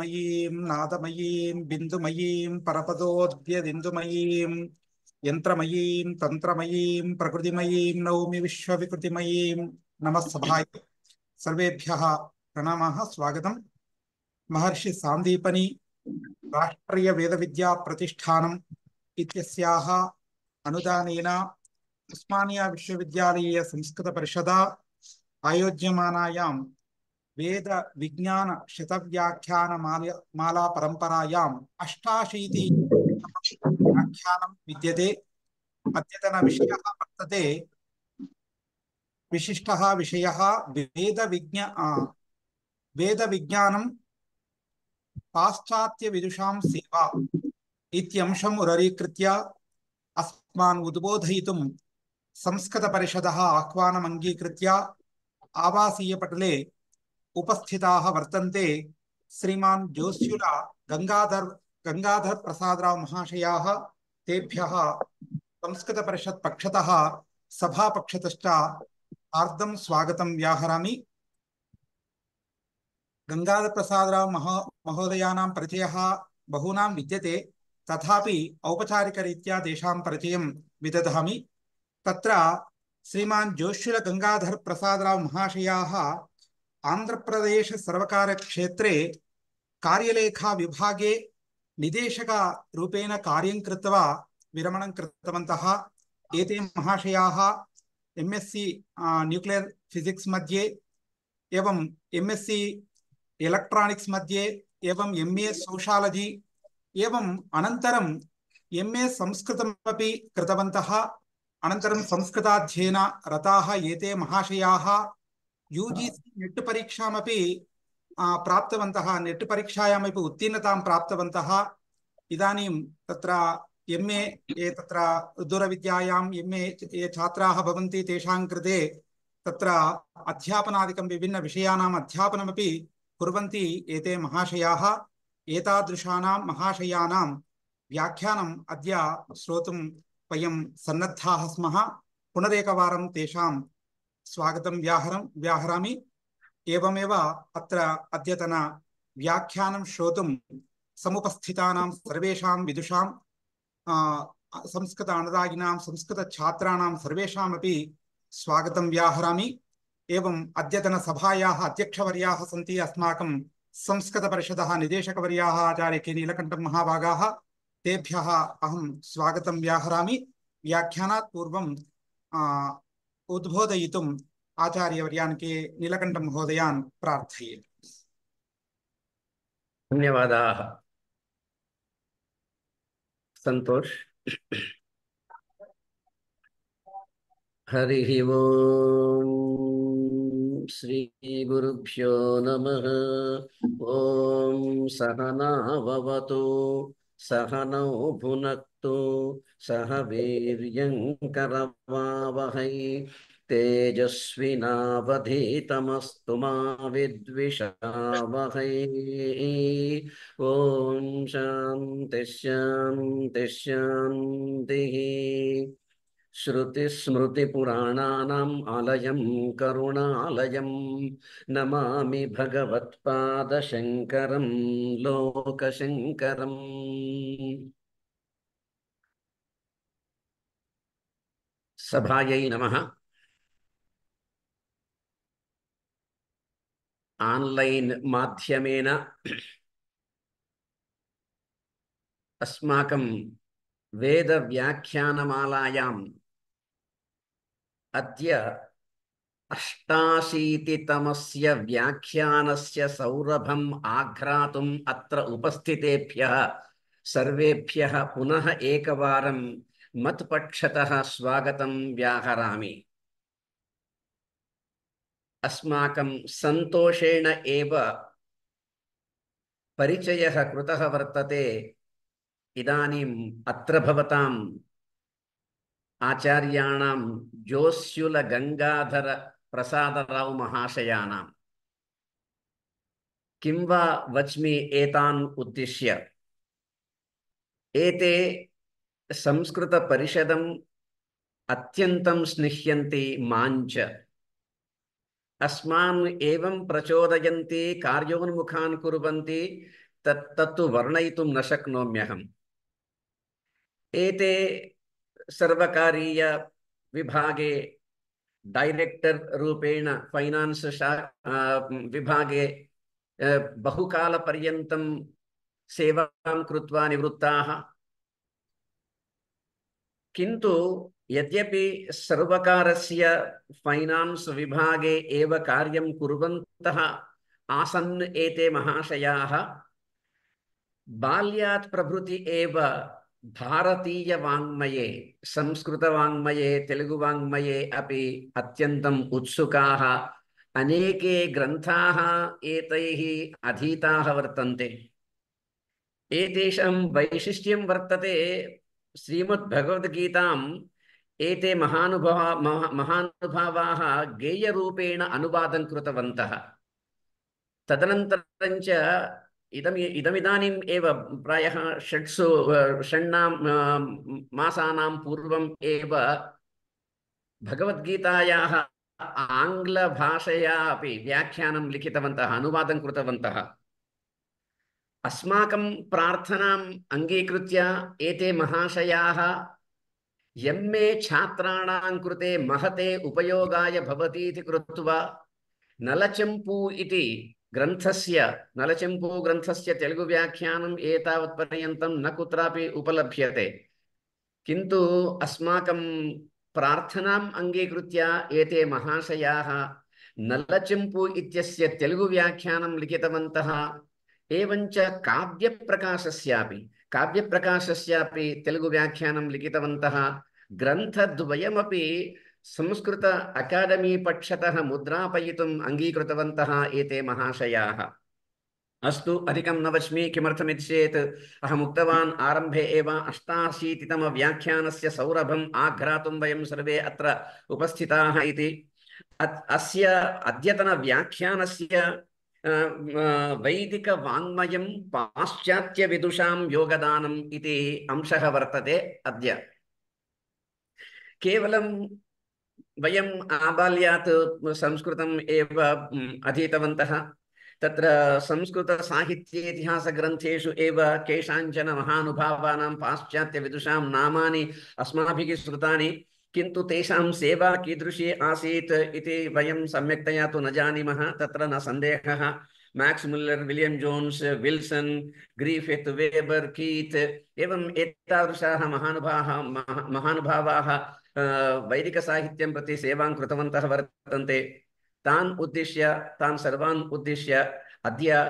మయీం నాదమయీం బిందుమయీం పరపదోద్యదిందుమయీం యంత్రమయీం తంత్రమయీం ప్రకృతిమయీం నౌమి విశ్వవికృతిమయీం నమస్సభాయ సర్వేభ్య ప్రణామా స్వాగతం మహర్షి సాందీపని రాష్ట్రీయ వేద విద్యా ప్రతిష్టానం ఇత్యస్యాహ అనుదానేన उस्मानिया विश्वविद्यालयीय संस्कृतपरिषदा आयोज्यमानायां वेदविज्ञानशतव्याख्यानमालापरम्परायाम् अष्टाशीति व्याख्यानं विद्यते विषय वेद विशिष्टः विषयः वेदविज्ञ वेदविज्ञानं पाश्चात्यविदुषां सेवा इत्यंशमुररीकृत्य अस्मान् उद्बोधयितुं संस्कृतपरिषदः आह्वानम् आवासीय पटले उपस्थिता वर्तन्ते श्रीमान् जोस्युल गङ्गाधर् गङ्गाधर् प्रसादराव् महाशयाः तेभ्यः पक्षत पक्षतः स्वागत हार्दं गंगाधर व्याहरामि गङ्गाधरप्रसादराव महो महोदयाना परचय बहूना विद्यते तथा औपचारिकरीत्या परचय विदधा तत्र श्रीमान् जोश्युलगङ्गाधरप्रसादराव् महाशयाः आन्ध्रप्रदेशसर्वकारक्षेत्रे कार्यलेखाविभागे निदेशकरूपेण कार्यं कृत्वा विरमणं कृतवन्तः एते महाशयाः M S C nuclear physics मध्ये एवम् एम् एस् मध्ये एवम् एम् ए सोशालजि एवम् अनन्तरम् संस्कृतमपि कृतवन्तः अनन्तरं संस्कृताध्ययन रता महाशया महाशयाः यू जि सि नेट परीक्षा उत्तीर्णता नेट् परीक्षायामपि उत्तीर्णतां प्राप्तवन्तः ए ये तत्र दूरविद्यायाम् एम् ए ये छात्रा भवन्ति तेषां कृते तत्र अध्यापनादिकं विभिन्नविषयाणाम् अध्यापनमपि महाशया एते महाशयाः एतादृशानां अद्य वयं सन्नद्धाः स्मः पुनरेकवारं तेषां स्वागतं व्याहरं व्याहरामि एवमेव अत्र अद्यतनव्याख्यानं श्रोतुं समुपस्थितानां सर्वेषां विदुषां संस्कृत अनुरागिणां संस्कृतछात्राणां सर्वेषामपि स्वागतं व्याहरामि एवम् अद्यतनसभायाः अध्यक्षवर्याः सन्ति अस्माकं संस्कृतपरिषदः निदेशकवर्याः आचार्य के नीलकण्ठमहाभागाः तेभ्य अहम स्वागत व्याहरा व्याख्या पूर्व उद्बोधय आचार्यवर्यान् के महोदया प्रार्थये धन्यवाद सन्तोष हरि ॐ श्रीगुरुभ्यो नम ॐ सहना सहनौ भुनक्तु सह वीर्यङ्करवावहै तेजस्विनावधीतमस्तु मा ओ शांति शांति शांति श्रुतिस्मृतिपुराणानाम् आलयं करुणालयं नमामि भगवत्पादशङ्करं लोकशङ्करम् సభాయై నమ ఆన్లైన్ మాధ్యమేన అస్మాకం వేదవ్యాఖ్యానమాలాయాం अद्य अष्टाशीतितमस्य व्याख्यानस्य सौरभम् आघ्रातुम् अत्र उपस्थितेभ्यः सर्वेभ्यः पुनः एकवारं मत्पक्षतः स्वागतं व्याहरामि अस्माकं सन्तोषेण एव परिचयः कृतः वर्तते इदानीम् अत्र भवतां ఆచార్యాణం జోస్యుల గంగాధర ప్రసాదరావు మహాశయానాం కింవా వచ్మి ఏతాన్ ఉద్దిశ్య ఏతే సంస్కృత పరిషదం అత్యంతం స్నిహ్యంతి మాంచ అస్మాన్ ఏం ప్రచోదయంతి కార్యోన్ముఖాన్ కురువంతి తత్తు వర్ణయితుం నశక్నోమ్యహం ఏతే सर्वकारीय विभागे डैरेक्टर् रूपेण फैनान्स् शा विभागे बहुकालपर्यन्तं सेवां कृत्वा निवृत्ताः किन्तु यद्यपि सर्वकारस्य फैनान्स् विभागे एव कार्यं कुर्वन्तः आसन् एते महाशयाः बाल्यात् प्रभृति एव भारतीयवाङ्मये संस्कृतवाङ्मये तेलुगुवाङ्मये अपि अत्यन्तम् उत्सुकाः अनेके ग्रन्थाः एतैः अधीताः वर्तन्ते एतेषां वैशिष्ट्यं वर्तते श्रीमद्भगवद्गीताम् एते महानुभावा महानुभावाः गेयरूपेण अनुवादं कृतवन्तः तदनन्तरञ्च इदम् इदमिदानीम् एव प्रायः षट्सु षण्णां मासानां पूर्वम् एव भगवद्गीतायाः आङ्ग्लभाषया अपि व्याख्यानं लिखितवन्तः अनुवादं कृतवन्तः अस्माकं प्रार्थनाम् अङ्गीकृत्य एते महाशयाः एम् ए छात्राणां कृते महते उपयोगाय भवतीति कृत्वा नलचम्पू इति ग्रन्थस्य नलचेम्पू ग्रन्थस्य तेलुगुव्याख्यानम् एतावत्पर्यन्तं न कुत्रापि उपलभ्यते किन्तु अस्माकं प्रार्थनाम् अङ्गीकृत्य एते महाशयाः नल्लचेम्पु इत्यस्य तेलुगुव्याख्यानं लिखितवन्तः एवञ्च काव्यप्रकाशस्यापि काव्यप्रकाशस्यापि तेलुगुव्याख्यानं लिखितवन्तः ग्रन्थद्वयमपि संस्कृत अकादमी पक्षत मुद्रापय अङ्गीकृतवन्तः महाशया अस्त अस्तु अधिकं न वच्मि किमर्थमिति चेत् अहम् आरंभे आरम्भे व्याख्यान से सौरभम आघ्रातुं वयं सर्वे अत्र उपस्थिताः इति अस्य अद्यतनव्याख्यानस्य वैदिकवाङ्मयं पाश्चात्यविदुषां योगदानम् इति अंशः वर्तते अद्य केवलं वयम् आबाल्यात् संस्कृतम् एव अधीतवन्तः तत्र संस्कृतसाहित्ये इतिहासग्रन्थेषु एव केषाञ्चन महानुभावानां पाश्चात्यविदुषां नामानि अस्माभिः श्रुतानि किन्तु तेषां सेवा कीदृशी आसीत् इति वयं सम्यक्तया तु न जानीमः तत्र न सन्देहः Max Muller William Jones Wilson Griffith Weber Keith एवं एतादृशाः महानुभावाः महानुभावाः वैदिकसाहित्यं प्रति सेवां कृतवन्तः वर्तन्ते तान् उद्दिश्य तान् सर्वान् उद्दिश्य अद्य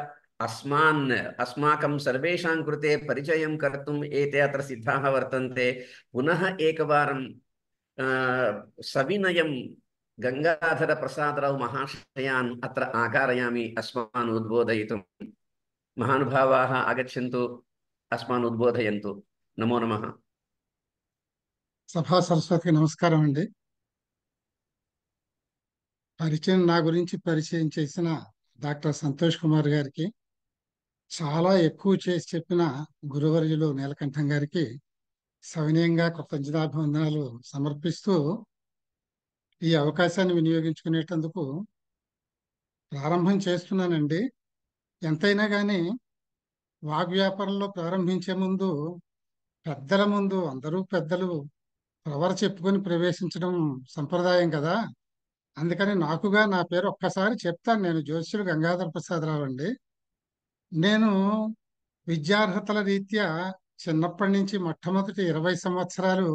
अस्मान् अस्माकं सर्वेषां कृते परिचयं कर्तुम् एते अत्र सिद्धाः वर्तन्ते पुनः एकवारं सविनयं गङ्गाधरप्रसादराव महाशयान् अत्र आकारयामि अस्मान् उद्बोधयितुं महानुभावाः आगच्छन्तु अस्मान् उद्बोधयन्तु नमो नमः సభా సరస్వతికి నమస్కారం అండి పరిచయం నా గురించి పరిచయం చేసిన డాక్టర్ సంతోష్ కుమార్ గారికి చాలా ఎక్కువ చేసి చెప్పిన గురువర్యులు నీలకంఠం గారికి సవినీయంగా కృతజ్ఞతాభివందనాలు సమర్పిస్తూ ఈ అవకాశాన్ని వినియోగించుకునేటందుకు ప్రారంభం చేస్తున్నానండి ఎంతైనా కానీ వాగ్వ్యాపారంలో ప్రారంభించే ముందు పెద్దల ముందు అందరూ పెద్దలు ప్రవర చెప్పుకొని ప్రవేశించడం సంప్రదాయం కదా అందుకని నాకుగా నా పేరు ఒక్కసారి చెప్తాను నేను జ్యోతిష్యుడు గంగాధర ప్రసాదరావు అండి నేను విద్యార్హతల రీత్యా చిన్నప్పటి నుంచి మొట్టమొదటి ఇరవై సంవత్సరాలు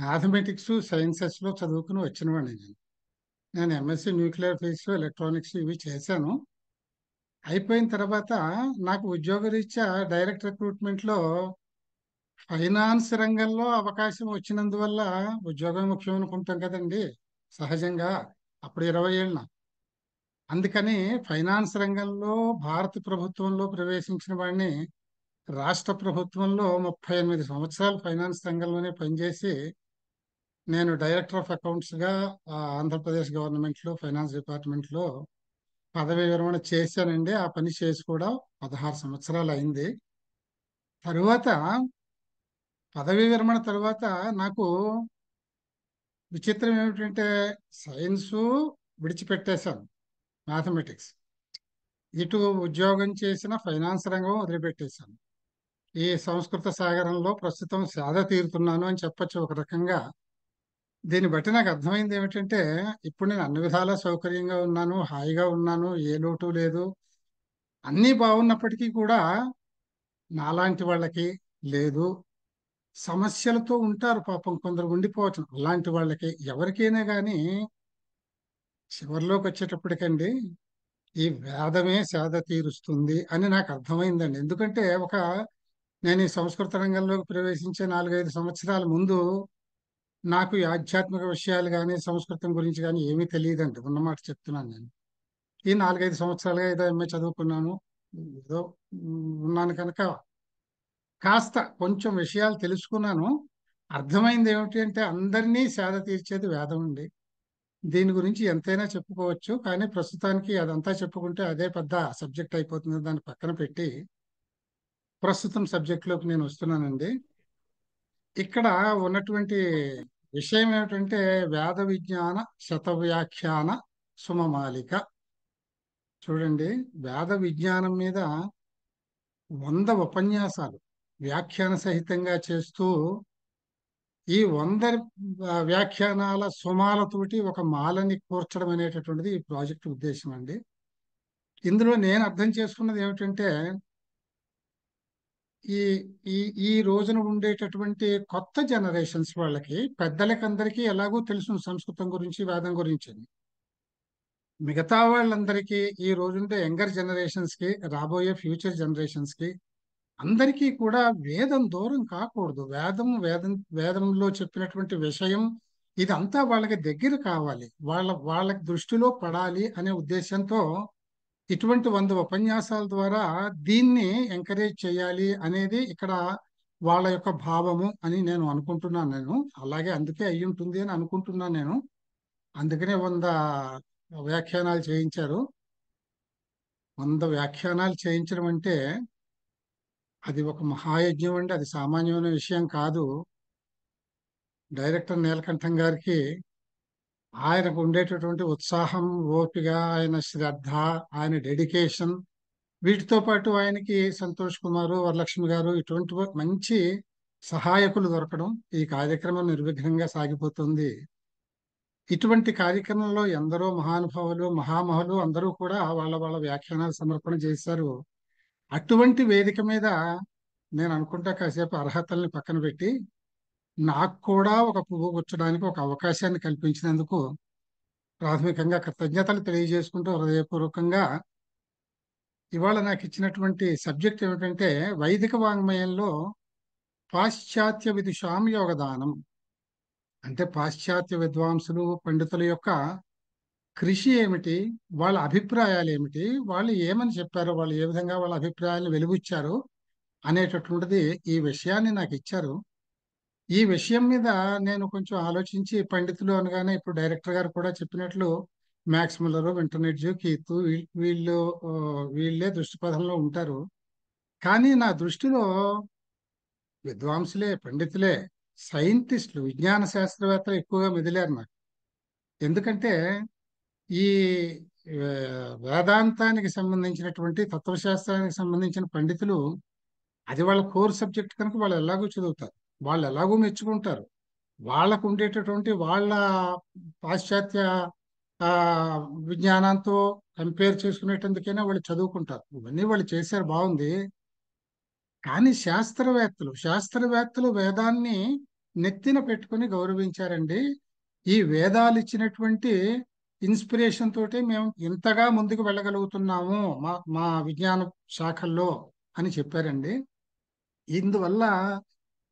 మ్యాథమెటిక్స్ సైన్సెస్లో చదువుకుని వచ్చినవాడిని నేను నేను ఎంఎస్సి న్యూక్లియర్ ఫిజిక్స్ ఎలక్ట్రానిక్స్ ఇవి చేశాను అయిపోయిన తర్వాత నాకు ఉద్యోగ రీత్యా డైరెక్ట్ రిక్రూట్మెంట్లో ఫైనాన్స్ రంగంలో అవకాశం వచ్చినందువల్ల ఉద్యోగం ముఖ్యం అనుకుంటాం కదండి సహజంగా అప్పుడు ఇరవై ఏళ్ళ అందుకని ఫైనాన్స్ రంగంలో భారత ప్రభుత్వంలో ప్రవేశించిన వాడిని రాష్ట్ర ప్రభుత్వంలో ముప్పై ఎనిమిది సంవత్సరాలు ఫైనాన్స్ రంగంలోనే పనిచేసి నేను డైరెక్టర్ ఆఫ్ అకౌంట్స్గా ఆంధ్రప్రదేశ్ గవర్నమెంట్లో ఫైనాన్స్ డిపార్ట్మెంట్లో పదవి విరమణ చేశానండి ఆ పని చేసి కూడా పదహారు సంవత్సరాలు అయింది తరువాత పదవీ విరమణ తర్వాత నాకు విచిత్రం ఏమిటంటే సైన్సు విడిచిపెట్టేశాను మ్యాథమెటిక్స్ ఇటు ఉద్యోగం చేసిన ఫైనాన్స్ రంగం వదిలిపెట్టేశాను ఈ సంస్కృత సాగరంలో ప్రస్తుతం సాధ తీరుతున్నాను అని చెప్పచ్చు ఒక రకంగా దీన్ని బట్టి నాకు అర్థమైంది ఏమిటంటే ఇప్పుడు నేను అన్ని విధాలా సౌకర్యంగా ఉన్నాను హాయిగా ఉన్నాను ఏ లోటు లేదు అన్నీ బాగున్నప్పటికీ కూడా నాలాంటి వాళ్ళకి లేదు సమస్యలతో ఉంటారు పాపం కొందరు ఉండిపోవచ్చు అలాంటి వాళ్ళకి ఎవరికైనా కానీ చివరిలోకి వచ్చేటప్పటికండి ఈ వేదమే సేద తీరుస్తుంది అని నాకు అర్థమైందండి ఎందుకంటే ఒక నేను ఈ సంస్కృత రంగంలోకి ప్రవేశించే నాలుగైదు సంవత్సరాల ముందు నాకు ఈ ఆధ్యాత్మిక విషయాలు కానీ సంస్కృతం గురించి కానీ ఏమీ తెలియదండి ఉన్నమాట చెప్తున్నాను నేను ఈ నాలుగైదు సంవత్సరాలుగా ఏదో ఎంఏ చదువుకున్నాను ఏదో ఉన్నాను కనుక కాస్త కొంచెం విషయాలు తెలుసుకున్నాను అర్థమైంది ఏమిటి అంటే అందరినీ సేద తీర్చేది వేదం అండి దీని గురించి ఎంతైనా చెప్పుకోవచ్చు కానీ ప్రస్తుతానికి అదంతా చెప్పుకుంటే అదే పెద్ద సబ్జెక్ట్ అయిపోతుంది దాన్ని పక్కన పెట్టి ప్రస్తుతం సబ్జెక్ట్లోకి నేను వస్తున్నానండి ఇక్కడ ఉన్నటువంటి విషయం ఏమిటంటే వేద విజ్ఞాన శతవ్యాఖ్యాన సుమమాలిక చూడండి వేద విజ్ఞానం మీద వంద ఉపన్యాసాలు వ్యాఖ్యాన సహితంగా చేస్తూ ఈ వంద వ్యాఖ్యానాల సుమాలతోటి ఒక మాలని కూర్చడం అనేటటువంటిది ఈ ప్రాజెక్ట్ ఉద్దేశం అండి ఇందులో నేను అర్థం చేసుకున్నది ఏమిటంటే ఈ ఈ ఈ రోజున ఉండేటటువంటి కొత్త జనరేషన్స్ వాళ్ళకి పెద్దలకందరికీ ఎలాగో తెలుసు సంస్కృతం గురించి వేదం గురించి మిగతా వాళ్ళందరికీ ఈ రోజుండే యంగర్ జనరేషన్స్కి రాబోయే ఫ్యూచర్ జనరేషన్స్కి అందరికీ కూడా వేదం దూరం కాకూడదు వేదం వేదం వేదంలో చెప్పినటువంటి విషయం ఇదంతా వాళ్ళకి దగ్గర కావాలి వాళ్ళ వాళ్ళకి దృష్టిలో పడాలి అనే ఉద్దేశంతో ఇటువంటి వంద ఉపన్యాసాల ద్వారా దీన్ని ఎంకరేజ్ చేయాలి అనేది ఇక్కడ వాళ్ళ యొక్క భావము అని నేను అనుకుంటున్నాను నేను అలాగే అందుకే అయి ఉంటుంది అని అనుకుంటున్నాను నేను అందుకనే వంద వ్యాఖ్యానాలు చేయించారు వంద వ్యాఖ్యానాలు చేయించడం అంటే అది ఒక మహాయజ్ఞం అండి అది సామాన్యమైన విషయం కాదు డైరెక్టర్ నీలకంఠం గారికి ఆయనకు ఉండేటటువంటి ఉత్సాహం ఓపిక ఆయన శ్రద్ధ ఆయన డెడికేషన్ వీటితో పాటు ఆయనకి సంతోష్ కుమారు వరలక్ష్మి గారు ఇటువంటి మంచి సహాయకులు దొరకడం ఈ కార్యక్రమం నిర్విఘ్నంగా సాగిపోతుంది ఇటువంటి కార్యక్రమంలో ఎందరో మహానుభావులు మహామహులు అందరూ కూడా వాళ్ళ వాళ్ళ వ్యాఖ్యానాలు సమర్పణ చేశారు అటువంటి వేదిక మీద నేను అనుకుంటా కాసేపు అర్హతల్ని పక్కన పెట్టి నాకు కూడా ఒక పువ్వు కూర్చడానికి ఒక అవకాశాన్ని కల్పించినందుకు ప్రాథమికంగా కృతజ్ఞతలు తెలియజేసుకుంటూ హృదయపూర్వకంగా ఇవాళ నాకు ఇచ్చినటువంటి సబ్జెక్ట్ ఏమిటంటే వైదిక వాంగ్మయంలో పాశ్చాత్య విదుషాం యోగదానం అంటే పాశ్చాత్య విద్వాంసులు పండితుల యొక్క కృషి ఏమిటి వాళ్ళ అభిప్రాయాలు ఏమిటి వాళ్ళు ఏమని చెప్పారు వాళ్ళు ఏ విధంగా వాళ్ళ అభిప్రాయాలను వెలుగుచ్చారు అనేటటువంటిది ఈ విషయాన్ని నాకు ఇచ్చారు ఈ విషయం మీద నేను కొంచెం ఆలోచించి పండితులు అనగానే ఇప్పుడు డైరెక్టర్ గారు కూడా చెప్పినట్లు మ్యాక్స్ ముల్లరు ఇంటర్నెట్ జూ కీతు వీళ్ళు వీళ్ళే దృష్టిపథంలో ఉంటారు కానీ నా దృష్టిలో విద్వాంసులే పండితులే సైంటిస్టులు విజ్ఞాన శాస్త్రవేత్తలు ఎక్కువగా మెదిలారు నాకు ఎందుకంటే ఈ వేదాంతానికి సంబంధించినటువంటి తత్వశాస్త్రానికి సంబంధించిన పండితులు అది వాళ్ళ కోర్ సబ్జెక్ట్ కనుక వాళ్ళు ఎలాగో చదువుతారు వాళ్ళు ఎలాగో మెచ్చుకుంటారు వాళ్ళకు ఉండేటటువంటి వాళ్ళ పాశ్చాత్య విజ్ఞానంతో కంపేర్ చేసుకునేటందుకైనా వాళ్ళు చదువుకుంటారు ఇవన్నీ వాళ్ళు చేశారు బాగుంది కానీ శాస్త్రవేత్తలు శాస్త్రవేత్తలు వేదాన్ని నెత్తిన పెట్టుకుని గౌరవించారండి ఈ వేదాలు ఇచ్చినటువంటి ఇన్స్పిరేషన్ తోటి మేము ఇంతగా ముందుకు వెళ్ళగలుగుతున్నాము మా మా విజ్ఞాన శాఖల్లో అని చెప్పారండి ఇందువల్ల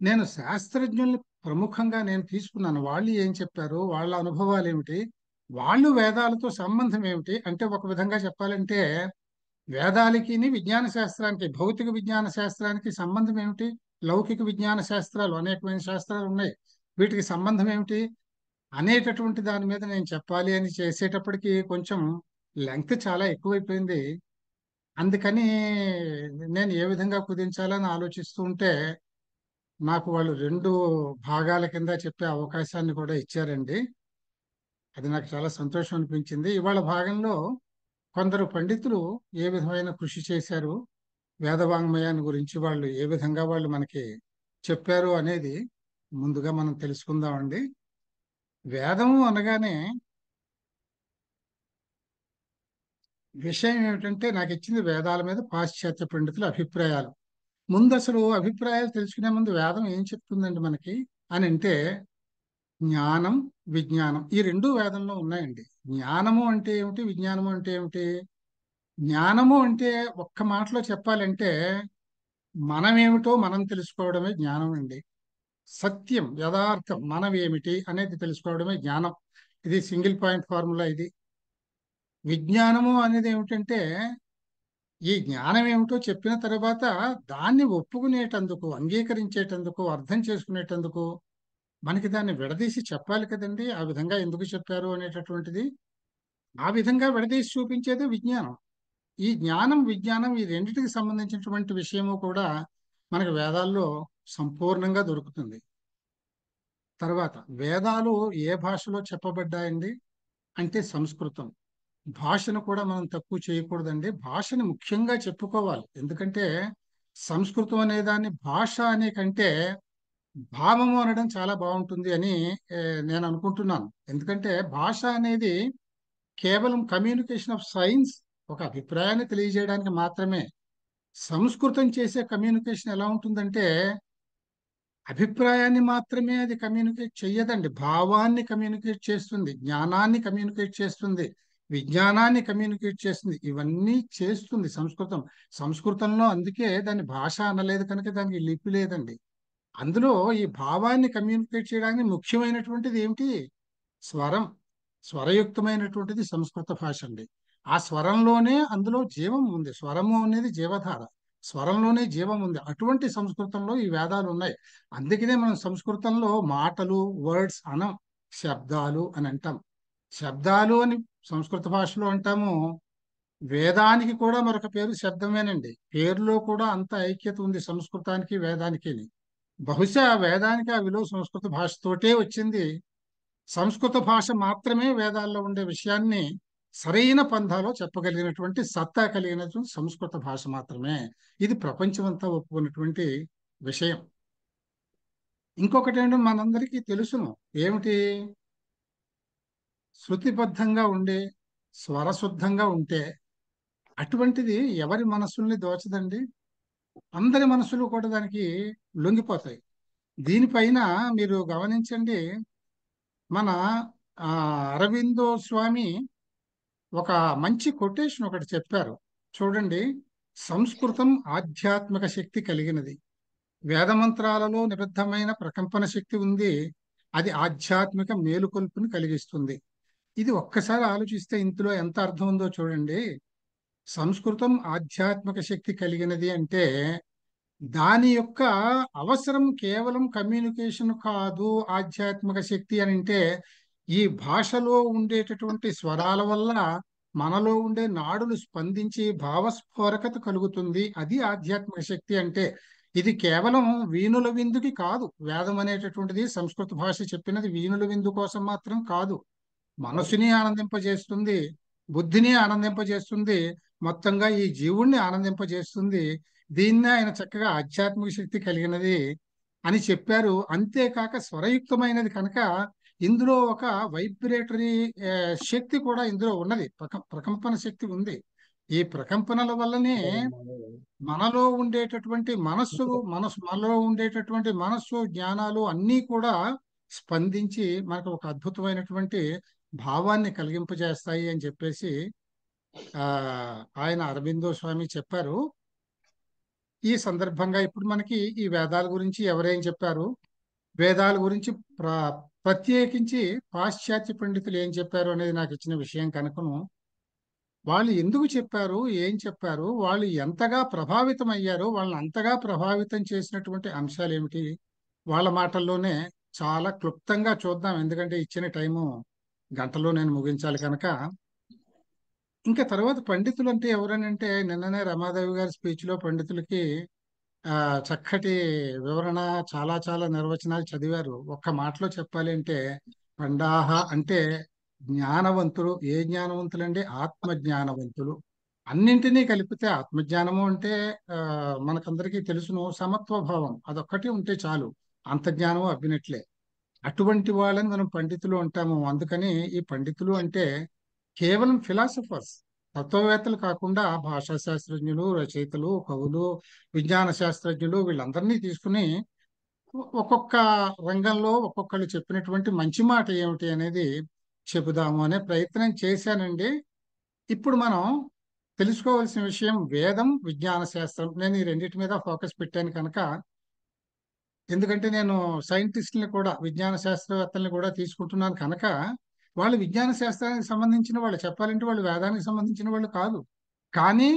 నేను శాస్త్రజ్ఞుల్ని ప్రముఖంగా నేను తీసుకున్నాను వాళ్ళు ఏం చెప్పారు వాళ్ళ అనుభవాలు ఏమిటి వాళ్ళు వేదాలతో సంబంధం ఏమిటి అంటే ఒక విధంగా చెప్పాలంటే వేదాలకి విజ్ఞాన శాస్త్రానికి భౌతిక విజ్ఞాన శాస్త్రానికి సంబంధం ఏమిటి లౌకిక విజ్ఞాన శాస్త్రాలు అనేకమైన శాస్త్రాలు ఉన్నాయి వీటికి సంబంధం ఏమిటి అనేటటువంటి దాని మీద నేను చెప్పాలి అని చేసేటప్పటికి కొంచెం లెంగ్త్ చాలా ఎక్కువైపోయింది అందుకని నేను ఏ విధంగా కుదించాలని ఆలోచిస్తూ ఉంటే నాకు వాళ్ళు రెండు భాగాల కింద చెప్పే అవకాశాన్ని కూడా ఇచ్చారండి అది నాకు చాలా సంతోషం అనిపించింది ఇవాళ భాగంలో కొందరు పండితులు ఏ విధమైన కృషి చేశారు వేదవాంగ్మయాన్ని గురించి వాళ్ళు ఏ విధంగా వాళ్ళు మనకి చెప్పారు అనేది ముందుగా మనం తెలుసుకుందామండి వేదము అనగానే విషయం ఏమిటంటే నాకు ఇచ్చింది వేదాల మీద పాశ్చాత్య పండితుల అభిప్రాయాలు ముందు అసలు అభిప్రాయాలు తెలుసుకునే ముందు వేదం ఏం చెప్తుందండి మనకి అని అంటే జ్ఞానం విజ్ఞానం ఈ రెండు వేదంలో ఉన్నాయండి జ్ఞానము అంటే ఏమిటి విజ్ఞానము అంటే ఏమిటి జ్ఞానము అంటే ఒక్క మాటలో చెప్పాలంటే మనమేమిటో మనం తెలుసుకోవడమే జ్ఞానం అండి సత్యం యథార్థం మనం ఏమిటి అనేది తెలుసుకోవడమే జ్ఞానం ఇది సింగిల్ పాయింట్ ఫార్ములా ఇది విజ్ఞానము అనేది ఏమిటంటే ఈ జ్ఞానం ఏమిటో చెప్పిన తర్వాత దాన్ని ఒప్పుకునేటందుకు అంగీకరించేటందుకు అర్థం చేసుకునేటందుకు మనకి దాన్ని విడదీసి చెప్పాలి కదండి ఆ విధంగా ఎందుకు చెప్పారు అనేటటువంటిది ఆ విధంగా విడదీసి చూపించేది విజ్ఞానం ఈ జ్ఞానం విజ్ఞానం ఈ రెండింటికి సంబంధించినటువంటి విషయము కూడా మనకు వేదాల్లో సంపూర్ణంగా దొరుకుతుంది తర్వాత వేదాలు ఏ భాషలో చెప్పబడ్డాయండి అంటే సంస్కృతం భాషను కూడా మనం తక్కువ చేయకూడదండి భాషని ముఖ్యంగా చెప్పుకోవాలి ఎందుకంటే సంస్కృతం అనే దాన్ని భాష అనే కంటే భావము అనడం చాలా బాగుంటుంది అని నేను అనుకుంటున్నాను ఎందుకంటే భాష అనేది కేవలం కమ్యూనికేషన్ ఆఫ్ సైన్స్ ఒక అభిప్రాయాన్ని తెలియజేయడానికి మాత్రమే సంస్కృతం చేసే కమ్యూనికేషన్ ఎలా ఉంటుందంటే అభిప్రాయాన్ని మాత్రమే అది కమ్యూనికేట్ చేయదండి భావాన్ని కమ్యూనికేట్ చేస్తుంది జ్ఞానాన్ని కమ్యూనికేట్ చేస్తుంది విజ్ఞానాన్ని కమ్యూనికేట్ చేస్తుంది ఇవన్నీ చేస్తుంది సంస్కృతం సంస్కృతంలో అందుకే దాని భాష అనలేదు కనుక దానికి లిపి లేదండి అందులో ఈ భావాన్ని కమ్యూనికేట్ చేయడానికి ముఖ్యమైనటువంటిది ఏమిటి స్వరం స్వరయుక్తమైనటువంటిది సంస్కృత భాష అండి ఆ స్వరంలోనే అందులో జీవం ఉంది స్వరము అనేది జీవధార స్వరంలోనే జీవం ఉంది అటువంటి సంస్కృతంలో ఈ వేదాలు ఉన్నాయి అందుకనే మనం సంస్కృతంలో మాటలు వర్డ్స్ అనం శబ్దాలు అని అంటాం శబ్దాలు అని సంస్కృత భాషలో అంటాము వేదానికి కూడా మరొక పేరు శబ్దమేనండి పేరులో కూడా అంత ఐక్యత ఉంది సంస్కృతానికి వేదానికి బహుశా వేదానికి ఆ విలువ సంస్కృత భాషతోటే వచ్చింది సంస్కృత భాష మాత్రమే వేదాల్లో ఉండే విషయాన్ని సరైన పంధాలో చెప్పగలిగినటువంటి సత్తా కలిగినటువంటి సంస్కృత భాష మాత్రమే ఇది ప్రపంచమంతా ఒప్పుకున్నటువంటి విషయం ఇంకొకటి ఏంటంటే మనందరికీ తెలుసును ఏమిటి శృతిబద్ధంగా ఉండే స్వరశుద్ధంగా ఉంటే అటువంటిది ఎవరి మనసుల్ని దోచదండి అందరి మనసులు కూడా దానికి లొంగిపోతాయి దీనిపైన మీరు గమనించండి మన అరవిందో స్వామి ఒక మంచి కొటేషన్ ఒకటి చెప్పారు చూడండి సంస్కృతం ఆధ్యాత్మిక శక్తి కలిగినది వేదమంత్రాలలో నిబద్ధమైన ప్రకంపన శక్తి ఉంది అది ఆధ్యాత్మిక మేలుకొల్పుని కలిగిస్తుంది ఇది ఒక్కసారి ఆలోచిస్తే ఇందులో ఎంత అర్థం ఉందో చూడండి సంస్కృతం ఆధ్యాత్మిక శక్తి కలిగినది అంటే దాని యొక్క అవసరం కేవలం కమ్యూనికేషన్ కాదు ఆధ్యాత్మిక శక్తి అని అంటే ఈ భాషలో ఉండేటటువంటి స్వరాల వల్ల మనలో ఉండే నాడులు స్పందించి భావస్ఫోరకత కలుగుతుంది అది ఆధ్యాత్మిక శక్తి అంటే ఇది కేవలం వీణుల విందుకి కాదు వేదం అనేటటువంటిది సంస్కృత భాష చెప్పినది వీణుల విందు కోసం మాత్రం కాదు మనసుని ఆనందింపజేస్తుంది బుద్ధిని ఆనందింపజేస్తుంది మొత్తంగా ఈ జీవుణ్ణి ఆనందింపజేస్తుంది దీన్ని ఆయన చక్కగా ఆధ్యాత్మిక శక్తి కలిగినది అని చెప్పారు అంతేకాక స్వరయుక్తమైనది కనుక ఇందులో ఒక వైబ్రేటరీ శక్తి కూడా ఇందులో ఉన్నది ప్రకంపన శక్తి ఉంది ఈ ప్రకంపనల వల్లనే మనలో ఉండేటటువంటి మనస్సు మనసు మనలో ఉండేటటువంటి మనస్సు జ్ఞానాలు అన్నీ కూడా స్పందించి మనకు ఒక అద్భుతమైనటువంటి భావాన్ని కలిగింపజేస్తాయి అని చెప్పేసి ఆ ఆయన అరబిందో స్వామి చెప్పారు ఈ సందర్భంగా ఇప్పుడు మనకి ఈ వేదాల గురించి ఎవరేం చెప్పారు వేదాల గురించి ప్రత్యేకించి పాశ్చాత్య పండితులు ఏం చెప్పారు అనేది నాకు ఇచ్చిన విషయం కనుకను వాళ్ళు ఎందుకు చెప్పారు ఏం చెప్పారు వాళ్ళు ఎంతగా ప్రభావితం అయ్యారు వాళ్ళని అంతగా ప్రభావితం చేసినటువంటి అంశాలు ఏమిటి వాళ్ళ మాటల్లోనే చాలా క్లుప్తంగా చూద్దాం ఎందుకంటే ఇచ్చిన టైము గంటలో నేను ముగించాలి కనుక ఇంకా తర్వాత పండితులు అంటే ఎవరనంటే నిన్ననే రమాదేవి గారి స్పీచ్లో పండితులకి చక్కటి వివరణ చాలా చాలా నిర్వచనాలు చదివారు. ఒక్క మాటలో చెప్పాలి అంటే పండాహ అంటే జ్ఞానవంతులు. ఏ జ్ఞానవంతులు ఆత్మ జ్ఞానవంతులు. అన్నింటినీ కలిపితే ఆత్మజ్ఞానము అంటే మనకందరికీ తెలుసును సమత్వ భావం. అదొక్కటి ఉంటే చాలు. అంత జ్ఞానము అబ్బినట్లే. అటువంటి వాళ్ళని మనం పండితులు అంటాము. అందుకని ఈ పండితులు అంటే కేవలం ఫిలాసఫర్స్. తత్వవేత్తలు కాకుండా భాషా శాస్త్రజ్ఞులు రచయితలు కవులు విజ్ఞాన శాస్త్రజ్ఞులు వీళ్ళందరినీ తీసుకుని ఒక్కొక్క రంగంలో ఒక్కొక్కళ్ళు చెప్పినటువంటి మంచి మాట ఏమిటి అనేది చెబుదాము అనే ప్రయత్నం చేశానండి ఇప్పుడు మనం తెలుసుకోవాల్సిన విషయం వేదం విజ్ఞాన శాస్త్రం నేను ఈ రెండింటి మీద ఫోకస్ పెట్టాను కనుక ఎందుకంటే నేను సైంటిస్ట్ని కూడా విజ్ఞాన శాస్త్రవేత్తల్ని కూడా తీసుకుంటున్నాను కనుక వాళ్ళు విజ్ఞాన శాస్త్రానికి సంబంధించిన వాళ్ళు చెప్పాలంటే వాళ్ళు వేదానికి సంబంధించిన వాళ్ళు కాదు కానీ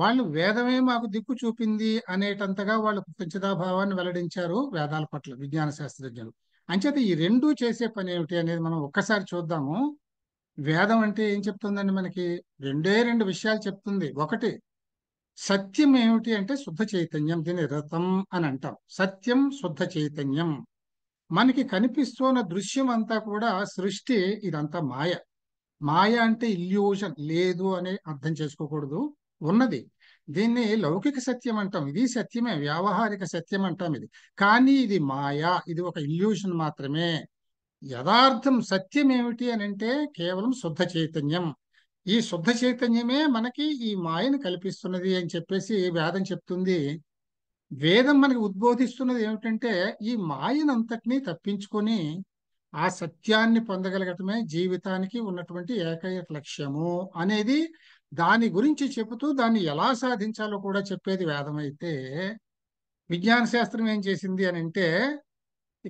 వాళ్ళు వేదమే మాకు దిక్కు చూపింది అనేటంతగా వాళ్ళు కృతజ్ఞతాభావాన్ని వెల్లడించారు వేదాల పట్ల విజ్ఞాన శాస్త్రజ్ఞులు అంచేత ఈ రెండు చేసే పని ఏమిటి అనేది మనం ఒక్కసారి చూద్దాము వేదం అంటే ఏం చెప్తుందండి మనకి రెండే రెండు విషయాలు చెప్తుంది ఒకటి సత్యం ఏమిటి అంటే శుద్ధ చైతన్యం దీని రథం అని అంటాం సత్యం శుద్ధ చైతన్యం మనకి కనిపిస్తున్న దృశ్యం అంతా కూడా సృష్టి ఇదంతా మాయ మాయ అంటే ఇల్యూషన్ లేదు అని అర్థం చేసుకోకూడదు ఉన్నది దీన్ని లౌకిక సత్యం అంటాం ఇది సత్యమే వ్యావహారిక సత్యం అంటాం ఇది కానీ ఇది మాయా ఇది ఒక ఇల్యూషన్ మాత్రమే యథార్థం సత్యం ఏమిటి అని అంటే కేవలం శుద్ధ చైతన్యం ఈ శుద్ధ చైతన్యమే మనకి ఈ మాయను కల్పిస్తున్నది అని చెప్పేసి వేదం చెప్తుంది వేదం మనకి ఉద్బోధిస్తున్నది ఏమిటంటే ఈ మాయనంతటినీ తప్పించుకొని ఆ సత్యాన్ని పొందగలగటమే జీవితానికి ఉన్నటువంటి ఏకైక లక్ష్యము అనేది దాని గురించి చెబుతూ దాన్ని ఎలా సాధించాలో కూడా చెప్పేది వేదం అయితే విజ్ఞాన శాస్త్రం ఏం చేసింది అని అంటే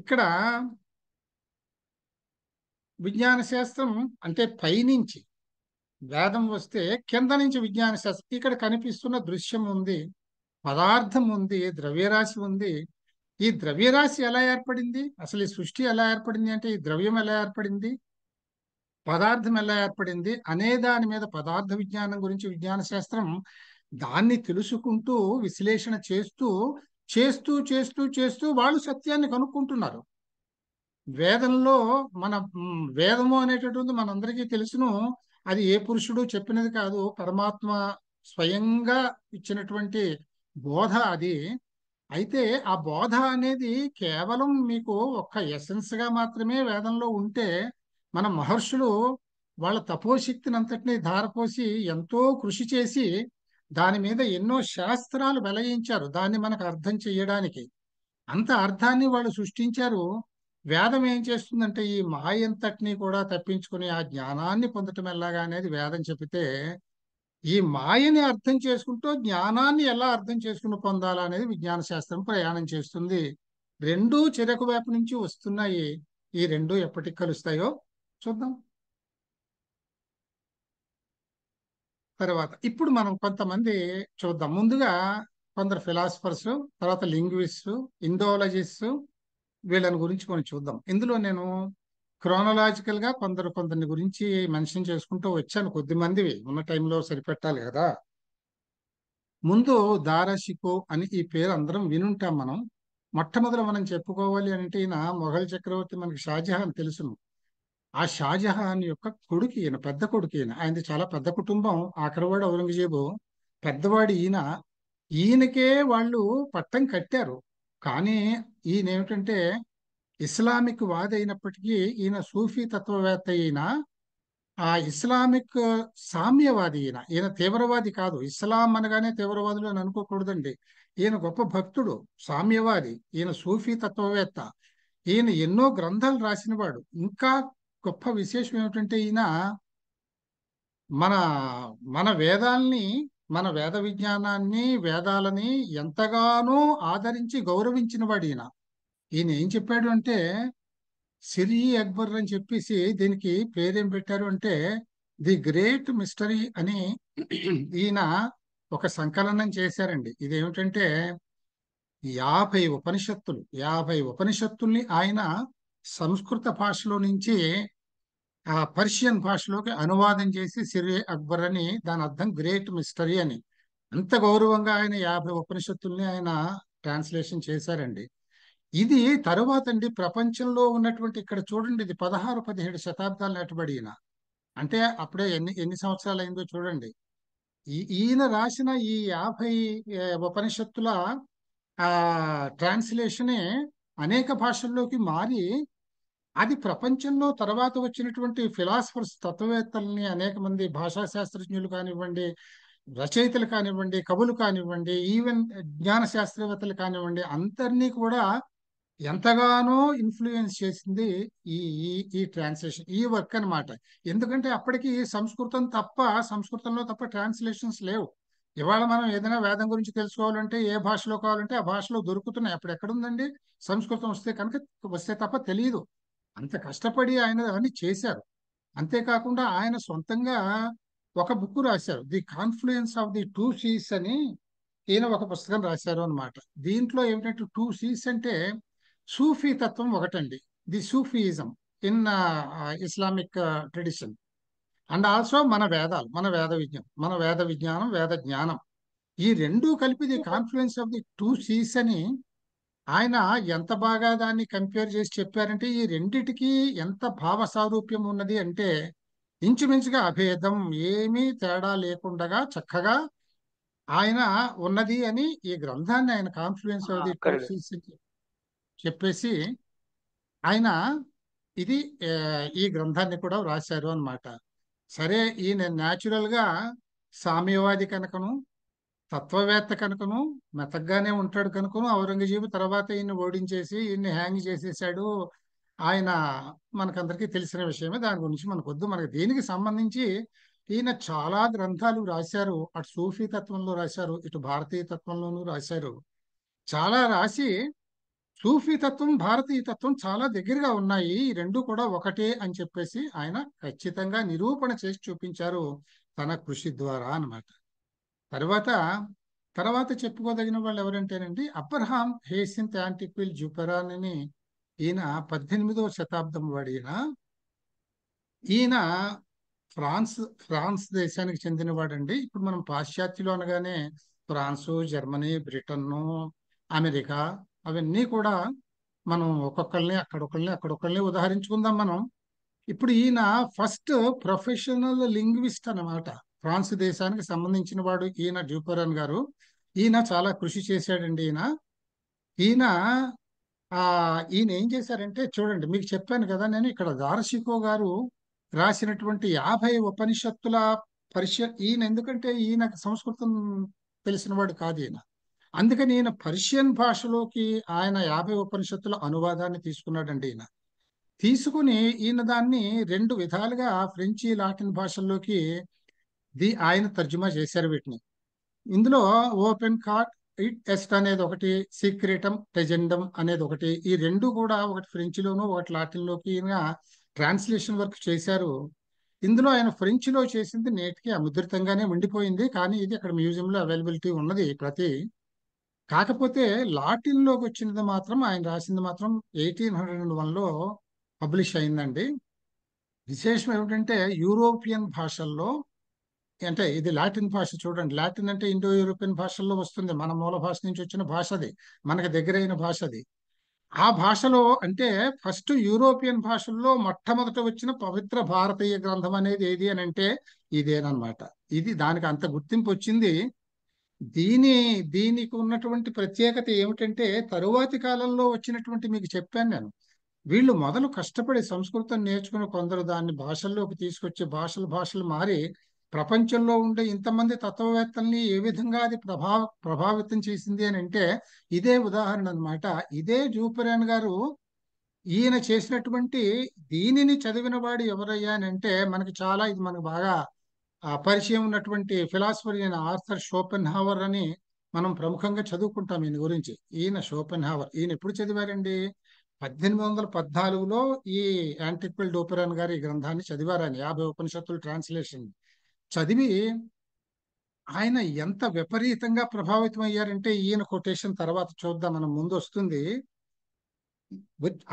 ఇక్కడ విజ్ఞాన శాస్త్రం అంటే పైనుంచి వేదం వస్తే కింద నుంచి విజ్ఞాన శాస్త్రం ఇక్కడ కనిపిస్తున్న దృశ్యం ఉంది పదార్థం ఉంది ద్రవ్యరాశి ఉంది ఈ ద్రవ్యరాశి ఎలా ఏర్పడింది అసలు ఈ సృష్టి ఎలా ఏర్పడింది అంటే ఈ ద్రవ్యం ఎలా ఏర్పడింది పదార్థం ఎలా ఏర్పడింది అనే దాని మీద పదార్థ విజ్ఞానం గురించి విజ్ఞాన శాస్త్రం దాన్ని తెలుసుకుంటూ విశ్లేషణ చేస్తూ చేస్తూ చేస్తూ చేస్తూ వాళ్ళు సత్యాన్ని కనుక్కుంటున్నారు వేదంలో మన వేదము అనేటటువంటి మనందరికీ తెలుసును అది ఏ పురుషుడు చెప్పినది కాదు పరమాత్మ స్వయంగా ఇచ్చినటువంటి బోధ అది అయితే ఆ బోధ అనేది కేవలం మీకు ఒక్క ఎసెన్స్గా మాత్రమే వేదంలో ఉంటే మన మహర్షులు వాళ్ళ తపోశక్తిని అంతటినీ ధారపోసి ఎంతో కృషి చేసి దాని మీద ఎన్నో శాస్త్రాలు వెలయించారు దాన్ని మనకు అర్థం చేయడానికి అంత అర్థాన్ని వాళ్ళు సృష్టించారు వేదం ఏం చేస్తుందంటే ఈ మాయంతటినీ కూడా తప్పించుకుని ఆ జ్ఞానాన్ని పొందటం ఎలాగా అనేది వేదం చెబితే ఈ మాయని అర్థం చేసుకుంటూ జ్ఞానాన్ని ఎలా అర్థం చేసుకుని పొందాలనేది విజ్ఞాన శాస్త్రం ప్రయాణం చేస్తుంది రెండూ చెరకు వైపు నుంచి వస్తున్నాయి ఈ రెండు ఎప్పటికి కలుస్తాయో చూద్దాం తర్వాత ఇప్పుడు మనం కొంతమంది చూద్దాం ముందుగా కొందరు ఫిలాసఫర్స్ తర్వాత లింగ్విస్ట్ ఇండోలజిస్ట్ వీళ్ళని గురించి మనం చూద్దాం ఇందులో నేను క్రోనలాజికల్ గా కొందరు కొందరిని గురించి మెన్షన్ చేసుకుంటూ వచ్చాను కొద్ది మందివి ఉన్న టైంలో సరిపెట్టాలి కదా ముందు దారాషికో అని ఈ పేరు అందరం వినుంటాం మనం మొట్టమొదట మనం చెప్పుకోవాలి అంటే ఈయన మొఘల్ చక్రవర్తి మనకి షాజహాన్ తెలుసును ఆ షాజహాన్ యొక్క కొడుకు ఈయన పెద్ద కొడుకు ఈయన ఆయనది చాలా పెద్ద కుటుంబం ఆఖరవాడు ఔరంగజేబు పెద్దవాడు ఈయన ఈయనకే వాళ్ళు పట్టం కట్టారు కానీ ఈయన ఏమిటంటే ఇస్లామిక్ వాది అయినప్పటికీ ఈయన సూఫీ తత్వవేత్త అయిన ఆ ఇస్లామిక్ సామ్యవాది ఈయన ఈయన తీవ్రవాది కాదు ఇస్లాం అనగానే తీవ్రవాదులు అని అనుకోకూడదండి ఈయన గొప్ప భక్తుడు సామ్యవాది ఈయన సూఫీ తత్వవేత్త ఈయన ఎన్నో గ్రంథాలు రాసినవాడు ఇంకా గొప్ప విశేషం ఏమిటంటే ఈయన మన మన వేదాల్ని మన వేద విజ్ఞానాన్ని వేదాలని ఎంతగానో ఆదరించి గౌరవించిన వాడు ఈయన ఈయన ఏం చెప్పాడు అంటే సిరి అక్బర్ అని చెప్పేసి దీనికి పేరేం పెట్టారు అంటే ది గ్రేట్ మిస్టరీ అని ఈయన ఒక సంకలనం చేశారండి ఇదేమిటంటే యాభై ఉపనిషత్తులు యాభై ఉపనిషత్తుల్ని ఆయన సంస్కృత భాషలో నుంచి ఆ పర్షియన్ భాషలోకి అనువాదం చేసి సిరి అక్బర్ అని దాని అర్థం గ్రేట్ మిస్టరీ అని అంత గౌరవంగా ఆయన యాభై ఉపనిషత్తుల్ని ఆయన ట్రాన్స్లేషన్ చేశారండి ఇది తరువాత అండి ప్రపంచంలో ఉన్నటువంటి ఇక్కడ చూడండి ఇది పదహారు పదిహేడు శతాబ్దాలు నటబడిన అంటే అప్పుడే ఎన్ని ఎన్ని సంవత్సరాలు అయిందో చూడండి ఈ ఈయన రాసిన ఈ యాభై ఉపనిషత్తుల ట్రాన్స్లేషనే అనేక భాషల్లోకి మారి అది ప్రపంచంలో తర్వాత వచ్చినటువంటి ఫిలాసఫర్స్ తత్వవేత్తల్ని అనేక మంది భాషా శాస్త్రజ్ఞులు కానివ్వండి రచయితలు కానివ్వండి కవులు కానివ్వండి ఈవెన్ జ్ఞాన శాస్త్రవేత్తలు కానివ్వండి అందరినీ కూడా ఎంతగానో ఇన్ఫ్లుయెన్స్ చేసింది ఈ ఈ ఈ ట్రాన్స్లేషన్ ఈ వర్క్ అనమాట ఎందుకంటే అప్పటికి సంస్కృతం తప్ప సంస్కృతంలో తప్ప ట్రాన్స్లేషన్స్ లేవు ఇవాళ మనం ఏదైనా వేదం గురించి తెలుసుకోవాలంటే ఏ భాషలో కావాలంటే ఆ భాషలో దొరుకుతున్నాయి అప్పుడు ఎక్కడుందండి సంస్కృతం వస్తే కనుక వస్తే తప్ప తెలియదు అంత కష్టపడి ఆయన అవన్నీ చేశారు అంతేకాకుండా ఆయన సొంతంగా ఒక బుక్ రాశారు the confluence of the two seas అని ఈయన ఒక పుస్తకం రాశారు అనమాట దీంట్లో ఏమిటంటే టూ సీస్ అంటే సూఫీ తత్వం ఒకటండి the Sufism in Islamic tradition and also మన వేదాలు మన వేద విజ్ఞానం మన వేద విజ్ఞానం వేద జ్ఞానం ఈ రెండు కలిపి the confluence of the two seas అని ఆయన ఎంత బాగా దాన్ని కంపేర్ చేసి చెప్పారంటే ఈ రెండిటికి ఎంత భావ సారూప్యం ఉన్నది అంటే ఇంచుమించుగా అభేదం ఏమీ తేడా లేకుండా చక్కగా ఆయన ఉన్నది అని ఈ గ్రంథాన్ని ఆయన confluence of the two seas అని చెప్పేసి ఆయన ఇది ఈ గ్రంథాన్ని కూడా వ్రాశారు అనమాట సరే ఈయన న్యాచురల్గా సామ్యవాది కనుకను తత్వవేత్త కనుకను మెతగ్గానే ఉంటాడు కనుకను ఔరంగజేబు తర్వాత ఈయన్ని ఓడించేసి ఈయన్ని హ్యాంగ్ చేసేసాడు ఆయన మనకందరికీ తెలిసిన విషయమే దాని గురించి మనకు వద్దు మనకి దీనికి సంబంధించి ఈయన చాలా గ్రంథాలు రాశారు అటు సూఫీ తత్వంలో రాశారు ఇటు భారతీయ తత్వంలోనూ రాశారు చాలా రాసి సూఫీ తత్వం భారతీయ తత్వం చాలా దగ్గరగా ఉన్నాయి రెండు కూడా ఒకటే అని చెప్పేసి ఆయన ఖచ్చితంగా నిరూపణ చేసి చూపించారు తన కృషి ద్వారా అనమాట తర్వాత తర్వాత చెప్పుకోదగిన వాళ్ళు ఎవరంటేనండి అబ్రహాం హేసింత్ యాంటిక్విల్ జూపెరాన్ అని ఈయన పద్దెనిమిదవ శతాబ్దం వాడిన ఈయన ఫ్రాన్స్ ఫ్రాన్స్ దేశానికి చెందినవాడండి ఇప్పుడు మనం పాశ్చాత్యులు అనగానే ఫ్రాన్సు జర్మనీ బ్రిటన్ను అమెరికా అవన్నీ కూడా మనం ఒక్కొక్కరిని అక్కడొక్కరిని అక్కడొక్కరిని ఉదాహరించుకుందాం మనం ఇప్పుడు ఈయన ఫస్ట్ ప్రొఫెషనల్ లింగ్విస్ట్ అనమాట ఫ్రాన్స్ దేశానికి సంబంధించిన వాడు ఈయన డ్యూపరన్ గారు ఈయన చాలా కృషి చేశాడండి ఈయన ఈయన ఈయన ఏం చేశారంటే చూడండి మీకు చెప్పాను కదా నేను ఇక్కడ దార్శికో గారు రాసినటువంటి యాభై ఉపనిషత్తుల పరిష ఈయన ఎందుకంటే ఈయన సంస్కృతం తెలిసినవాడు కాదు ఈయన అందుకని ఈయన పర్షియన్ భాషలోకి ఆయన యాభై ఉపనిషత్తుల అనువాదాన్ని తీసుకున్నాడండి ఈయన తీసుకుని ఈయన దాన్ని రెండు విధాలుగా ఫ్రెంచి లాటిన్ భాషల్లోకి ది ఆయన తర్జుమా చేశారు వీటిని ఇందులో ఓపెన్ కార్ట్ ఇట్ ఎస్ట్ అనేది ఒకటి సీక్రెటం టెజెండం అనేది ఒకటి ఈ రెండు కూడా ఒకటి ఫ్రెంచ్లోను ఒకటి లాటిన్లోకి ట్రాన్స్లేషన్ వర్క్ చేశారు ఇందులో ఆయన ఫ్రెంచ్లో చేసింది నేటికి అముద్రితంగానే ఉండిపోయింది కానీ ఇది అక్కడ మ్యూజియంలో అవైలబిలిటీ ఉన్నది ప్రతి కాకపోతే లాటిన్లోకి వచ్చినది మాత్రం ఆయన రాసింది మాత్రం ఎయిటీన్ హండ్రెడ్ వన్లో పబ్లిష్ అయిందండి విశేషం ఏమిటంటే యూరోపియన్ భాషల్లో అంటే ఇది లాటిన్ భాష చూడండి లాటిన్ అంటే ఇండో యూరోపియన్ భాషల్లో వస్తుంది మన మూల భాష నుంచి వచ్చిన భాష అది మనకు దగ్గరైన భాష అది ఆ భాషలో అంటే ఫస్ట్ యూరోపియన్ భాషల్లో మొట్టమొదట వచ్చిన పవిత్ర భారతీయ గ్రంథం అనేది ఏది అని అంటే ఇదేనమాట ఇది దానికి అంత గుర్తింపు వచ్చింది దీని దీనికి ఉన్నటువంటి ప్రత్యేకత ఏమిటంటే తరువాతి కాలంలో వచ్చినటువంటి మీకు చెప్పాను నేను వీళ్ళు మొదలు కష్టపడి సంస్కృతం నేర్చుకుని కొందరు దాన్ని భాషల్లోకి తీసుకొచ్చి భాషలు భాషలు మారి ప్రపంచంలో ఉండే ఇంతమంది తత్వవేత్తల్ని ఏ విధంగా అది ప్రభావ ప్రభావితం చేసింది అని అంటే ఇదే ఉదాహరణ అనమాట ఇదే జూపరాన్ గారు ఈయన చేసినటువంటి దీనిని చదివిన వాడు ఎవరయ్యా అని అంటే మనకి చాలా ఇది మనకు బాగా పరిచయం ఉన్నటువంటి ఫిలాసఫర్ అయిన ఆర్థర్ షోపెన్ హావర్ అని మనం ప్రముఖంగా చదువుకుంటాం ఈయన గురించి ఈయన షోపెన్ హావర్ ఈయన ఎప్పుడు చదివారండి పద్దెనిమిది వందల పద్నాలుగులో ఈ యాంటిక్వెల్ డోపెరాన్ గారి గ్రంథాన్ని చదివారని యాభై ఉపనిషత్తులు ట్రాన్స్లేషన్ చదివి ఆయన ఎంత విపరీతంగా ప్రభావితం అయ్యారంటే ఈయన కొటేషన్ తర్వాత చూద్దాం మనం ముందు వస్తుంది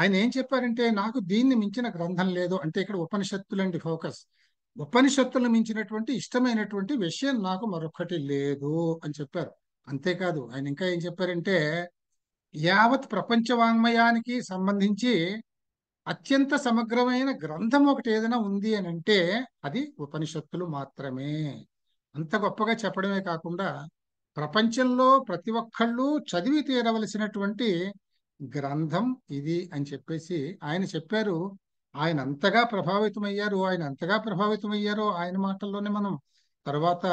ఆయన ఏం చెప్పారంటే నాకు దీన్ని మించిన గ్రంథం లేదు అంటే ఇక్కడ ఉపనిషత్తులండి ఫోకస్ ఉపనిషత్తులను మించినటువంటి ఇష్టమైనటువంటి విషయం నాకు మరొకటి లేదు అని చెప్పారు అంతేకాదు ఆయన ఇంకా ఏం చెప్పారంటే యావత్ ప్రపంచ వాంగ్మయానికి సంబంధించి అత్యంత సమగ్రమైన గ్రంథం ఒకటి ఏదైనా ఉంది అని అంటే అది ఉపనిషత్తులు మాత్రమే అంత గొప్పగా చెప్పడమే కాకుండా ప్రపంచంలో ప్రతి ఒక్కళ్ళు చదివి తీరవలసినటువంటి గ్రంథం ఇది అని చెప్పేసి ఆయన చెప్పారు ఆయన అంతగా ప్రభావితమయ్యారు ఆయన అంతగా అయ్యారు ఆయన మాటల్లోనే మనం తర్వాత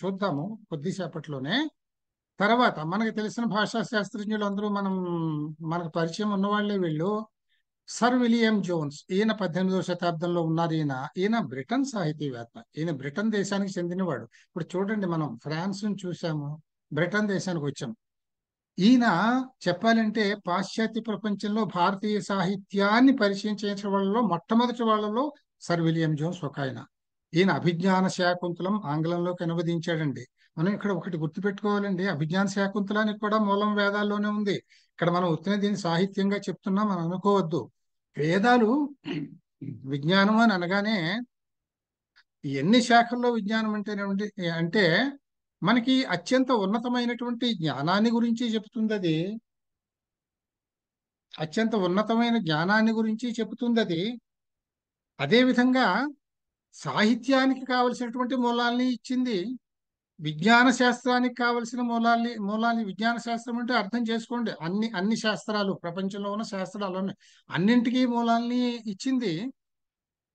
చూద్దాము కొద్దిసేపట్లోనే తర్వాత మనకు తెలిసిన భాషా శాస్త్రజ్ఞులు అందరూ మనం మనకు పరిచయం ఉన్నవాళ్లే వీళ్ళు సర్ విలియం జోన్స్ ఈయన పద్దెనిమిదవ శతాబ్దంలో ఉన్నారు ఈయన ఈయన బ్రిటన్ సాహితీవేత్త ఈయన బ్రిటన్ దేశానికి చెందినవాడు ఇప్పుడు చూడండి మనం ఫ్రాన్స్ ను చూసాము బ్రిటన్ దేశానికి వచ్చాము ఈయన చెప్పాలంటే పాశ్చాత్య ప్రపంచంలో భారతీయ సాహిత్యాన్ని పరిచయం చేసిన వాళ్ళలో మొట్టమొదటి వాళ్ళలో సర్ విలియం జోన్స్ ఒక ఆయన ఈయన అభిజ్ఞాన శాకుంతలం ఆంగ్లంలోకి అనువదించాడండి మనం ఇక్కడ ఒకటి గుర్తుపెట్టుకోవాలండి అభిజ్ఞాన శాకుంతలానికి కూడా మూలం వేదాల్లోనే ఉంది ఇక్కడ మనం ఉత్తిన దీన్ని సాహిత్యంగా చెప్తున్నా మనం అనుకోవద్దు వేదాలు విజ్ఞానం అని అనగానే ఎన్ని శాఖల్లో విజ్ఞానం అంటే అంటే మనకి అత్యంత ఉన్నతమైనటువంటి జ్ఞానాన్ని గురించి చెబుతుంది అది అత్యంత ఉన్నతమైన జ్ఞానాన్ని గురించి చెబుతుంది అది అదేవిధంగా సాహిత్యానికి కావలసినటువంటి మూలాల్ని ఇచ్చింది విజ్ఞాన శాస్త్రానికి కావలసిన మూలాల్ని మూలాన్ని విజ్ఞాన శాస్త్రం అంటే అర్థం చేసుకోండి అన్ని అన్ని శాస్త్రాలు ప్రపంచంలో ఉన్న శాస్త్రాలు అన్నింటికీ మూలాల్ని ఇచ్చింది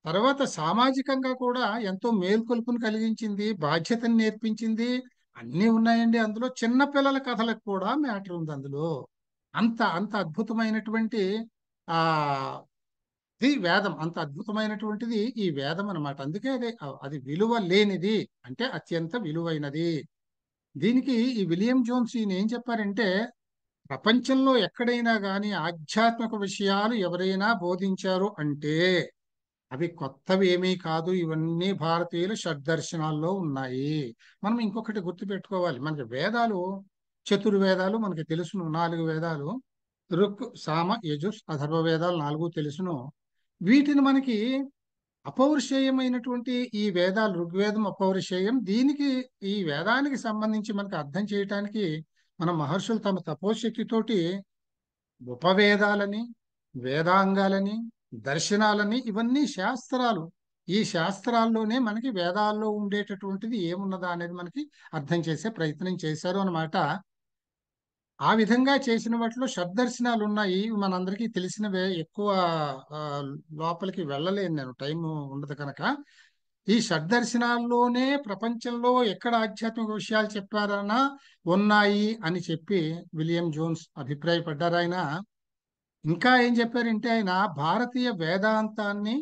తర్వాత సామాజికంగా కూడా ఎంతో మేల్కొల్పును కలిగించింది బాధ్యతను నేర్పించింది అన్నీ ఉన్నాయండి అందులో చిన్న పిల్లల కథలకు కూడా మ్యాటర్ ఉంది అందులో అంత అంత అద్భుతమైనటువంటి ఆ ది వేదం అంత అద్భుతమైనటువంటిది ఈ వేదం అనమాట అందుకే అది అది విలువ లేనిది అంటే అత్యంత విలువైనది దీనికి ఈ విలియం జోన్స్ ఈయన ఏం చెప్పారంటే ప్రపంచంలో ఎక్కడైనా కానీ ఆధ్యాత్మిక విషయాలు ఎవరైనా బోధించారు అంటే అవి కొత్తవి ఏమీ కాదు ఇవన్నీ భారతీయుల షడ్దర్శనాల్లో ఉన్నాయి మనం ఇంకొకటి గుర్తుపెట్టుకోవాలి మనకి వేదాలు చతుర్వేదాలు మనకి తెలుసును నాలుగు వేదాలు రుక్ సామ యజుస్ అధర్వ వేదాలు నాలుగు తెలుసును వీటిని మనకి అపౌరుషేయమైనటువంటి ఈ వేదాలు ఋగ్వేదం అపౌరుషేయం దీనికి ఈ వేదానికి సంబంధించి మనకు అర్థం చేయటానికి మన మహర్షులు తమ తపోశక్తితోటి ఉపవేదాలని వేదాంగాలని దర్శనాలని ఇవన్నీ శాస్త్రాలు ఈ శాస్త్రాల్లోనే మనకి వేదాల్లో ఉండేటటువంటిది ఏమున్నదా అనేది మనకి అర్థం చేసే ప్రయత్నం చేశారు అనమాట ఆ విధంగా చేసిన వాటిలో శబ్దర్శనాలు ఉన్నాయి మనందరికీ తెలిసినవే ఎక్కువ లోపలికి వెళ్ళలేను నేను టైం ఉండదు కనుక ఈ షడ్దర్శనాల్లోనే ప్రపంచంలో ఎక్కడ ఆధ్యాత్మిక విషయాలు చెప్పారన్నా ఉన్నాయి అని చెప్పి విలియం జోన్స్ అభిప్రాయపడ్డారు ఆయన ఇంకా ఏం చెప్పారంటే ఆయన భారతీయ వేదాంతాన్ని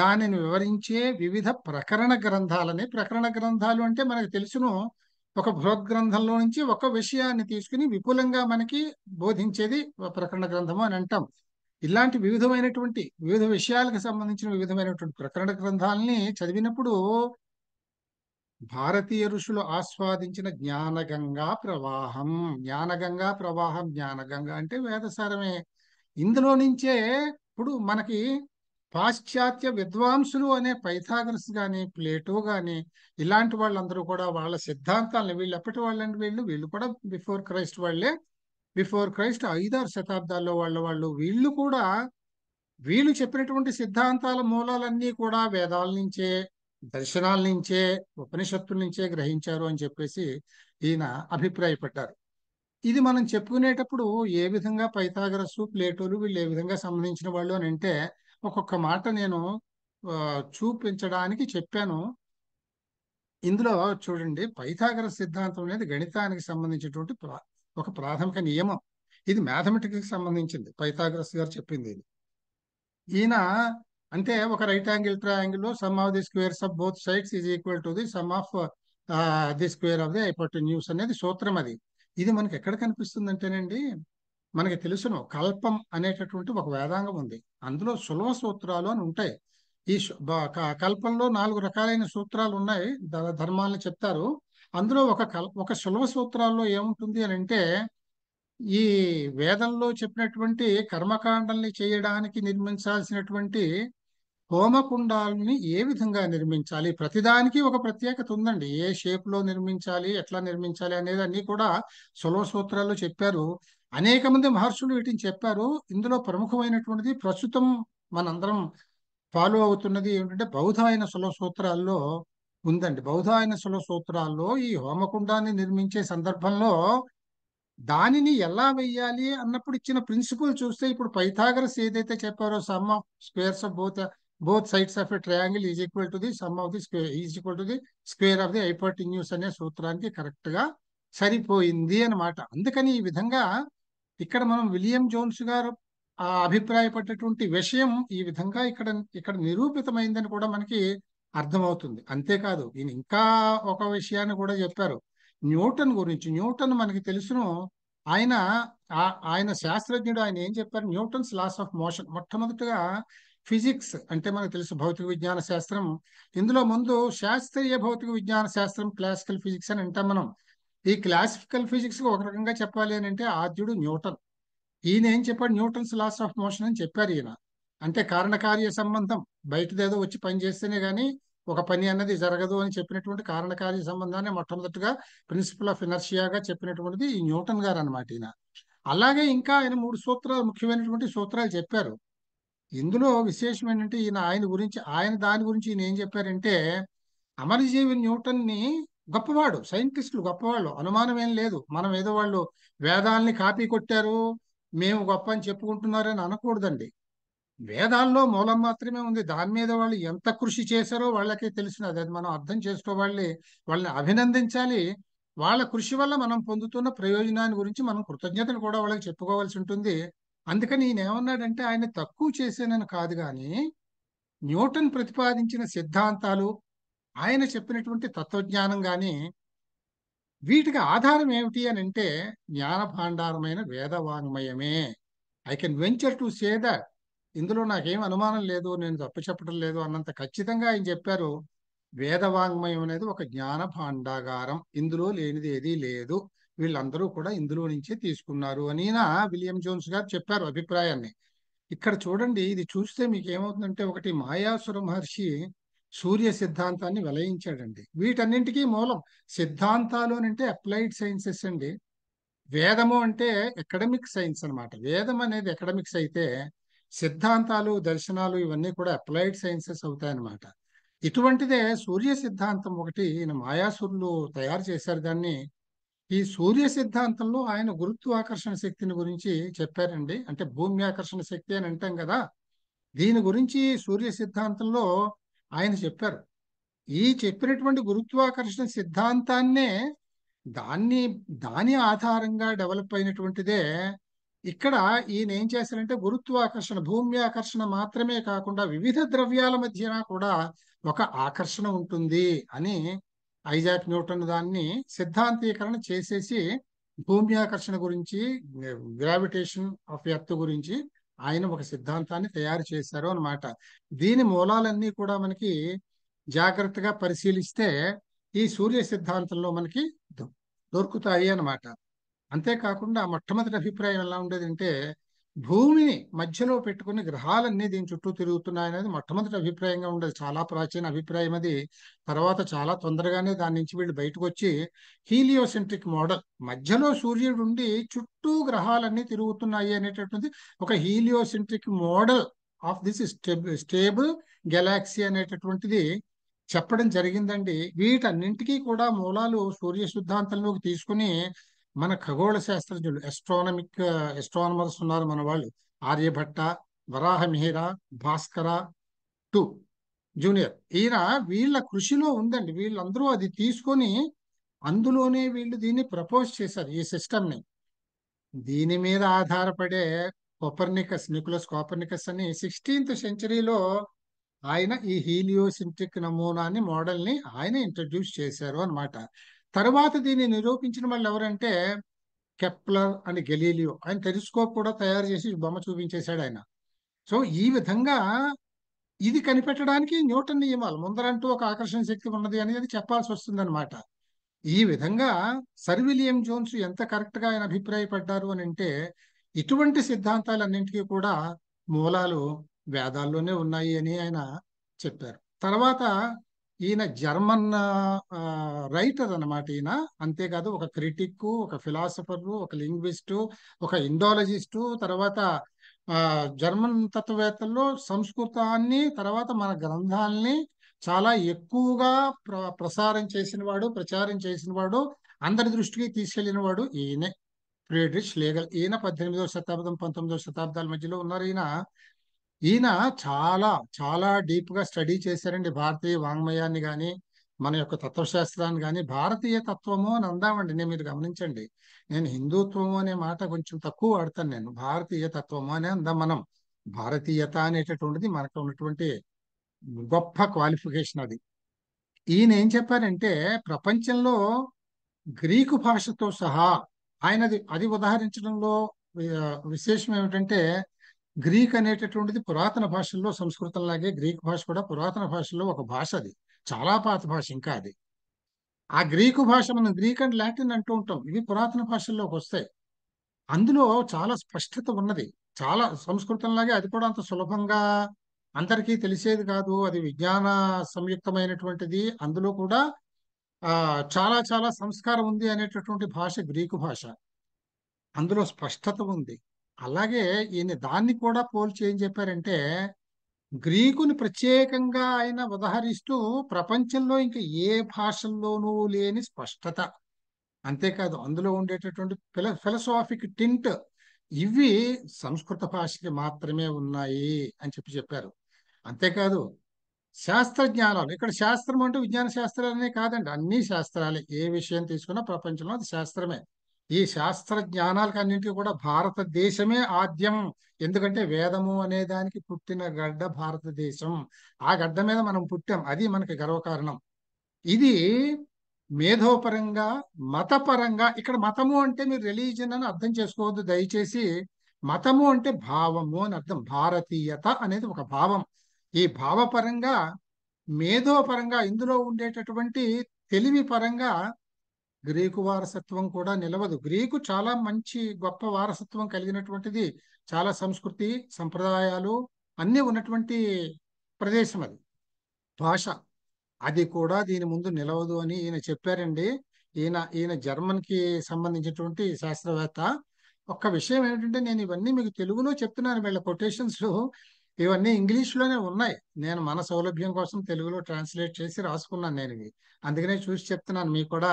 దానిని వివరించే వివిధ ప్రకరణ గ్రంథాలని ప్రకరణ గ్రంథాలు అంటే మనకు తెలుసును ఒక బృహద్గ్రంథంలో నుంచి ఒక విషయాన్ని తీసుకుని విపులంగా మనకి బోధించేది ప్రకరణ గ్రంథము అని అంటాం ఇలాంటి వివిధమైనటువంటి వివిధ విషయాలకు సంబంధించిన వివిధమైనటువంటి ప్రకరణ గ్రంథాలని చదివినప్పుడు భారతీయ ఋషులు ఆస్వాదించిన జ్ఞానగంగా ప్రవాహం జ్ఞానగంగా ప్రవాహం జ్ఞానగంగా అంటే వేదసారమే ఇందులో నుంచే ఇప్పుడు మనకి పాశ్చాత్య విద్వాంసులు అనే పైథాగరస్ కానీ ప్లేటో కానీ ఇలాంటి వాళ్ళందరూ కూడా వాళ్ళ సిద్ధాంతాలను వీళ్ళు ఎప్పటి వాళ్ళంటే వీళ్ళు వీళ్ళు కూడా బిఫోర్ క్రైస్ట్ వాళ్ళే బిఫోర్ క్రైస్ట్ ఐదారు శతాబ్దాల్లో వాళ్ళ వాళ్ళు వీళ్ళు కూడా వీళ్ళు చెప్పినటువంటి సిద్ధాంతాల మూలాలన్నీ కూడా వేదాల నుంచే దర్శనాల నుంచే ఉపనిషత్తుల నుంచే గ్రహించారు అని చెప్పేసి ఈయన అభిప్రాయపడ్డారు ఇది మనం చెప్పుకునేటప్పుడు ఏ విధంగా పైథాగరస్ ప్లేటోలు వీళ్ళు ఏ విధంగా సంబంధించిన వాళ్ళు అని అంటే ఒక్కొక్క మాట నేను చూపించడానికి చెప్పాను ఇందులో చూడండి పైతాగర సిద్ధాంతం అనేది గణితానికి సంబంధించినటువంటి ఒక ప్రాథమిక నియమం ఇది మ్యాథమెటిక్స్ సంబంధించింది పైతాగరస్ గారు చెప్పింది ఇది ఈయన అంటే ఒక right angle triangle sum of the square of both sides is equal to the sum of the square of the news అనేది సూత్రం అది ఇది మనకి ఎక్కడ కనిపిస్తుంది అంటేనండి మనకి తెలుసును కల్పం అనేటటువంటి ఒక వేదాంగం ఉంది అందులో సులభ సూత్రాలు అని ఉంటాయి ఈ కల్పంలో నాలుగు రకాలైన సూత్రాలు ఉన్నాయి ధర్మాలను చెప్తారు అందులో ఒక కల్ ఒక సులభ సూత్రాల్లో ఏముంటుంది అని అంటే ఈ వేదంలో చెప్పినటువంటి కర్మకాండల్ని చేయడానికి నిర్మించాల్సినటువంటి హోమకుండాలని ఏ విధంగా నిర్మించాలి ప్రతిదానికి ఒక ప్రత్యేకత ఉందండి ఏ షేప్లో నిర్మించాలి ఎట్లా నిర్మించాలి అనేది అన్నీ కూడా సులభ సూత్రాల్లో చెప్పారు అనేక మంది మహర్షులు వీటిని చెప్పారు ఇందులో ప్రముఖమైనటువంటిది ప్రస్తుతం మనందరం ఫాలో అవుతున్నది ఏమిటంటే అయిన సులభ సూత్రాల్లో ఉందండి అయిన సులభ సూత్రాల్లో ఈ హోమకుండాన్ని నిర్మించే సందర్భంలో దానిని ఎలా వెయ్యాలి అన్నప్పుడు ఇచ్చిన ప్రిన్సిపల్ చూస్తే ఇప్పుడు పైథాగరస్ ఏదైతే చెప్పారో sum of squares of both both sides of a triangle is equal to the sum of the square is equal to the square of the hypotenuse అనే సూత్రానికి కరెక్ట్ గా సరిపోయింది అనమాట అందుకని ఈ విధంగా ఇక్కడ మనం విలియం జోన్స్ గారు ఆ అభిప్రాయపడ్డటువంటి విషయం ఈ విధంగా ఇక్కడ ఇక్కడ నిరూపితమైందని కూడా మనకి అర్థమవుతుంది అంతేకాదు ఈయన ఇంకా ఒక విషయాన్ని కూడా చెప్పారు న్యూటన్ గురించి న్యూటన్ మనకి తెలుసును ఆయన ఆయన శాస్త్రజ్ఞుడు ఆయన ఏం చెప్పారు న్యూటన్స్ లాస్ ఆఫ్ మోషన్ మొట్టమొదటిగా ఫిజిక్స్ అంటే మనకు తెలుసు భౌతిక విజ్ఞాన శాస్త్రం ఇందులో ముందు శాస్త్రీయ భౌతిక విజ్ఞాన శాస్త్రం క్లాసికల్ ఫిజిక్స్ అని అంటాం మనం ఈ క్లాసికల్ ఫిజిక్స్ ఒక రకంగా చెప్పాలి అని అంటే ఆద్యుడు న్యూటన్ ఈయన ఏం చెప్పాడు న్యూటన్స్ లాస్ ఆఫ్ మోషన్ అని చెప్పారు ఈయన అంటే కారణకార్య సంబంధం బయటదేదో వచ్చి పని చేస్తేనే కానీ ఒక పని అన్నది జరగదు అని చెప్పినటువంటి కారణకార్య సంబంధాన్ని మొట్టమొదటిగా ప్రిన్సిపల్ ఆఫ్ ఇనర్షియాగా చెప్పినటువంటిది ఈ న్యూటన్ గారు అనమాట ఈయన అలాగే ఇంకా ఆయన మూడు సూత్రాలు ముఖ్యమైనటువంటి సూత్రాలు చెప్పారు ఇందులో విశేషం ఏంటంటే ఈయన ఆయన గురించి ఆయన దాని గురించి ఈయన ఏం చెప్పారంటే అమరజీవి న్యూటన్ని గొప్పవాడు సైంటిస్టులు గొప్పవాళ్ళు అనుమానం ఏం లేదు మనం ఏదో వాళ్ళు వేదాల్ని కాపీ కొట్టారు మేము గొప్ప అని చెప్పుకుంటున్నారని అనకూడదండి వేదాల్లో మూలం మాత్రమే ఉంది దాని మీద వాళ్ళు ఎంత కృషి చేశారో వాళ్ళకే తెలిసిన అది మనం అర్థం చేసుకోవాలి వాళ్ళని అభినందించాలి వాళ్ళ కృషి వల్ల మనం పొందుతున్న ప్రయోజనాన్ని గురించి మనం కృతజ్ఞతలు కూడా వాళ్ళకి చెప్పుకోవాల్సి ఉంటుంది అందుకని ఈయన ఏమన్నాడంటే ఆయన తక్కువ చేశానని కాదు కానీ న్యూటన్ ప్రతిపాదించిన సిద్ధాంతాలు ఆయన చెప్పినటువంటి తత్వజ్ఞానం కానీ వీటికి ఆధారం ఏమిటి అని అంటే జ్ఞాన భాండారమైన వేదవాంగ్మయమే I can venture to say that ఇందులో నాకేం అనుమానం లేదు నేను తప్పు చెప్పడం లేదు అన్నంత ఖచ్చితంగా ఆయన చెప్పారు వేదవాంగ్మయం అనేది ఒక జ్ఞాన భాండాగారం ఇందులో లేనిది ఏదీ లేదు వీళ్ళందరూ కూడా ఇందులో నుంచే తీసుకున్నారు అని విలియం జోన్స్ గారు చెప్పారు అభిప్రాయాన్ని ఇక్కడ చూడండి ఇది చూస్తే మీకు ఏమవుతుందంటే ఒకటి మాయాసుర మహర్షి సూర్య సిద్ధాంతాన్ని వెలయించాడండి వీటన్నింటికీ మూలం సిద్ధాంతాలు అంటే అప్లైడ్ సైన్సెస్ అండి వేదము అంటే అకడమిక్ సైన్స్ అనమాట వేదం అనేది అకడమిక్స్ అయితే సిద్ధాంతాలు దర్శనాలు ఇవన్నీ కూడా అప్లైడ్ సైన్సెస్ అవుతాయన్నమాట ఇటువంటిదే సూర్య సిద్ధాంతం ఒకటి ఈయన మాయాసురులు తయారు చేశారు దాన్ని ఈ సూర్య సిద్ధాంతంలో ఆయన గురుత్వాకర్షణ శక్తిని గురించి చెప్పారండి అంటే భూమి ఆకర్షణ శక్తి అని అంటాం కదా దీని గురించి సూర్య సిద్ధాంతంలో ఆయన చెప్పారు ఈ చెప్పినటువంటి గురుత్వాకర్షణ సిద్ధాంతాన్నే దాన్ని దాని ఆధారంగా డెవలప్ అయినటువంటిదే ఇక్కడ ఈయన ఏం చేశారంటే గురుత్వాకర్షణ భూమి ఆకర్షణ మాత్రమే కాకుండా వివిధ ద్రవ్యాల మధ్యన కూడా ఒక ఆకర్షణ ఉంటుంది అని ఐజాక్ న్యూటన్ దాన్ని సిద్ధాంతీకరణ చేసేసి భూమి ఆకర్షణ గురించి గ్రావిటేషన్ ఆఫ్ ఎర్త్ గురించి ఆయన ఒక సిద్ధాంతాన్ని తయారు చేశారు అనమాట దీని మూలాలన్నీ కూడా మనకి జాగ్రత్తగా పరిశీలిస్తే ఈ సూర్య సిద్ధాంతంలో మనకి దొరుకుతాయి అనమాట అంతేకాకుండా మొట్టమొదటి అభిప్రాయం ఎలా ఉండేది అంటే భూమిని మధ్యలో పెట్టుకుని గ్రహాలన్నీ దీని చుట్టూ తిరుగుతున్నాయనేది మొట్టమొదటి అభిప్రాయంగా ఉండదు చాలా ప్రాచీన అభిప్రాయం అది తర్వాత చాలా తొందరగానే దాని నుంచి వీళ్ళు బయటకు వచ్చి హీలియోసెంట్రిక్ మోడల్ మధ్యలో సూర్యుడు ఉండి చుట్టూ గ్రహాలన్నీ తిరుగుతున్నాయి అనేటటువంటిది ఒక heliocentric model of this stable galaxy అనేటటువంటిది చెప్పడం జరిగిందండి వీటన్నింటికీ కూడా మూలాలు సూర్య సిద్ధాంతంలోకి తీసుకుని మన ఖగోళ శాస్త్రజ్ఞులు ఎస్ట్రానమిక్ ఎస్ట్రానమర్స్ ఉన్నారు మన వాళ్ళు ఆర్యభట్ట వరాహమిహిర భాస్కర టు జూనియర్ ఈయన వీళ్ళ కృషిలో ఉందండి వీళ్ళందరూ అది తీసుకొని అందులోనే వీళ్ళు దీన్ని ప్రపోజ్ చేశారు ఈ సిస్టమ్ని దీని మీద ఆధారపడే కోపర్నికస్ నికులస్ కోపర్నికస్ అని సిక్స్టీన్త్ సెంచరీలో ఆయన ఈ హీలియోసింటిక్ నమూనాని మోడల్ని ఆయన ఇంట్రడ్యూస్ చేశారు అనమాట తర్వాత దీన్ని నిరూపించిన వాళ్ళు ఎవరంటే కెప్లర్ అని గెలీలియో ఆయన టెలిస్కోప్ కూడా తయారు చేసి బొమ్మ చూపించేశాడు ఆయన సో ఈ విధంగా ఇది కనిపెట్టడానికి న్యూటన్ నియమాలు ముందరంటూ ఒక ఆకర్షణ శక్తి ఉన్నది అనేది చెప్పాల్సి వస్తుందన్నమాట ఈ విధంగా సర్విలియం జోన్స్ ఎంత కరెక్ట్గా ఆయన అభిప్రాయపడ్డారు అని అంటే ఇటువంటి సిద్ధాంతాలన్నింటికీ కూడా మూలాలు వేదాల్లోనే ఉన్నాయి అని ఆయన చెప్పారు తర్వాత ఈయన జర్మన్ రైటర్ అనమాట ఈయన అంతేకాదు ఒక క్రిటిక్ ఒక ఫిలాసఫరు ఒక లింగ్విస్టు ఒక ఇండాలజిస్టు తర్వాత జర్మన్ తత్వవేత్తల్లో సంస్కృతాన్ని తర్వాత మన గ్రంథాలని చాలా ఎక్కువగా ప్ర ప్రసారం చేసినవాడు ప్రచారం చేసినవాడు అందరి దృష్టికి వాడు ఈయనే ఫ్రీడ్రిష్ లేగల్ ఈయన పద్దెనిమిదవ శతాబ్దం పంతొమ్మిదవ శతాబ్దాల మధ్యలో ఉన్నారు ఈయన ఈయన చాలా చాలా డీప్ గా స్టడీ చేశారండి భారతీయ వాంగ్మయాన్ని కానీ మన యొక్క తత్వశాస్త్రాన్ని కానీ భారతీయ తత్వము అని అందామండి నేను మీరు గమనించండి నేను హిందుత్వము అనే మాట కొంచెం తక్కువ వాడతాను నేను భారతీయ తత్వము అనే అందాం మనం భారతీయత అనేటటువంటిది మనకు ఉన్నటువంటి గొప్ప క్వాలిఫికేషన్ అది ఈయన ఏం చెప్పారంటే ప్రపంచంలో గ్రీకు భాషతో సహా ఆయనది అది ఉదాహరించడంలో విశేషం ఏమిటంటే గ్రీక్ అనేటటువంటిది పురాతన భాషల్లో సంస్కృతంలాగే గ్రీక్ భాష కూడా పురాతన భాషల్లో ఒక భాష అది చాలా పాత భాష ఇంకా అది ఆ గ్రీకు భాష మనం గ్రీక్ అండ్ లాటిన్ అంటూ ఉంటాం ఇవి పురాతన భాషల్లోకి వస్తాయి అందులో చాలా స్పష్టత ఉన్నది చాలా సంస్కృతంలాగే అది కూడా అంత సులభంగా అందరికీ తెలిసేది కాదు అది విజ్ఞాన సంయుక్తమైనటువంటిది అందులో కూడా చాలా చాలా సంస్కారం ఉంది అనేటటువంటి భాష గ్రీకు భాష అందులో స్పష్టత ఉంది అలాగే ఈయన దాన్ని కూడా పోల్చి ఏం చెప్పారంటే గ్రీకుని ప్రత్యేకంగా ఆయన ఉదహరిస్తూ ప్రపంచంలో ఇంకా ఏ భాషల్లోనూ లేని స్పష్టత అంతేకాదు అందులో ఉండేటటువంటి ఫిల ఫిలసాఫిక్ టింట్ ఇవి సంస్కృత భాషకి మాత్రమే ఉన్నాయి అని చెప్పి చెప్పారు అంతేకాదు శాస్త్రజ్ఞానాలు ఇక్కడ శాస్త్రం అంటే విజ్ఞాన శాస్త్రాలనే కాదండి అన్ని శాస్త్రాలే ఏ విషయం తీసుకున్నా ప్రపంచంలో అది శాస్త్రమే ఈ శాస్త్ర అన్నింటికి కూడా భారతదేశమే ఆద్యం ఎందుకంటే వేదము అనే దానికి పుట్టిన గడ్డ భారతదేశం ఆ గడ్డ మీద మనం పుట్టాం అది మనకి గర్వకారణం ఇది మేధోపరంగా మతపరంగా ఇక్కడ మతము అంటే మీరు రిలీజన్ అని అర్థం చేసుకోవద్దు దయచేసి మతము అంటే భావము అని అర్థం భారతీయత అనేది ఒక భావం ఈ భావపరంగా మేధోపరంగా ఇందులో ఉండేటటువంటి తెలివి పరంగా గ్రీకు వారసత్వం కూడా నిలవదు గ్రీకు చాలా మంచి గొప్ప వారసత్వం కలిగినటువంటిది చాలా సంస్కృతి సంప్రదాయాలు అన్నీ ఉన్నటువంటి ప్రదేశం అది భాష అది కూడా దీని ముందు నిలవదు అని ఈయన చెప్పారండి ఈయన ఈయన జర్మన్కి సంబంధించినటువంటి శాస్త్రవేత్త ఒక్క విషయం ఏంటంటే నేను ఇవన్నీ మీకు తెలుగులో చెప్తున్నాను వీళ్ళ కొటేషన్స్ ఇవన్నీ ఇంగ్లీష్లోనే ఉన్నాయి నేను మన సౌలభ్యం కోసం తెలుగులో ట్రాన్స్లేట్ చేసి రాసుకున్నాను నేను ఇవి అందుకనే చూసి చెప్తున్నాను మీకు కూడా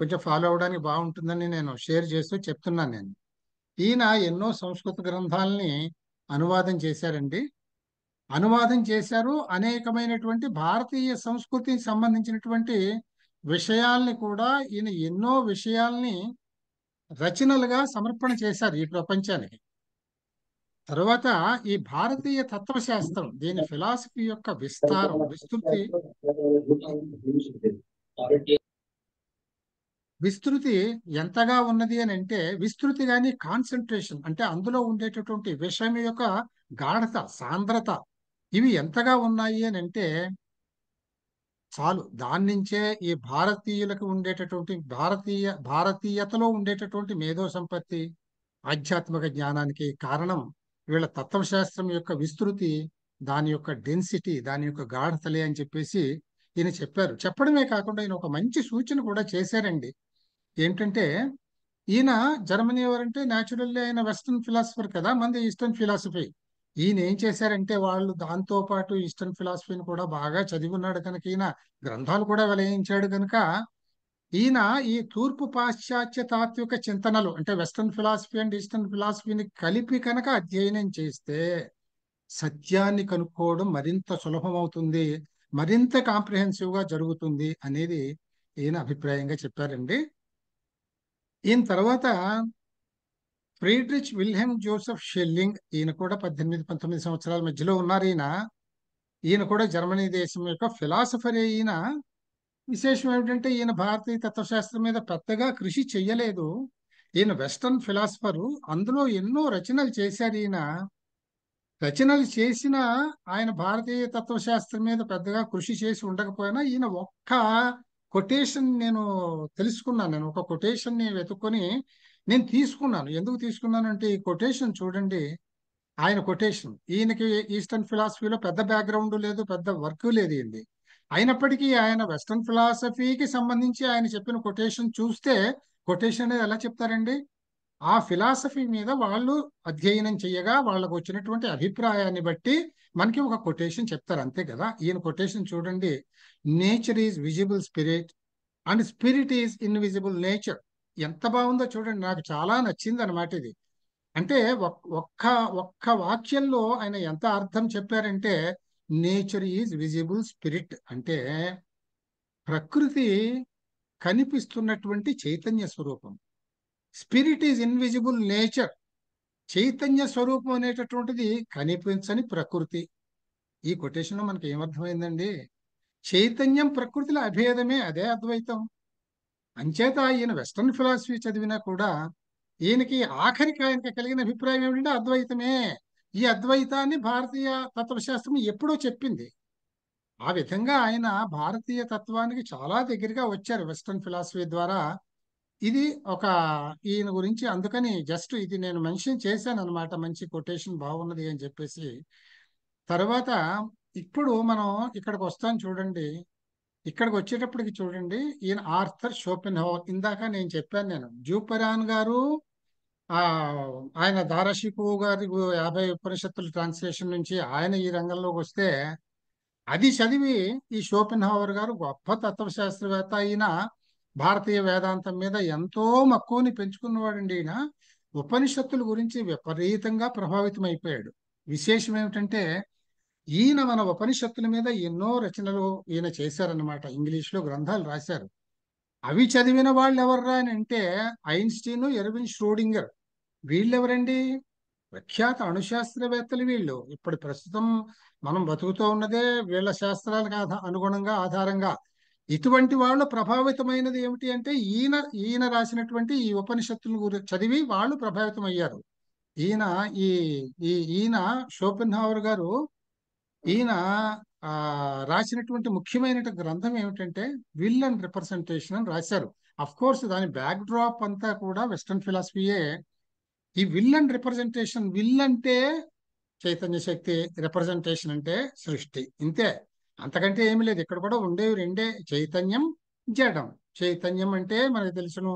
కొంచెం ఫాలో అవడానికి బాగుంటుందని నేను షేర్ చేస్తూ చెప్తున్నాను నేను ఈయన ఎన్నో సంస్కృత గ్రంథాలని అనువాదం చేశారండి అనువాదం చేశారు అనేకమైనటువంటి భారతీయ సంస్కృతికి సంబంధించినటువంటి విషయాల్ని కూడా ఈయన ఎన్నో విషయాల్ని రచనలుగా సమర్పణ చేశారు ఈ ప్రపంచానికి తర్వాత ఈ భారతీయ తత్వశాస్త్రం దీని ఫిలాసఫీ యొక్క విస్తారం విస్తృతి విస్తృతి ఎంతగా ఉన్నది అని అంటే విస్తృతి కానీ కాన్సన్ట్రేషన్ అంటే అందులో ఉండేటటువంటి విషయం యొక్క గాఢత సాంద్రత ఇవి ఎంతగా ఉన్నాయి అని అంటే చాలు దాని నుంచే ఈ భారతీయులకు ఉండేటటువంటి భారతీయ భారతీయతలో ఉండేటటువంటి మేధో సంపత్తి ఆధ్యాత్మిక జ్ఞానానికి కారణం వీళ్ళ తత్వశాస్త్రం యొక్క విస్తృతి దాని యొక్క డెన్సిటీ దాని యొక్క గాఢతలే అని చెప్పేసి ఈయన చెప్పారు చెప్పడమే కాకుండా ఈయన ఒక మంచి సూచన కూడా చేశారండి ఏంటంటే ఈయన జర్మనీ ఎవరంటే న్యాచురల్లీ ఆయన వెస్ట్రన్ ఫిలాసఫర్ కదా మంది ఈస్టర్న్ ఫిలాసఫీ ఈయన ఏం చేశారంటే వాళ్ళు దాంతో పాటు ఈస్టర్న్ ఫిలాసఫీని కూడా బాగా చదివి ఉన్నాడు కనుక ఈయన గ్రంథాలు కూడా వెలయించాడు కనుక ఈయన ఈ తూర్పు పాశ్చాత్య తాత్విక చింతనలు అంటే వెస్టర్న్ ఫిలాసఫీ అండ్ ఈస్టర్న్ ఫిలాసఫీని కలిపి కనుక అధ్యయనం చేస్తే సత్యాన్ని కనుక్కోవడం మరింత సులభం అవుతుంది మరింత కాంప్రిహెన్సివ్గా జరుగుతుంది అనేది ఈయన అభిప్రాయంగా చెప్పారండి ఈయన తర్వాత ఫ్రీడ్రిచ్ విల్హెమ్ జోసెఫ్ షెల్లింగ్ ఈయన కూడా పద్దెనిమిది పంతొమ్మిది సంవత్సరాల మధ్యలో ఉన్నారు ఈయన ఈయన కూడా జర్మనీ దేశం యొక్క ఫిలాసఫర్ ఈయన విశేషం ఏమిటంటే ఈయన భారతీయ తత్వశాస్త్రం మీద పెద్దగా కృషి చెయ్యలేదు ఈయన వెస్టర్న్ ఫిలాసఫరు అందులో ఎన్నో రచనలు చేశారు ఈయన రచనలు చేసిన ఆయన భారతీయ తత్వశాస్త్రం మీద పెద్దగా కృషి చేసి ఉండకపోయినా ఈయన ఒక్క కొటేషన్ నేను తెలుసుకున్నాను నేను ఒక కొటేషన్ ని వెతుక్కొని నేను తీసుకున్నాను ఎందుకు తీసుకున్నానంటే ఈ కొటేషన్ చూడండి ఆయన కొటేషన్ ఈయనకి ఈస్టర్న్ ఫిలాసఫీలో పెద్ద బ్యాక్గ్రౌండ్ లేదు పెద్ద వర్క్ లేదు ఏంది అయినప్పటికీ ఆయన వెస్టర్న్ ఫిలాసఫీకి సంబంధించి ఆయన చెప్పిన కొటేషన్ చూస్తే కొటేషన్ అనేది ఎలా చెప్తారండి ఆ ఫిలాసఫీ మీద వాళ్ళు అధ్యయనం చేయగా వాళ్ళకు వచ్చినటువంటి అభిప్రాయాన్ని బట్టి మనకి ఒక కొటేషన్ చెప్తారు అంతే కదా ఈయన కొటేషన్ చూడండి nature is visible spirit and spirit is invisible nature ఎంత బాగుందో చూడండి నాకు చాలా నచ్చింది అనమాట ఇది అంటే ఒక్క ఒక్క వాక్యంలో ఆయన ఎంత అర్థం చెప్పారంటే నేచర్ ఈజ్ విజిబుల్ స్పిరిట్ అంటే ప్రకృతి కనిపిస్తున్నటువంటి చైతన్య స్వరూపం స్పిరిట్ ఈజ్ ఇన్విజిబుల్ నేచర్ చైతన్య స్వరూపం అనేటటువంటిది కనిపించని ప్రకృతి ఈ కొటేషన్లో మనకి ఏమర్థమైందండి చైతన్యం ప్రకృతిలో అభేదమే అదే అద్వైతం అంచేత ఈయన వెస్ట్రన్ ఫిలాసఫీ చదివినా కూడా ఈయనకి ఆఖరికి ఆయనకి కలిగిన అభిప్రాయం ఏమిటంటే అద్వైతమే ఈ అద్వైతాన్ని భారతీయ తత్వశాస్త్రం ఎప్పుడో చెప్పింది ఆ విధంగా ఆయన భారతీయ తత్వానికి చాలా దగ్గరగా వచ్చారు వెస్ట్రన్ ఫిలాసఫీ ద్వారా ఇది ఒక ఈయన గురించి అందుకని జస్ట్ ఇది నేను మెన్షన్ చేశాను అనమాట మంచి కొటేషన్ బాగున్నది అని చెప్పేసి తర్వాత ఇప్పుడు మనం ఇక్కడికి వస్తాను చూడండి ఇక్కడికి వచ్చేటప్పటికి చూడండి ఈయన ఆర్థర్ షోపెన్ హోవర్ ఇందాక నేను చెప్పాను నేను జూపరాన్ గారు ఆయన దారాషికు గారి యాభై ఉపనిషత్తుల ట్రాన్స్లేషన్ నుంచి ఆయన ఈ రంగంలోకి వస్తే అది చదివి ఈ షోపెన్ హోవర్ గారు గొప్ప తత్వశాస్త్రవేత్త అయిన భారతీయ వేదాంతం మీద ఎంతో మక్కువని పెంచుకున్నవాడండి ఈయన ఉపనిషత్తుల గురించి విపరీతంగా ప్రభావితం అయిపోయాడు విశేషం ఏమిటంటే ఈయన మన ఉపనిషత్తుల మీద ఎన్నో రచనలు ఈయన చేశారనమాట ఇంగ్లీష్లో గ్రంథాలు రాశారు అవి చదివిన వాళ్ళు ఎవర్రా అని అంటే ఐన్స్టీన్ ఎర్విన్ ష్రోడింగర్ వీళ్ళెవరండి ప్రఖ్యాత అణుశాస్త్రవేత్తలు వీళ్ళు ఇప్పుడు ప్రస్తుతం మనం బతుకుతూ ఉన్నదే వీళ్ళ శాస్త్రాలకు అనుగుణంగా ఆధారంగా ఇటువంటి వాళ్ళు ప్రభావితమైనది ఏమిటి అంటే ఈయన ఈయన రాసినటువంటి ఈ ఉపనిషత్తుల గురించి చదివి వాళ్ళు ప్రభావితం అయ్యారు ఈయన ఈ ఈ ఈయన హావర్ గారు ఈయన రాసినటువంటి ముఖ్యమైన గ్రంథం ఏమిటంటే విల్ అండ్ రిప్రజెంటేషన్ అని రాశారు అఫ్ కోర్స్ దాని బ్యాక్ డ్రాప్ అంతా కూడా వెస్ట్రన్ ఫిలాసఫీయే ఈ విల్ అండ్ రిప్రజెంటేషన్ విల్ అంటే చైతన్య శక్తి రిప్రజెంటేషన్ అంటే సృష్టి ఇంతే అంతకంటే ఏమి లేదు ఇక్కడ కూడా ఉండేవి రెండే చైతన్యం జడం చైతన్యం అంటే మనకు తెలుసును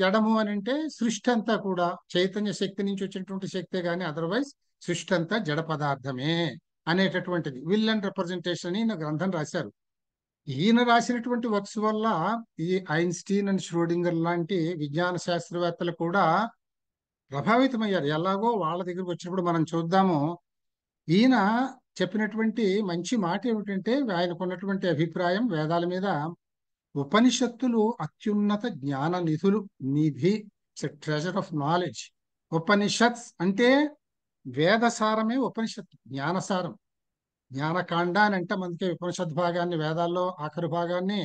జడము అని అంటే సృష్టి అంతా కూడా చైతన్య శక్తి నుంచి వచ్చినటువంటి శక్తే కానీ అదర్వైజ్ సృష్టి అంతా జడ పదార్థమే అనేటటువంటిది విల్ అండ్ రిప్రజెంటేషన్ అని గ్రంథం రాశారు ఈయన రాసినటువంటి వర్క్స్ వల్ల ఈ ఐన్స్టీన్ అండ్ ష్రోడింగర్ లాంటి విజ్ఞాన శాస్త్రవేత్తలు కూడా ప్రభావితమయ్యారు ఎలాగో వాళ్ళ దగ్గరకు వచ్చినప్పుడు మనం చూద్దాము ఈయన చెప్పినటువంటి మంచి మాట ఏమిటంటే ఉన్నటువంటి అభిప్రాయం వేదాల మీద ఉపనిషత్తులు అత్యున్నత జ్ఞాన నిధులు నిధి it's treasure of knowledge Upanishad అంటే వేదసారమే ఉపనిషత్తు జ్ఞానసారం జ్ఞానకాండ అని అంటే మనకి ఉపనిషత్ భాగాన్ని వేదాల్లో ఆఖరి భాగాన్ని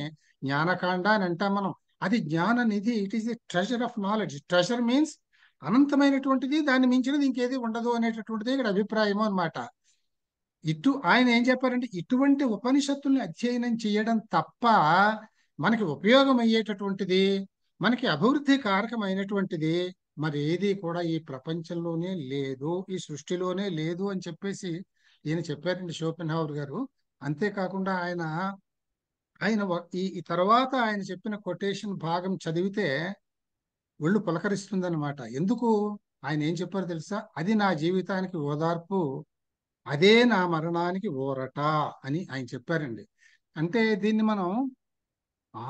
జ్ఞానకాండ అని అంటాం మనం అది జ్ఞాన నిధి it is the treasure of knowledge treasure means అనంతమైనటువంటిది దాన్ని మించినది ఇంకేది ఉండదు అనేటటువంటిది ఇక్కడ అభిప్రాయము అనమాట ఇటు ఆయన ఏం చెప్పారంటే ఇటువంటి ఉపనిషత్తుల్ని అధ్యయనం చేయడం తప్ప మనకి ఉపయోగం అయ్యేటటువంటిది మనకి అభివృద్ధి కారకమైనటువంటిది మరి ఏది కూడా ఈ ప్రపంచంలోనే లేదు ఈ సృష్టిలోనే లేదు అని చెప్పేసి ఈయన చెప్పారండి షోపెన్ హావర్ గారు అంతేకాకుండా ఆయన ఆయన ఈ తర్వాత ఆయన చెప్పిన కొటేషన్ భాగం చదివితే ఒళ్ళు పులకరిస్తుందన్నమాట ఎందుకు ఆయన ఏం చెప్పారు తెలుసా అది నా జీవితానికి ఓదార్పు అదే నా మరణానికి ఊరట అని ఆయన చెప్పారండి అంటే దీన్ని మనం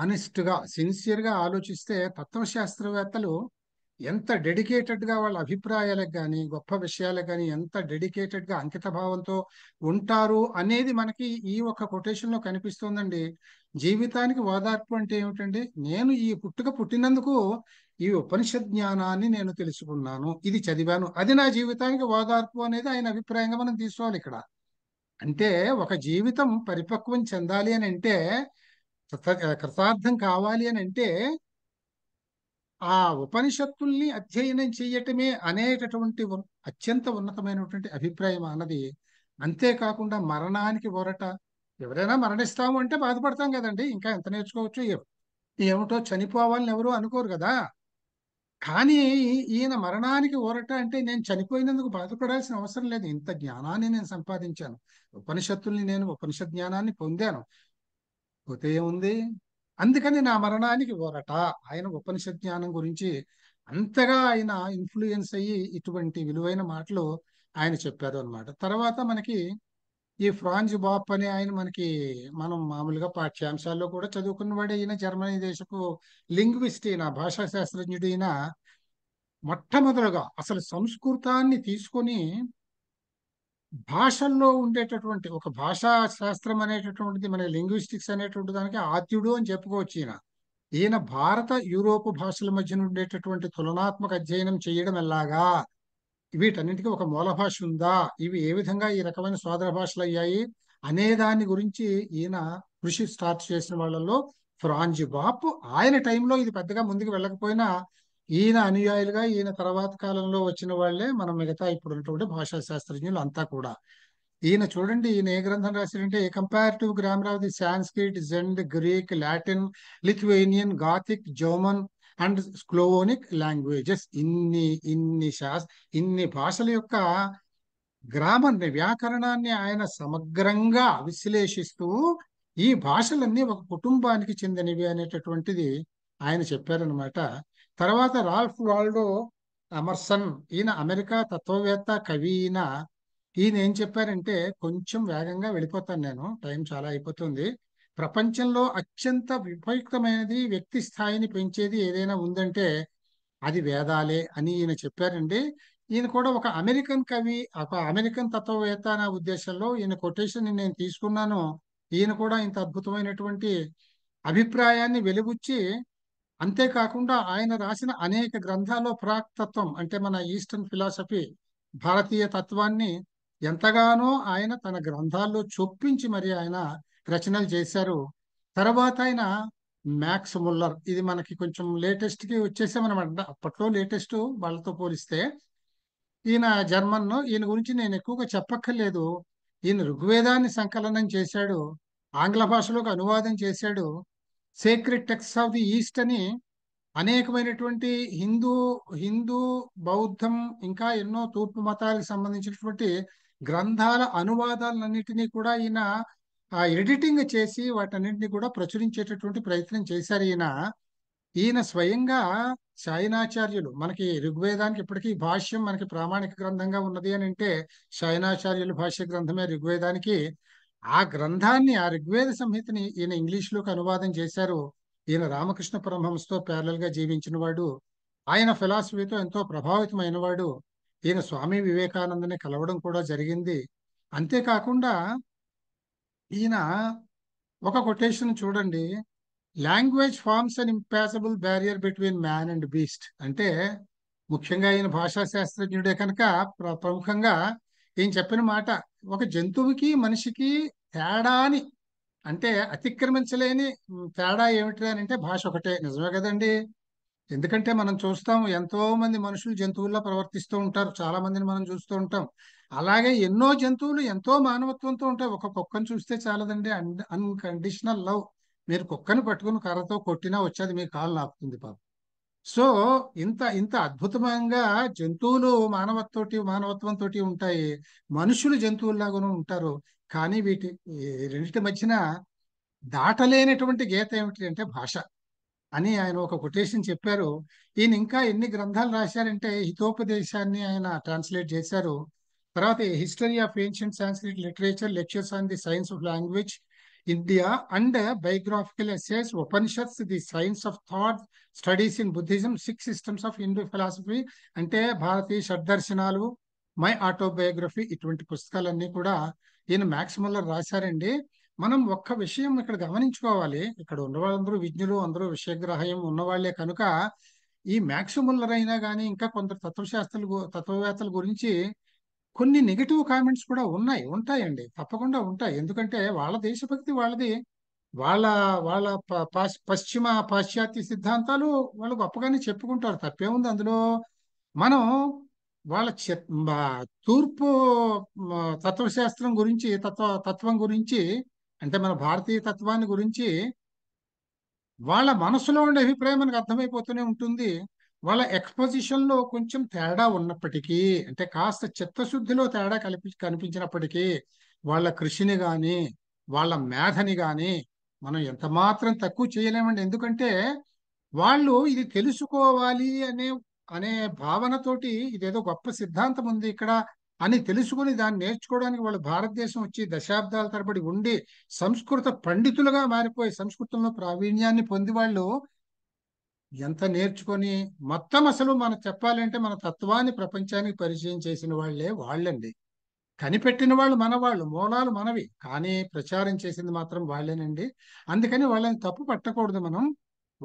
ఆనెస్ట్గా సిన్సియర్గా ఆలోచిస్తే తత్వశాస్త్రవేత్తలు ఎంత డెడికేటెడ్గా వాళ్ళ అభిప్రాయాలకు కానీ గొప్ప విషయాలకు కానీ ఎంత డెడికేటెడ్గా అంకిత భావంతో ఉంటారు అనేది మనకి ఈ ఒక కొటేషన్లో కనిపిస్తోందండి జీవితానికి ఓదార్పు అంటే ఏమిటండి నేను ఈ పుట్టుక పుట్టినందుకు ఈ ఉపనిషత్ జ్ఞానాన్ని నేను తెలుసుకున్నాను ఇది చదివాను అది నా జీవితానికి ఓదార్పు అనేది ఆయన అభిప్రాయంగా మనం తీసుకోవాలి ఇక్కడ అంటే ఒక జీవితం పరిపక్వం చెందాలి అని అంటే కృతార్థం కావాలి అని అంటే ఆ ఉపనిషత్తుల్ని అధ్యయనం చేయటమే అనేటటువంటి అత్యంత ఉన్నతమైనటువంటి అభిప్రాయం అన్నది అంతేకాకుండా మరణానికి ఓరట ఎవరైనా మరణిస్తాము అంటే బాధపడతాం కదండి ఇంకా ఎంత నేర్చుకోవచ్చు ఏమిటో చనిపోవాలని ఎవరు అనుకోరు కదా కానీ ఈయన మరణానికి ఊరట అంటే నేను చనిపోయినందుకు బాధపడాల్సిన అవసరం లేదు ఇంత జ్ఞానాన్ని నేను సంపాదించాను ఉపనిషత్తుల్ని నేను ఉపనిషత్ జ్ఞానాన్ని పొందాను పోతే ఏముంది అందుకని నా మరణానికి ఊరట ఆయన ఉపనిషత్ జ్ఞానం గురించి అంతగా ఆయన ఇన్ఫ్లుయెన్స్ అయ్యి ఇటువంటి విలువైన మాటలు ఆయన చెప్పారు అనమాట తర్వాత మనకి ఈ ఫ్రాన్స్ బాప్ అనే ఆయన మనకి మనం మామూలుగా పాఠ్యాంశాల్లో కూడా చదువుకున్న చదువుకున్నవాడే ఈయన జర్మనీ దేశపు లింగ్విస్ట్ ఈయన భాషా శాస్త్రజ్ఞుడు ఈయన మొట్టమొదటిగా అసలు సంస్కృతాన్ని తీసుకొని భాషల్లో ఉండేటటువంటి ఒక భాషా శాస్త్రం అనేటటువంటిది మన లింగ్విస్టిక్స్ అనేటువంటి దానికి ఆద్యుడు అని చెప్పుకోవచ్చు ఈయన ఈయన భారత యూరోపు భాషల మధ్యన ఉండేటటువంటి తులనాత్మక అధ్యయనం చేయడం ఎలాగా వీటన్నిటికీ ఒక మూల భాష ఉందా ఇవి ఏ విధంగా ఈ రకమైన స్వాదర భాషలు అయ్యాయి అనే దాని గురించి ఈయన కృషి స్టార్ట్ చేసిన వాళ్ళలో ఫ్రాంజి బాపు ఆయన టైంలో ఇది పెద్దగా ముందుకు వెళ్ళకపోయినా ఈయన అనుయాయులుగా ఈయన తర్వాత కాలంలో వచ్చిన వాళ్లే మనం మిగతా ఇప్పుడు ఉన్నటువంటి భాషా శాస్త్రజ్ఞులు అంతా కూడా ఈయన చూడండి ఈయన ఏ గ్రంథం రాశారంటే a comparative grammar of the Sanskrit Zend Greek Latin Lithuanian Gothic German and Slavonic languages ఇన్ని ఇన్ని శాస్ ఇన్ని భాషల యొక్క గ్రామర్ని వ్యాకరణాన్ని ఆయన సమగ్రంగా విశ్లేషిస్తూ ఈ భాషలన్నీ ఒక కుటుంబానికి చెందినవి అనేటటువంటిది ఆయన చెప్పారనమాట తర్వాత రాల్ఫ్ వాల్డో అమర్సన్ ఈయన అమెరికా తత్వవేత్త కవి ఈయన ఈయన ఏం చెప్పారంటే కొంచెం వేగంగా వెళ్ళిపోతాను నేను టైం చాలా అయిపోతుంది ప్రపంచంలో అత్యంత విపరీతమైనది వ్యక్తి స్థాయిని పెంచేది ఏదైనా ఉందంటే అది వేదాలే అని ఈయన చెప్పారండి ఈయన కూడా ఒక అమెరికన్ కవి ఒక అమెరికన్ తత్వవేత్త అనే ఉద్దేశంలో ఈయన కొటేషన్ నేను తీసుకున్నాను ఈయన కూడా ఇంత అద్భుతమైనటువంటి అభిప్రాయాన్ని వెలుగుచ్చి అంతేకాకుండా ఆయన రాసిన అనేక గ్రంథాల్లో ప్రాక్తత్వం అంటే మన ఈస్టర్న్ ఫిలాసఫీ భారతీయ తత్వాన్ని ఎంతగానో ఆయన తన గ్రంథాల్లో చొప్పించి మరి ఆయన రచనలు చేశారు తర్వాత ఆయన మ్యాక్స్ ముల్లర్ ఇది మనకి కొంచెం లేటెస్ట్ కి వచ్చేసామన్నమాట అప్పట్లో లేటెస్ట్ వాళ్ళతో పోలిస్తే ఈయన జర్మన్ ఈయన గురించి నేను ఎక్కువగా చెప్పక్కర్లేదు ఈయన ఋగ్వేదాన్ని సంకలనం చేశాడు ఆంగ్ల భాషలోకి అనువాదం చేశాడు secret texts of the East అని అనేకమైనటువంటి హిందూ హిందూ బౌద్ధం ఇంకా ఎన్నో తూర్పు మతాలకు సంబంధించినటువంటి గ్రంథాల అనువాదాలన్నింటినీ కూడా ఈయన ఆ ఎడిటింగ్ చేసి వాటన్నింటినీ కూడా ప్రచురించేటటువంటి ప్రయత్నం చేశారు ఈయన ఈయన స్వయంగా శయనాచార్యులు మనకి ఋగ్వేదానికి ఇప్పటికీ భాష్యం మనకి ప్రామాణిక గ్రంథంగా ఉన్నది అని అంటే శయనాచార్యుల భాష్య గ్రంథమే ఋగ్వేదానికి ఆ గ్రంథాన్ని ఆ ఋగ్వేద సంహితని ఈయన ఇంగ్లీష్లోకి అనువాదం చేశారు ఈయన రామకృష్ణ పరమహంసతో ప్యారలల్గా జీవించిన వాడు ఆయన ఫిలాసఫీతో ఎంతో ప్రభావితమైన వాడు ఈయన స్వామి వివేకానందని కలవడం కూడా జరిగింది అంతేకాకుండా ఈయన ఒక కొటేషన్ చూడండి language forms and impossible barrier between man and beast అంటే ముఖ్యంగా ఈయన భాషా శాస్త్రజ్ఞుడే కనుక ప్రముఖంగా ఈయన చెప్పిన మాట ఒక జంతువుకి మనిషికి అని అంటే అతిక్రమించలేని తేడా ఏమిటి అని అంటే భాష ఒకటే నిజమే కదండి ఎందుకంటే మనం చూస్తాం ఎంతో మంది మనుషులు జంతువుల్లో ప్రవర్తిస్తూ ఉంటారు చాలా మందిని మనం చూస్తూ ఉంటాం అలాగే ఎన్నో జంతువులు ఎంతో మానవత్వంతో ఉంటాయి ఒక కుక్కను చూస్తే చాలదండి అన్కండిషనల్ లవ్ మీరు కుక్కను పట్టుకుని కర్రతో కొట్టినా వచ్చేది మీ కాలు లాపుతుంది పాపం సో ఇంత ఇంత అద్భుతంగా జంతువులు మానవతోటి మానవత్వంతో ఉంటాయి మనుషులు జంతువుల్లాగా ఉంటారు కానీ వీటి రెండింటి మధ్యన దాటలేనటువంటి గీత ఏమిటి అంటే భాష అని ఆయన ఒక కొటేషన్ చెప్పారు ఈయన ఇంకా ఎన్ని గ్రంథాలు రాశారంటే హితోపదేశాన్ని ఆయన ట్రాన్స్లేట్ చేశారు తర్వాత history of ancient Sanskrit literature lectures on the science of language India and biographical essays Upanishads the science of thought studies in Buddhism six systems of Hindu philosophy అంటే భారతీయ షడ్దర్శనాలు మై ఆటోబయోగ్రఫీ ఇటువంటి పుస్తకాలన్నీ కూడా ఈయన మ్యాక్స్ రాశారండి మనం ఒక్క విషయం ఇక్కడ గమనించుకోవాలి ఇక్కడ ఉన్నవాళ్ళందరూ విజ్ఞులు అందరూ విషయగ్రహయం ఉన్నవాళ్లే కనుక ఈ అయినా కానీ ఇంకా కొందరు తత్వశాస్త్రులు తత్వవేత్తల గురించి కొన్ని నెగిటివ్ కామెంట్స్ కూడా ఉన్నాయి ఉంటాయండి తప్పకుండా ఉంటాయి ఎందుకంటే వాళ్ళ దేశభక్తి వాళ్ళది వాళ్ళ వాళ్ళ పశ్చిమ పాశ్చాత్య సిద్ధాంతాలు వాళ్ళు గొప్పగానే చెప్పుకుంటారు తప్పేముంది అందులో మనం వాళ్ళ తూర్పు తత్వశాస్త్రం గురించి తత్వ తత్వం గురించి అంటే మన భారతీయ తత్వాన్ని గురించి వాళ్ళ మనసులో ఉండే అభిప్రాయం మనకు అర్థమైపోతూనే ఉంటుంది వాళ్ళ ఎక్స్పోజిషన్లో కొంచెం తేడా ఉన్నప్పటికీ అంటే కాస్త చిత్తశుద్ధిలో తేడా కలిపి కనిపించినప్పటికీ వాళ్ళ కృషిని కానీ వాళ్ళ మేధని కానీ మనం ఎంత మాత్రం తక్కువ చేయలేమండి ఎందుకంటే వాళ్ళు ఇది తెలుసుకోవాలి అనే అనే భావనతోటి ఇదేదో గొప్ప సిద్ధాంతం ఉంది ఇక్కడ అని తెలుసుకుని దాన్ని నేర్చుకోవడానికి వాళ్ళు భారతదేశం వచ్చి దశాబ్దాల తరబడి ఉండి సంస్కృత పండితులుగా మారిపోయి సంస్కృతంలో ప్రావీణ్యాన్ని పొంది వాళ్ళు ఎంత నేర్చుకొని మొత్తం అసలు మనం చెప్పాలంటే మన తత్వాన్ని ప్రపంచానికి పరిచయం చేసిన వాళ్ళే వాళ్ళండి కనిపెట్టిన వాళ్ళు మన వాళ్ళు మూలాలు మనవి కానీ ప్రచారం చేసింది మాత్రం వాళ్ళేనండి అందుకని వాళ్ళని తప్పు పట్టకూడదు మనం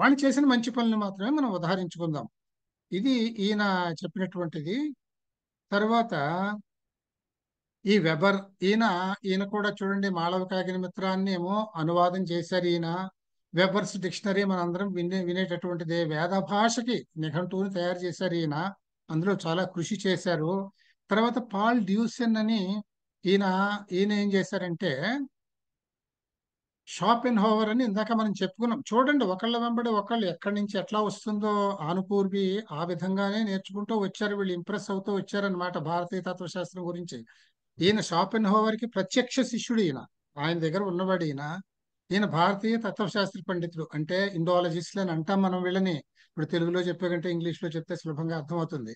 వాళ్ళు చేసిన మంచి పనులు మాత్రమే మనం ఉదాహరించుకుందాం ఇది ఈయన చెప్పినటువంటిది తర్వాత ఈ వెబర్ ఈయన ఈయన కూడా చూడండి మాళవకాగిని మిత్రాన్ని ఏమో అనువాదం చేశారు ఈయన వెబర్స్ డిక్షనరీ మనందరం వినే వినేటటువంటిదే వేద భాషకి నిఘంటువుని తయారు చేశారు ఈయన అందులో చాలా కృషి చేశారు తర్వాత పాల్ డ్యూసెన్ అని ఈయన ఈయన ఏం చేశారంటే షాపింగ్ హోవర్ అని ఇందాక మనం చెప్పుకున్నాం చూడండి ఒకళ్ళ వెంబడి ఒకళ్ళు ఎక్కడి నుంచి ఎట్లా వస్తుందో ఆనుపూర్వి ఆ విధంగానే నేర్చుకుంటూ వచ్చారు వీళ్ళు ఇంప్రెస్ అవుతూ వచ్చారనమాట భారతీయ తత్వశాస్త్రం గురించి ఈయన షాపింగ్ హోవర్కి ప్రత్యక్ష శిష్యుడు ఈయన ఆయన దగ్గర ఉన్నవాడు ఈయన ఈయన భారతీయ తత్వశాస్త్ర పండితుడు అంటే ఇండోలజిస్ట్లు అని అంటాం మనం వీళ్ళని ఇప్పుడు తెలుగులో చెప్పే కంటే ఇంగ్లీష్లో చెప్తే సులభంగా అర్థమవుతుంది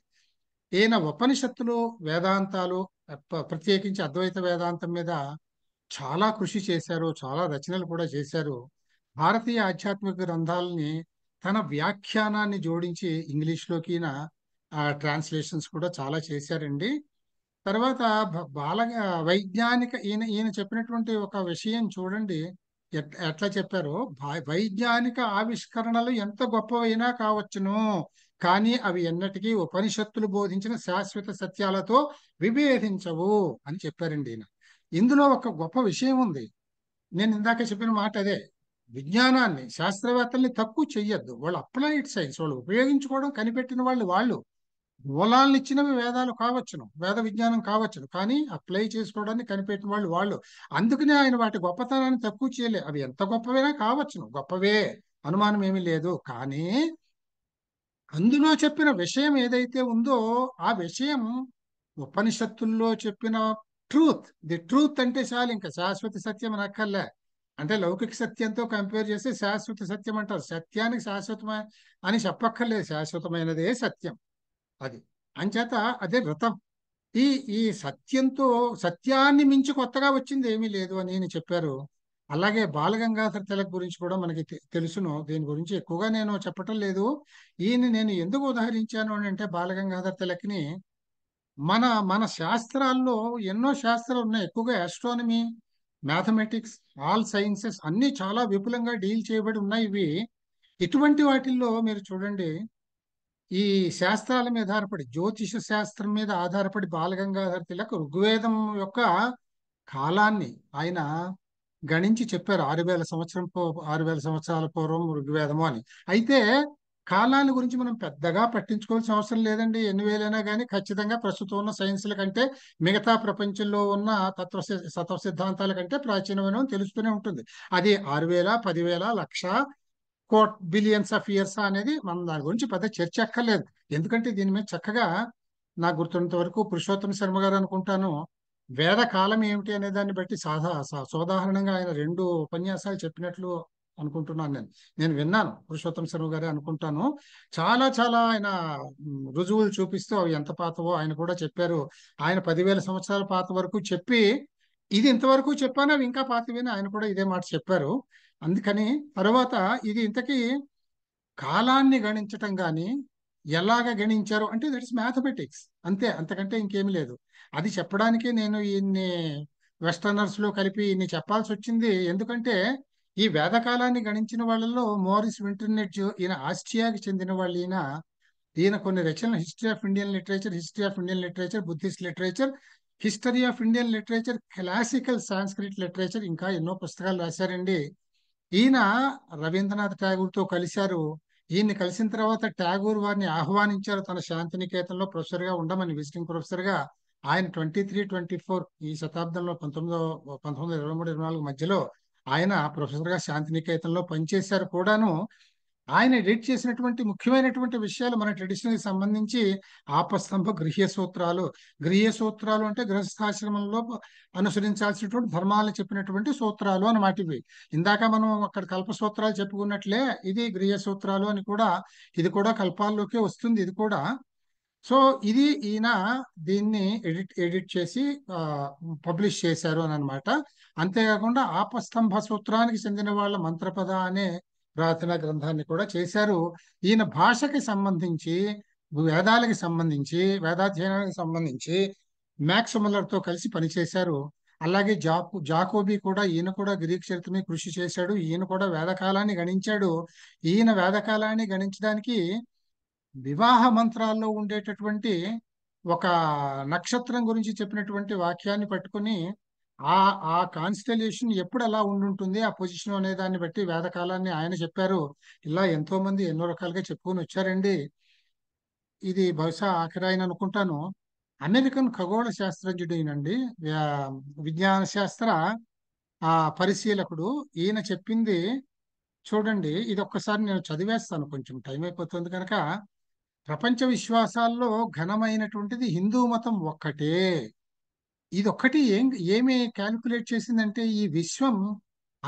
ఈయన ఉపనిషత్తులు వేదాంతాలు ప్రత్యేకించి అద్వైత వేదాంతం మీద చాలా కృషి చేశారు చాలా రచనలు కూడా చేశారు భారతీయ ఆధ్యాత్మిక గ్రంథాలని తన వ్యాఖ్యానాన్ని జోడించి ఇంగ్లీష్లోకి ట్రాన్స్లేషన్స్ కూడా చాలా చేశారండి తర్వాత బాల వైజ్ఞానిక ఈయన ఈయన చెప్పినటువంటి ఒక విషయం చూడండి ఎట్లా చెప్పారో వైజ్ఞానిక ఆవిష్కరణలు ఎంత గొప్పవైనా కావచ్చును కానీ అవి ఎన్నటికీ ఉపనిషత్తులు బోధించిన శాశ్వత సత్యాలతో విభేదించవు అని చెప్పారండి ఈయన ఇందులో ఒక గొప్ప విషయం ఉంది నేను ఇందాక చెప్పిన మాట అదే విజ్ఞానాన్ని శాస్త్రవేత్తల్ని తక్కువ చెయ్యొద్దు వాళ్ళు అప్లైడ్ సైన్స్ వాళ్ళు ఉపయోగించుకోవడం కనిపెట్టిన వాళ్ళు వాళ్ళు మూలాలను ఇచ్చినవి వేదాలు కావచ్చును వేద విజ్ఞానం కావచ్చును కానీ అప్లై చేసుకోవడానికి కనిపెట్టిన వాళ్ళు వాళ్ళు అందుకనే ఆయన వాటి గొప్పతనాన్ని తక్కువ చేయలే అవి ఎంత గొప్పవైనా కావచ్చును గొప్పవే అనుమానం ఏమీ లేదు కానీ అందులో చెప్పిన విషయం ఏదైతే ఉందో ఆ విషయం ఉపనిషత్తుల్లో చెప్పిన ట్రూత్ ది ట్రూత్ అంటే చాలు ఇంకా శాశ్వత సత్యం అక్కర్లే అంటే లౌకిక సత్యంతో కంపేర్ చేస్తే శాశ్వత సత్యం అంటారు సత్యానికి శాశ్వతమైన అని చెప్పక్కర్లేదు శాశ్వతమైనదే సత్యం అది అంచేత అదే వ్రతం ఈ ఈ సత్యంతో సత్యాన్ని మించి కొత్తగా వచ్చింది ఏమీ లేదు అని నేను చెప్పారు అలాగే బాలగంగాధర తిలక్ గురించి కూడా మనకి తెలుసును దీని గురించి ఎక్కువగా నేను చెప్పటం లేదు ఈయన నేను ఎందుకు ఉదాహరించాను అని అంటే బాలగంగాధర తిలక్ని మన మన శాస్త్రాల్లో ఎన్నో శాస్త్రాలు ఉన్నాయి ఎక్కువగా ఆస్ట్రానమీ మ్యాథమెటిక్స్ ఆల్ సైన్సెస్ అన్నీ చాలా విపులంగా డీల్ చేయబడి ఉన్నాయి ఇవి ఇటువంటి వాటిల్లో మీరు చూడండి ఈ శాస్త్రాల మీద ఆధారపడి జ్యోతిష శాస్త్రం మీద ఆధారపడి బాలగంగాధర తిలక్ ఋగ్వేదం యొక్క కాలాన్ని ఆయన గణించి చెప్పారు ఆరు వేల సంవత్సరం ఆరు వేల సంవత్సరాల పూర్వం ఋగ్వేదము అని అయితే కాలాన్ని గురించి మనం పెద్దగా పట్టించుకోవాల్సిన అవసరం లేదండి ఎన్ని వేలైనా కానీ ఖచ్చితంగా ప్రస్తుతం ఉన్న సైన్స్ల కంటే మిగతా ప్రపంచంలో ఉన్న తత్వ సత్వ సిద్ధాంతాల కంటే ప్రాచీనమైన తెలుస్తూనే ఉంటుంది అది ఆరు వేల పదివేల లక్ష కోట్ బిలియన్స్ ఆఫ్ ఇయర్స్ అనేది మనం దాని గురించి పెద్ద చర్చ ఎక్కర్లేదు ఎందుకంటే దీని మీద చక్కగా నాకు గుర్తున్నంత వరకు పురుషోత్తమ శర్మ గారు అనుకుంటాను వేద కాలం ఏమిటి అనే దాన్ని బట్టి సాధా సోదాహరణంగా ఆయన రెండు ఉపన్యాసాలు చెప్పినట్లు అనుకుంటున్నాను నేను నేను విన్నాను పురుషోత్తం శర్మ గారే అనుకుంటాను చాలా చాలా ఆయన రుజువులు చూపిస్తూ అవి ఎంత పాతవో ఆయన కూడా చెప్పారు ఆయన పదివేల సంవత్సరాల పాత వరకు చెప్పి ఇది ఇంతవరకు చెప్పాను అవి ఇంకా పాతవేనా ఆయన కూడా ఇదే మాట చెప్పారు అందుకని తర్వాత ఇది ఇంతకీ కాలాన్ని గణించటం కానీ ఎలాగ గణించారు అంటే దట్ ఇస్ మ్యాథమెటిక్స్ అంతే అంతకంటే ఇంకేమి లేదు అది చెప్పడానికి నేను ఇన్ని వెస్టర్నర్స్లో కలిపి ఇన్ని చెప్పాల్సి వచ్చింది ఎందుకంటే ఈ వేదకాలాన్ని గణించిన వాళ్ళలో మోరిస్ వింటర్నెట్ ఈయన ఆస్ట్రియాకి చెందిన వాళ్ళు ఈయన ఈయన కొన్ని రచనలు history of Indian literature history of Indian literature Buddhist literature history of Indian literature classical Sanskrit literature ఇంకా ఎన్నో పుస్తకాలు రాశారండి ఈయన రవీంద్రనాథ్ ఠాగూర్తో కలిశారు ఈయన్ని కలిసిన తర్వాత ఠాగూర్ వారిని ఆహ్వానించారు తన శాంతినికేతన్లో ప్రొఫెసర్గా ఉండమని విజిటింగ్ ప్రొఫెసర్గా ఆయన ట్వంటీ త్రీ ట్వంటీ ఫోర్ ఈ శతాబ్దంలో పంతొమ్మిదో పంతొమ్మిది ఇరవై మూడు ఇరవై నాలుగు మధ్యలో ఆయన ప్రొఫెసర్గా శాంతినికేతన్లో పనిచేశారు కూడాను ఆయన ఎడిట్ చేసినటువంటి ముఖ్యమైనటువంటి విషయాలు మన ట్రెడిషనల్కి సంబంధించి ఆపస్తంభ గృహ్య సూత్రాలు గృహ్య సూత్రాలు అంటే గృహస్థాశ్రమంలో అనుసరించాల్సినటువంటి ధర్మాలను చెప్పినటువంటి సూత్రాలు అన్నమాట ఇవి ఇందాక మనం అక్కడ కల్ప సూత్రాలు చెప్పుకున్నట్లే ఇది గృహ్య సూత్రాలు అని కూడా ఇది కూడా కల్పాల్లోకే వస్తుంది ఇది కూడా సో ఇది ఈయన దీన్ని ఎడిట్ ఎడిట్ చేసి పబ్లిష్ చేశారు అని అనమాట అంతేకాకుండా ఆపస్తంభ సూత్రానికి చెందిన వాళ్ళ మంత్రపద అనే ప్రార్థన గ్రంథాన్ని కూడా చేశారు ఈయన భాషకి సంబంధించి వేదాలకి సంబంధించి వేదాధ్యయనానికి సంబంధించి మ్యాక్స్ ముల్లర్తో కలిసి పనిచేశారు అలాగే జాకు జాకోబీ కూడా ఈయన కూడా గ్రీక్ చరిత్రని కృషి చేశాడు ఈయన కూడా వేదకాలాన్ని గణించాడు ఈయన వేదకాలాన్ని గణించడానికి వివాహ మంత్రాల్లో ఉండేటటువంటి ఒక నక్షత్రం గురించి చెప్పినటువంటి వాక్యాన్ని పట్టుకుని ఆ ఆ కాన్స్టలేషన్ ఎప్పుడు ఎలా ఉండుంటుంది ఆ పొజిషన్ అనే దాన్ని బట్టి వేదకాలాన్ని ఆయన చెప్పారు ఇలా ఎంతో మంది ఎన్నో రకాలుగా చెప్పుకొని వచ్చారండి ఇది బహుశా ఆఖరాయన అనుకుంటాను అమెరికన్ ఖగోళ శాస్త్రజ్ఞుడైనండి విజ్ఞాన శాస్త్ర ఆ పరిశీలకుడు ఈయన చెప్పింది చూడండి ఇది ఒక్కసారి నేను చదివేస్తాను కొంచెం టైం అయిపోతుంది కనుక ప్రపంచ విశ్వాసాల్లో ఘనమైనటువంటిది హిందూ మతం ఒక్కటే ఇదొక్కటి ఏం ఏమి క్యాల్కులేట్ చేసిందంటే ఈ విశ్వం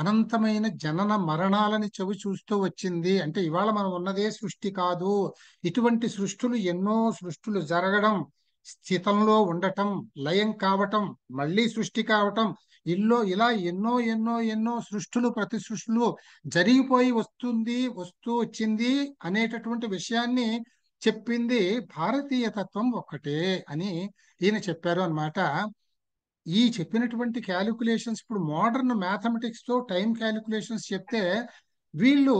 అనంతమైన జనన మరణాలని చెవి చూస్తూ వచ్చింది అంటే ఇవాళ మనం ఉన్నదే సృష్టి కాదు ఇటువంటి సృష్టులు ఎన్నో సృష్టులు జరగడం స్థితంలో ఉండటం లయం కావటం మళ్ళీ సృష్టి కావటం ఇల్లో ఇలా ఎన్నో ఎన్నో ఎన్నో సృష్టులు ప్రతి సృష్టులు జరిగిపోయి వస్తుంది వస్తూ వచ్చింది అనేటటువంటి విషయాన్ని చెప్పింది భారతీయ తత్వం ఒక్కటే అని ఈయన చెప్పారు అనమాట ఈ చెప్పినటువంటి క్యాలిక్యులేషన్స్ ఇప్పుడు మోడర్న్ మ్యాథమెటిక్స్ తో టైం క్యాలిక్యులేషన్స్ చెప్తే వీళ్ళు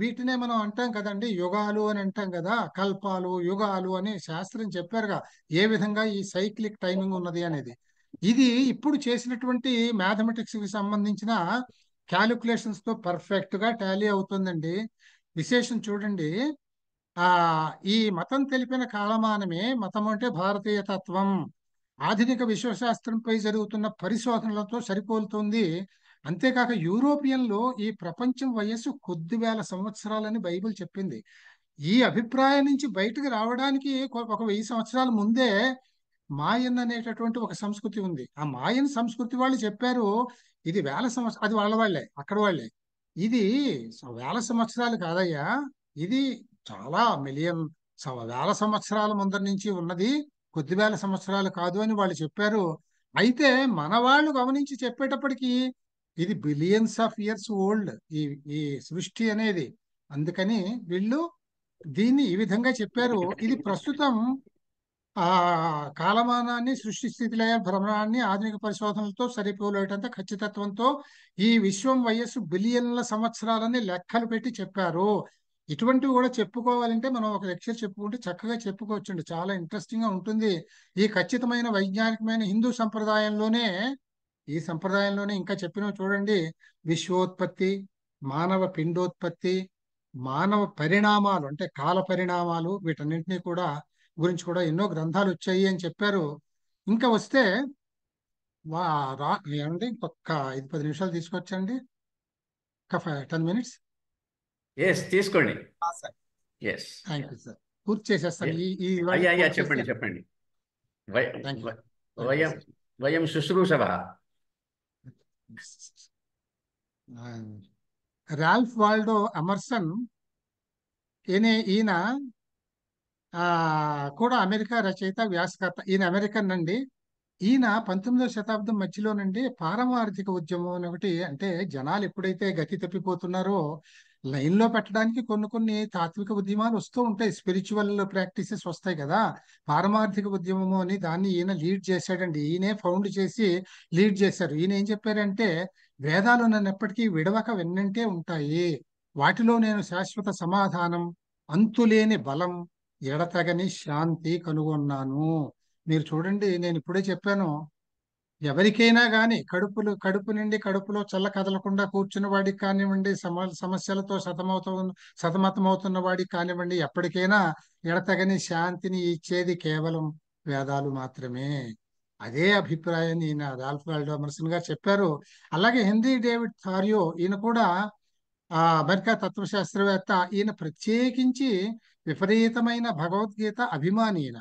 వీటినే మనం అంటాం కదండి యుగాలు అని అంటాం కదా కల్పాలు యుగాలు అని శాస్త్రం చెప్పారుగా ఏ విధంగా ఈ సైక్లిక్ టైమింగ్ ఉన్నది అనేది ఇది ఇప్పుడు చేసినటువంటి మ్యాథమెటిక్స్ కి సంబంధించిన క్యాలిక్యులేషన్స్ తో పర్ఫెక్ట్ గా టాలీ అవుతుందండి విశేషం చూడండి ఆ ఈ మతం తెలిపిన కాలమానమే మతం అంటే భారతీయ తత్వం ఆధునిక విశ్వశాస్త్రంపై జరుగుతున్న పరిశోధనలతో సరిపోలుతుంది అంతేకాక యూరోపియన్లు ఈ ప్రపంచం వయస్సు కొద్ది వేల సంవత్సరాలని బైబిల్ చెప్పింది ఈ అభిప్రాయం నుంచి బయటకు రావడానికి ఒక వెయ్యి సంవత్సరాల ముందే మాయన్ అనేటటువంటి ఒక సంస్కృతి ఉంది ఆ మాయన్ సంస్కృతి వాళ్ళు చెప్పారు ఇది వేల సంవత్సరం అది వాళ్ళ వాళ్ళే అక్కడ వాళ్ళే ఇది వేల సంవత్సరాలు కాదయ్యా ఇది చాలా మిలియన్ వేల సంవత్సరాల ముందరి నుంచి ఉన్నది కొద్ది వేల సంవత్సరాలు కాదు అని వాళ్ళు చెప్పారు అయితే మన వాళ్ళు గమనించి చెప్పేటప్పటికీ ఇది బిలియన్స్ ఆఫ్ ఇయర్స్ ఓల్డ్ ఈ ఈ సృష్టి అనేది అందుకని వీళ్ళు దీన్ని ఈ విధంగా చెప్పారు ఇది ప్రస్తుతం ఆ కాలమానాన్ని సృష్టి స్థితిలయ భ్రమణాన్ని ఆధునిక పరిశోధనలతో సరిపోలేటంత ఖచ్చితత్వంతో ఈ విశ్వం వయస్సు బిలియన్ల సంవత్సరాలని లెక్కలు పెట్టి చెప్పారు ఇటువంటివి కూడా చెప్పుకోవాలంటే మనం ఒక లెక్చర్ చెప్పుకుంటే చక్కగా చెప్పుకోవచ్చండి చాలా ఇంట్రెస్టింగ్ గా ఉంటుంది ఈ ఖచ్చితమైన వైజ్ఞానికమైన హిందూ సంప్రదాయంలోనే ఈ సంప్రదాయంలోనే ఇంకా చెప్పిన చూడండి విశ్వోత్పత్తి మానవ పిండోత్పత్తి మానవ పరిణామాలు అంటే కాల పరిణామాలు వీటన్నింటినీ కూడా గురించి కూడా ఎన్నో గ్రంథాలు వచ్చాయి అని చెప్పారు ఇంకా వస్తే రా ఏమండి ఒక్క ఐదు పది నిమిషాలు తీసుకొచ్చండి ఒక ఫైవ్ టెన్ మినిట్స్ ఎస్ తీసుకోండి ఎస్ థ్యాంక్ యూ సార్ పూర్తి చేసేస్తాను ఈ అయ్యా అయ్యా చెప్పండి చెప్పండి వయం వయం um, రాల్ఫ్ వాల్డో అమర్సన్ ఈయనే ఈయన కూడా అమెరికా రచయిత వ్యాసకర్త ఈయన అమెరికన్ అండి ఈయన పంతొమ్మిదవ శతాబ్దం మధ్యలోనండి పారమార్థిక ఉద్యమం అని ఒకటి అంటే జనాలు ఎప్పుడైతే గతి తప్పిపోతున్నారో లైన్లో పెట్టడానికి కొన్ని కొన్ని తాత్విక ఉద్యమాలు వస్తూ ఉంటాయి స్పిరిచువల్ ప్రాక్టీసెస్ వస్తాయి కదా పారమార్థిక ఉద్యమము అని దాన్ని ఈయన లీడ్ చేశాడండి ఈయనే ఫౌండ్ చేసి లీడ్ చేశారు ఈయన ఏం చెప్పారంటే వేదాలు నన్ను ఎప్పటికీ విడవక వెన్నంటే ఉంటాయి వాటిలో నేను శాశ్వత సమాధానం అంతులేని బలం ఎడతగని శాంతి కనుగొన్నాను మీరు చూడండి నేను ఇప్పుడే చెప్పాను ఎవరికైనా కానీ కడుపులు కడుపు నిండి కడుపులో చల్ల కదలకుండా కూర్చున్న వాడికి కానివ్వండి సమ సమస్యలతో సతమతం సతమతమవుతున్న వాడికి కానివ్వండి ఎప్పటికైనా ఎడతగని శాంతిని ఇచ్చేది కేవలం వేదాలు మాత్రమే అదే అభిప్రాయాన్ని ఈయన రాల్ఫ్ వాల్డోమర్సన్ గారు చెప్పారు అలాగే హెన్రీ డేవిడ్ థారియో ఈయన కూడా ఆ అమెరికా తత్వశాస్త్రవేత్త ఈయన ప్రత్యేకించి విపరీతమైన భగవద్గీత అభిమాని ఈయన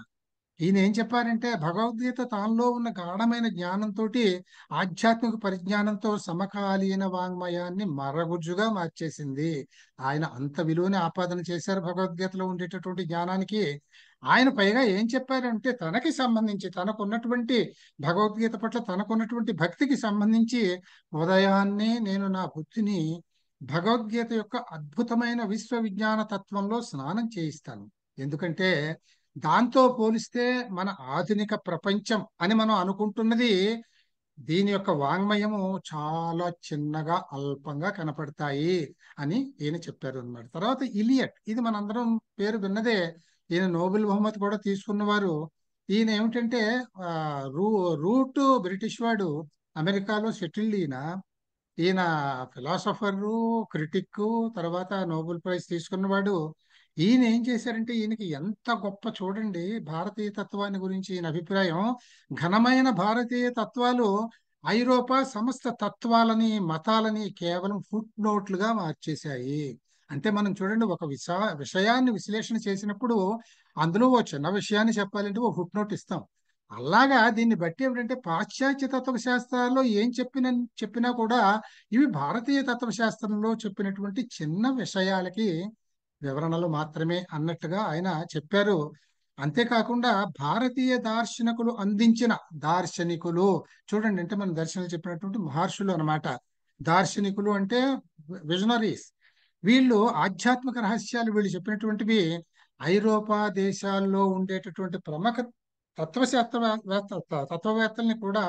ఈయన ఏం చెప్పారంటే భగవద్గీత తానులో ఉన్న గాఢమైన జ్ఞానంతో ఆధ్యాత్మిక పరిజ్ఞానంతో సమకాలీన వాంగ్మయాన్ని మరగుజ్జుగా మార్చేసింది ఆయన అంత విలువని ఆపాదన చేశారు భగవద్గీతలో ఉండేటటువంటి జ్ఞానానికి ఆయన పైగా ఏం చెప్పారంటే తనకి సంబంధించి తనకున్నటువంటి భగవద్గీత పట్ల తనకున్నటువంటి భక్తికి సంబంధించి ఉదయాన్నే నేను నా బుద్ధిని భగవద్గీత యొక్క అద్భుతమైన విశ్వ విజ్ఞాన తత్వంలో స్నానం చేయిస్తాను ఎందుకంటే దాంతో పోలిస్తే మన ఆధునిక ప్రపంచం అని మనం అనుకుంటున్నది దీని యొక్క వాంగ్మయము చాలా చిన్నగా అల్పంగా కనపడతాయి అని ఈయన చెప్పారు అనమాట తర్వాత ఇలియట్ ఇది మనందరం పేరు విన్నదే ఈయన నోబెల్ బహుమతి కూడా తీసుకున్నవారు ఈయన ఏమిటంటే రూ రూట్ బ్రిటిష్ వాడు అమెరికాలో సెటిల్ ఈయన ఈయన ఫిలాసఫరు క్రిటిక్ తర్వాత నోబెల్ ప్రైజ్ తీసుకున్నవాడు ఈయన ఏం చేశారంటే ఈయనకి ఎంత గొప్ప చూడండి భారతీయ తత్వాన్ని గురించి ఈయన అభిప్రాయం ఘనమైన భారతీయ తత్వాలు ఐరోపా సమస్త తత్వాలని మతాలని కేవలం ఫుట్ నోట్లుగా మార్చేశాయి అంటే మనం చూడండి ఒక విశా విషయాన్ని విశ్లేషణ చేసినప్పుడు అందులో ఓ చిన్న విషయాన్ని చెప్పాలంటే ఓ ఫుట్ నోట్ ఇస్తాం అలాగా దీన్ని బట్టి ఏమిటంటే పాశ్చాత్య తత్వశాస్త్రాల్లో ఏం చెప్పిన చెప్పినా కూడా ఇవి భారతీయ తత్వశాస్త్రంలో చెప్పినటువంటి చిన్న విషయాలకి వివరణలు మాత్రమే అన్నట్టుగా ఆయన చెప్పారు అంతేకాకుండా భారతీయ దార్శనికులు అందించిన దార్శనికులు చూడండి అంటే మన దర్శనాలు చెప్పినటువంటి మహర్షులు అనమాట దార్శనికులు అంటే విజనరీస్ వీళ్ళు ఆధ్యాత్మిక రహస్యాలు వీళ్ళు చెప్పినటువంటివి ఐరోపా దేశాల్లో ఉండేటటువంటి ప్రముఖ తత్వశాస్త్రవేత్త తత్వవేత్తల్ని కూడా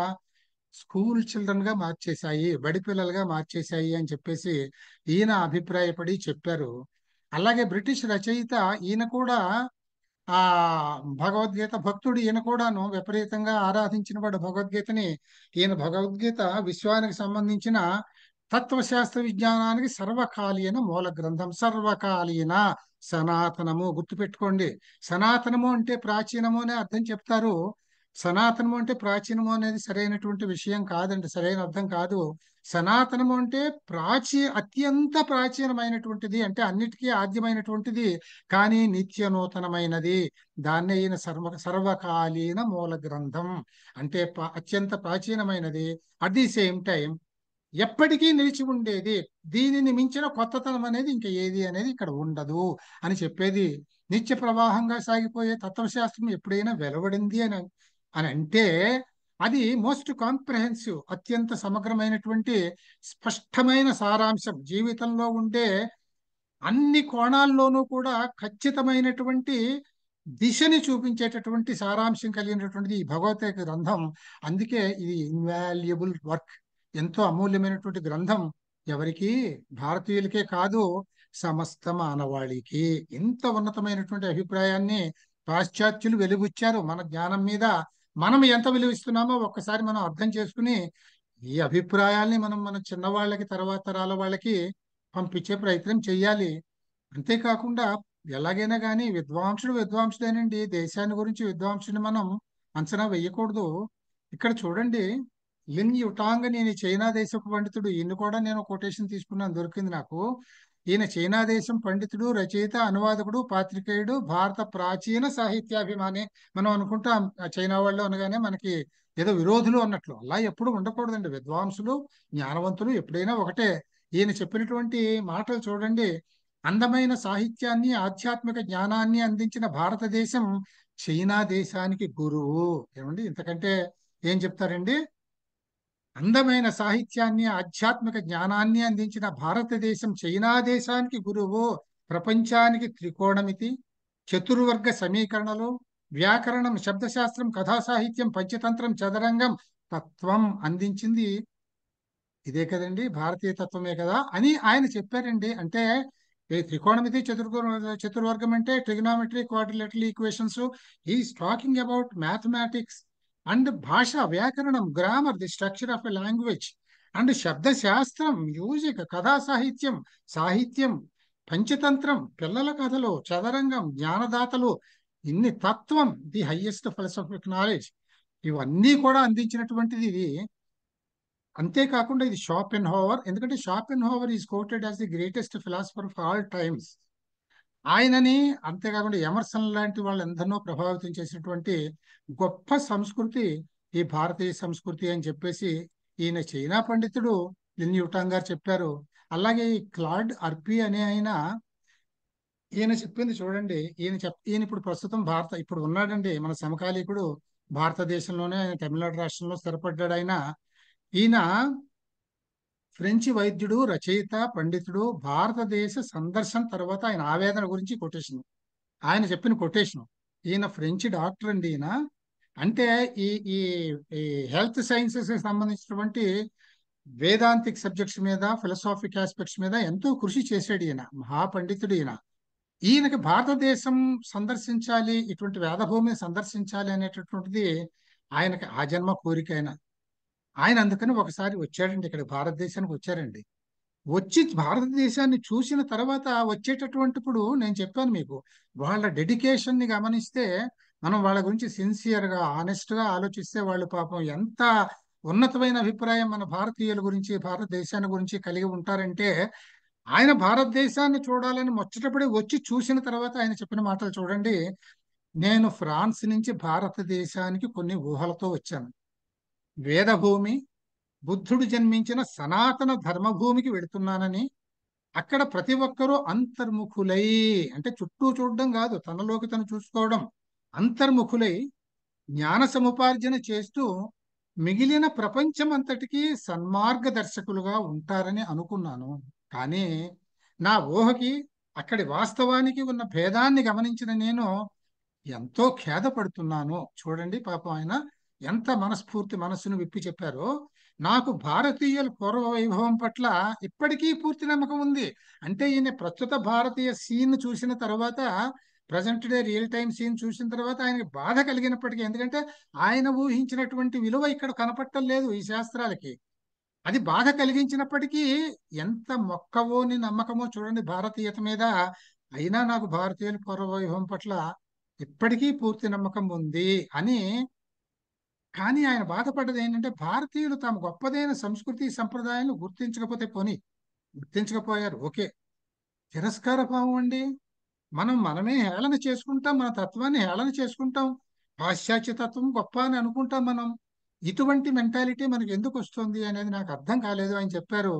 స్కూల్ చిల్డ్రన్ గా మార్చేశాయి బడి పిల్లలుగా మార్చేశాయి అని చెప్పేసి ఈయన అభిప్రాయపడి చెప్పారు అలాగే బ్రిటిష్ రచయిత ఈయన కూడా ఆ భగవద్గీత భక్తుడు ఈయన కూడాను విపరీతంగా ఆరాధించిన వాడు భగవద్గీతని ఈయన భగవద్గీత విశ్వానికి సంబంధించిన తత్వశాస్త్ర విజ్ఞానానికి సర్వకాలీన మూల గ్రంథం సర్వకాలీన సనాతనము గుర్తుపెట్టుకోండి సనాతనము అంటే ప్రాచీనము అర్థం చెప్తారు సనాతనము అంటే ప్రాచీనము అనేది సరైనటువంటి విషయం కాదండి సరైన అర్థం కాదు సనాతనము అంటే ప్రాచీ అత్యంత ప్రాచీనమైనటువంటిది అంటే అన్నిటికీ ఆద్యమైనటువంటిది కానీ నిత్య నూతనమైనది దాన్ని అయిన సర్వ సర్వకాలీన మూల గ్రంథం అంటే అత్యంత ప్రాచీనమైనది అట్ ది సేమ్ టైం ఎప్పటికీ నిలిచి ఉండేది దీనిని మించిన కొత్తతనం అనేది ఇంకా ఏది అనేది ఇక్కడ ఉండదు అని చెప్పేది నిత్య ప్రవాహంగా సాగిపోయే తత్వశాస్త్రం ఎప్పుడైనా వెలువడింది అని అని అంటే అది మోస్ట్ కాంప్రహెన్సివ్ అత్యంత సమగ్రమైనటువంటి స్పష్టమైన సారాంశం జీవితంలో ఉండే అన్ని కోణాల్లోనూ కూడా ఖచ్చితమైనటువంటి దిశని చూపించేటటువంటి సారాంశం కలిగినటువంటిది ఈ భగవత గ్రంథం అందుకే ఇది ఇన్వాల్యుబుల్ వర్క్ ఎంతో అమూల్యమైనటువంటి గ్రంథం ఎవరికి భారతీయులకే కాదు సమస్త మానవాళికి ఇంత ఉన్నతమైనటువంటి అభిప్రాయాన్ని పాశ్చాత్యులు వెలుగుచ్చారు మన జ్ఞానం మీద మనం ఎంత విలువిస్తున్నామో ఒక్కసారి మనం అర్థం చేసుకుని ఈ అభిప్రాయాల్ని మనం మన చిన్నవాళ్ళకి తర్వాత తరాల వాళ్ళకి పంపించే ప్రయత్నం చేయాలి అంతేకాకుండా ఎలాగైనా కానీ విద్వాంసుడు విద్వాంసుడేనండి దేశాన్ని గురించి విద్వాంసుని మనం అంచనా వేయకూడదు ఇక్కడ చూడండి లిన్ యుటాంగ్ నేను చైనా దేశపు పండితుడు ఈయన్ని కూడా నేను కొటేషన్ తీసుకున్నాను దొరికింది నాకు ఈయన చైనా దేశం పండితుడు రచయిత అనువాదకుడు పాత్రికేయుడు భారత ప్రాచీన సాహిత్యాభిమాని మనం అనుకుంటాం చైనా వాళ్ళు అనగానే మనకి ఏదో విరోధులు అన్నట్లు అలా ఎప్పుడు ఉండకూడదండి విద్వాంసులు జ్ఞానవంతులు ఎప్పుడైనా ఒకటే ఈయన చెప్పినటువంటి మాటలు చూడండి అందమైన సాహిత్యాన్ని ఆధ్యాత్మిక జ్ఞానాన్ని అందించిన భారతదేశం చైనా దేశానికి గురువు ఏమండి ఇంతకంటే ఏం చెప్తారండి అందమైన సాహిత్యాన్ని ఆధ్యాత్మిక జ్ఞానాన్ని అందించిన భారతదేశం చైనా దేశానికి గురువు ప్రపంచానికి త్రికోణమితి చతుర్వర్గ సమీకరణలు వ్యాకరణం శబ్దశాస్త్రం కథా సాహిత్యం పంచతంత్రం చదరంగం తత్వం అందించింది ఇదే కదండి భారతీయ తత్వమే కదా అని ఆయన చెప్పారండి అంటే ఏ త్రికోణమితి చతుర్గు చతుర్వర్గం అంటే trigonometry quadrilateral equations is talking about mathematics and భాష వ్యాకరణం grammar the structure of a language and శబ్దశాస్త్రం మ్యూజిక్ కథా సాహిత్యం సాహిత్యం పంచతంత్రం పిల్లల కథలు చదరంగం జ్ఞానదాతలు ఇన్ని తత్వం ది హయ్యెస్ట్ ఫిలసఫిక్ నాలెడ్జ్ ఇవన్నీ కూడా అందించినటువంటిది ఇది అంతేకాకుండా ఇది షాప్ ఎన్ హోవర్ ఎందుకంటే Schopenhauer is quoted as the greatest philosopher of all times ఆయనని అంతేకాకుండా ఎమర్సన్ లాంటి వాళ్ళు ఎంతనో ప్రభావితం చేసినటువంటి గొప్ప సంస్కృతి ఈ భారతీయ సంస్కృతి అని చెప్పేసి ఈయన చైనా పండితుడు లిన్ యూటాంగ్ గారు చెప్పారు అలాగే ఈ క్లాడ్ అర్పి అనే ఆయన ఈయన చెప్పింది చూడండి ఈయన చెప్ ఈయన ఇప్పుడు ప్రస్తుతం భారత ఇప్పుడు ఉన్నాడండి మన సమకాలీకుడు భారతదేశంలోనే ఆయన తమిళనాడు రాష్ట్రంలో స్థిరపడ్డాడు ఆయన ఈయన ఫ్రెంచి వైద్యుడు రచయిత పండితుడు భారతదేశ సందర్శన తర్వాత ఆయన ఆవేదన గురించి కొటేషన్ ఆయన చెప్పిన కొటేషన్ ఈయన ఫ్రెంచి డాక్టర్ అండి ఈయన అంటే ఈ ఈ హెల్త్ సైన్సెస్ సంబంధించినటువంటి వేదాంతిక్ సబ్జెక్ట్స్ మీద ఫిలసాఫిక్ ఆస్పెక్ట్స్ మీద ఎంతో కృషి చేశాడు ఈయన మహాపండితుడు ఈయన ఈయనకి భారతదేశం సందర్శించాలి ఇటువంటి వేదభూమిని సందర్శించాలి అనేటటువంటిది ఆయనకి ఆ జన్మ కోరిక అయినా ఆయన అందుకని ఒకసారి వచ్చాడండి ఇక్కడ భారతదేశానికి వచ్చారండి వచ్చి భారతదేశాన్ని చూసిన తర్వాత వచ్చేటటువంటిప్పుడు నేను చెప్పాను మీకు వాళ్ళ డెడికేషన్ని గమనిస్తే మనం వాళ్ళ గురించి సిన్సియర్గా ఆనెస్ట్గా ఆలోచిస్తే వాళ్ళు పాపం ఎంత ఉన్నతమైన అభిప్రాయం మన భారతీయుల గురించి భారతదేశాన్ని గురించి కలిగి ఉంటారంటే ఆయన భారతదేశాన్ని చూడాలని ముచ్చటపడి వచ్చి చూసిన తర్వాత ఆయన చెప్పిన మాటలు చూడండి నేను ఫ్రాన్స్ నుంచి భారతదేశానికి కొన్ని ఊహలతో వచ్చాను వేదభూమి బుద్ధుడు జన్మించిన సనాతన ధర్మభూమికి వెళుతున్నానని అక్కడ ప్రతి ఒక్కరూ అంతర్ముఖులై అంటే చుట్టూ చూడడం కాదు తనలోకి తను చూసుకోవడం అంతర్ముఖులై జ్ఞాన సముపార్జన చేస్తూ మిగిలిన ప్రపంచం అంతటికీ సన్మార్గదర్శకులుగా ఉంటారని అనుకున్నాను కానీ నా ఊహకి అక్కడి వాస్తవానికి ఉన్న భేదాన్ని గమనించిన నేను ఎంతో ఖేదపడుతున్నాను చూడండి పాపం ఆయన ఎంత మనస్ఫూర్తి మనస్సును విప్పి చెప్పారో నాకు భారతీయుల పూర్వ వైభవం పట్ల ఇప్పటికీ పూర్తి నమ్మకం ఉంది అంటే ఈయన ప్రస్తుత భారతీయ సీన్ చూసిన తర్వాత present day real time scene చూసిన తర్వాత ఆయనకి బాధ కలిగినప్పటికీ ఎందుకంటే ఆయన ఊహించినటువంటి విలువ ఇక్కడ కనపట్టం లేదు ఈ శాస్త్రాలకి అది బాధ కలిగించినప్పటికీ ఎంత మొక్కవోని నమ్మకమో చూడండి భారతీయత మీద అయినా నాకు భారతీయుల పూర్వ వైభవం పట్ల ఇప్పటికీ పూర్తి నమ్మకం ఉంది అని కానీ ఆయన బాధపడ్డది ఏంటంటే భారతీయులు తమ గొప్పదైన సంస్కృతి సంప్రదాయాలను గుర్తించకపోతే పోని గుర్తించకపోయారు ఓకే తిరస్కార భావం అండి మనం మనమే హేళన చేసుకుంటాం మన తత్వాన్ని హేళన చేసుకుంటాం పాశ్చాత్య తత్వం గొప్ప అని అనుకుంటాం మనం ఇటువంటి మెంటాలిటీ మనకి ఎందుకు వస్తుంది అనేది నాకు అర్థం కాలేదు ఆయన చెప్పారు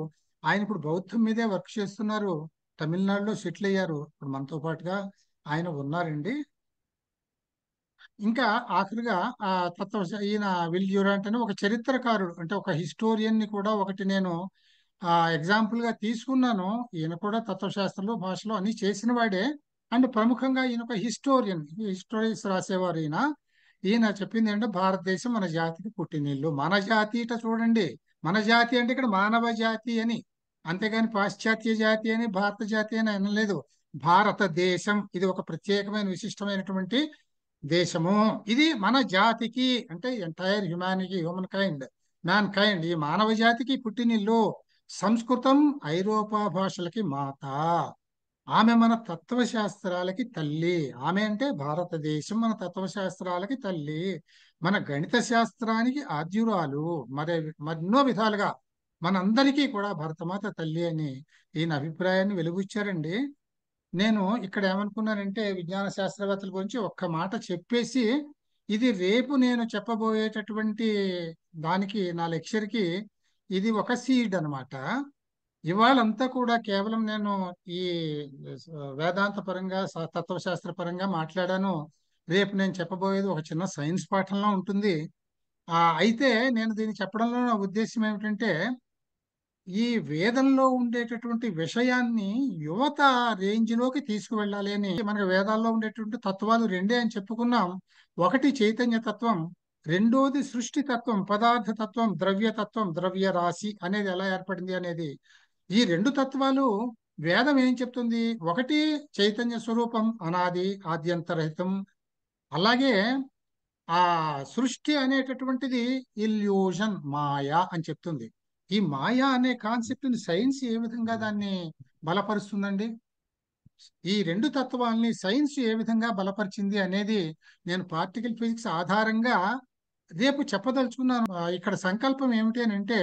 ఆయన ఇప్పుడు బౌద్ధం మీదే వర్క్ చేస్తున్నారు తమిళనాడులో సెటిల్ అయ్యారు ఇప్పుడు మనతో పాటుగా ఆయన ఉన్నారండి ఇంకా ఆఖరిగా ఆ తత్వ ఈయన విల్ డ్యూరాంట్ అని ఒక చరిత్రకారుడు అంటే ఒక హిస్టోరియన్ ని కూడా ఒకటి నేను ఆ ఎగ్జాంపుల్ గా తీసుకున్నాను ఈయన కూడా తత్వశాస్త్రంలో భాషలో అన్ని చేసిన వాడే అండ్ ప్రముఖంగా ఈయన ఒక హిస్టోరియన్ హిస్టోరియన్స్ రాసేవారు ఈయన ఈయన చెప్పింది ఏంటంటే భారతదేశం మన జాతికి పుట్టినిల్లు మన జాతి ఇట చూడండి మన జాతి అంటే ఇక్కడ మానవ జాతి అని అంతేగాని పాశ్చాత్య జాతి అని భారత జాతి అని అనలేదు భారతదేశం ఇది ఒక ప్రత్యేకమైన విశిష్టమైనటువంటి దేశము ఇది మన జాతికి అంటే entire humanity humankind mankind ఈ మానవ జాతికి పుట్టినిల్లు సంస్కృతం ఐరోపా భాషలకి మాత ఆమె మన తత్వశాస్త్రాలకి తల్లి ఆమె అంటే భారతదేశం మన తత్వశాస్త్రాలకి తల్లి మన గణిత శాస్త్రానికి ఆద్యురాలు మరే మరెన్నో విధాలుగా మనందరికీ కూడా భరతమాత తల్లి అని ఈయన అభిప్రాయాన్ని వెలుగుచ్చారండి నేను ఇక్కడ ఏమనుకున్నానంటే విజ్ఞాన శాస్త్రవేత్తల గురించి ఒక్క మాట చెప్పేసి ఇది రేపు నేను చెప్పబోయేటటువంటి దానికి నా లెక్చర్కి ఇది ఒక సీడ్ అనమాట ఇవాళంతా కూడా కేవలం నేను ఈ వేదాంత పరంగా తత్వశాస్త్ర పరంగా మాట్లాడాను రేపు నేను చెప్పబోయేది ఒక చిన్న సైన్స్ పాఠంలో ఉంటుంది అయితే నేను దీన్ని చెప్పడంలో నా ఉద్దేశం ఏమిటంటే ఈ వేదంలో ఉండేటటువంటి విషయాన్ని యువత రేంజ్లోకి తీసుకువెళ్ళాలి అని మనకి వేదాల్లో ఉండేటువంటి తత్వాలు రెండే అని చెప్పుకున్నాం ఒకటి చైతన్య తత్వం రెండోది సృష్టి తత్వం పదార్థ తత్వం ద్రవ్య తత్వం ద్రవ్య రాశి అనేది ఎలా ఏర్పడింది అనేది ఈ రెండు తత్వాలు వేదం ఏం చెప్తుంది ఒకటి చైతన్య స్వరూపం అనాది ఆద్యంతరహితం అలాగే ఆ సృష్టి అనేటటువంటిది ఇల్యూషన్ మాయా అని చెప్తుంది ఈ మాయా అనే కాన్సెప్ట్ని సైన్స్ ఏ విధంగా దాన్ని బలపరుస్తుందండి ఈ రెండు తత్వాల్ని సైన్స్ ఏ విధంగా బలపరిచింది అనేది నేను పార్టికల్ ఫిజిక్స్ ఆధారంగా రేపు చెప్పదలుచుకున్నాను ఇక్కడ సంకల్పం ఏమిటి అని అంటే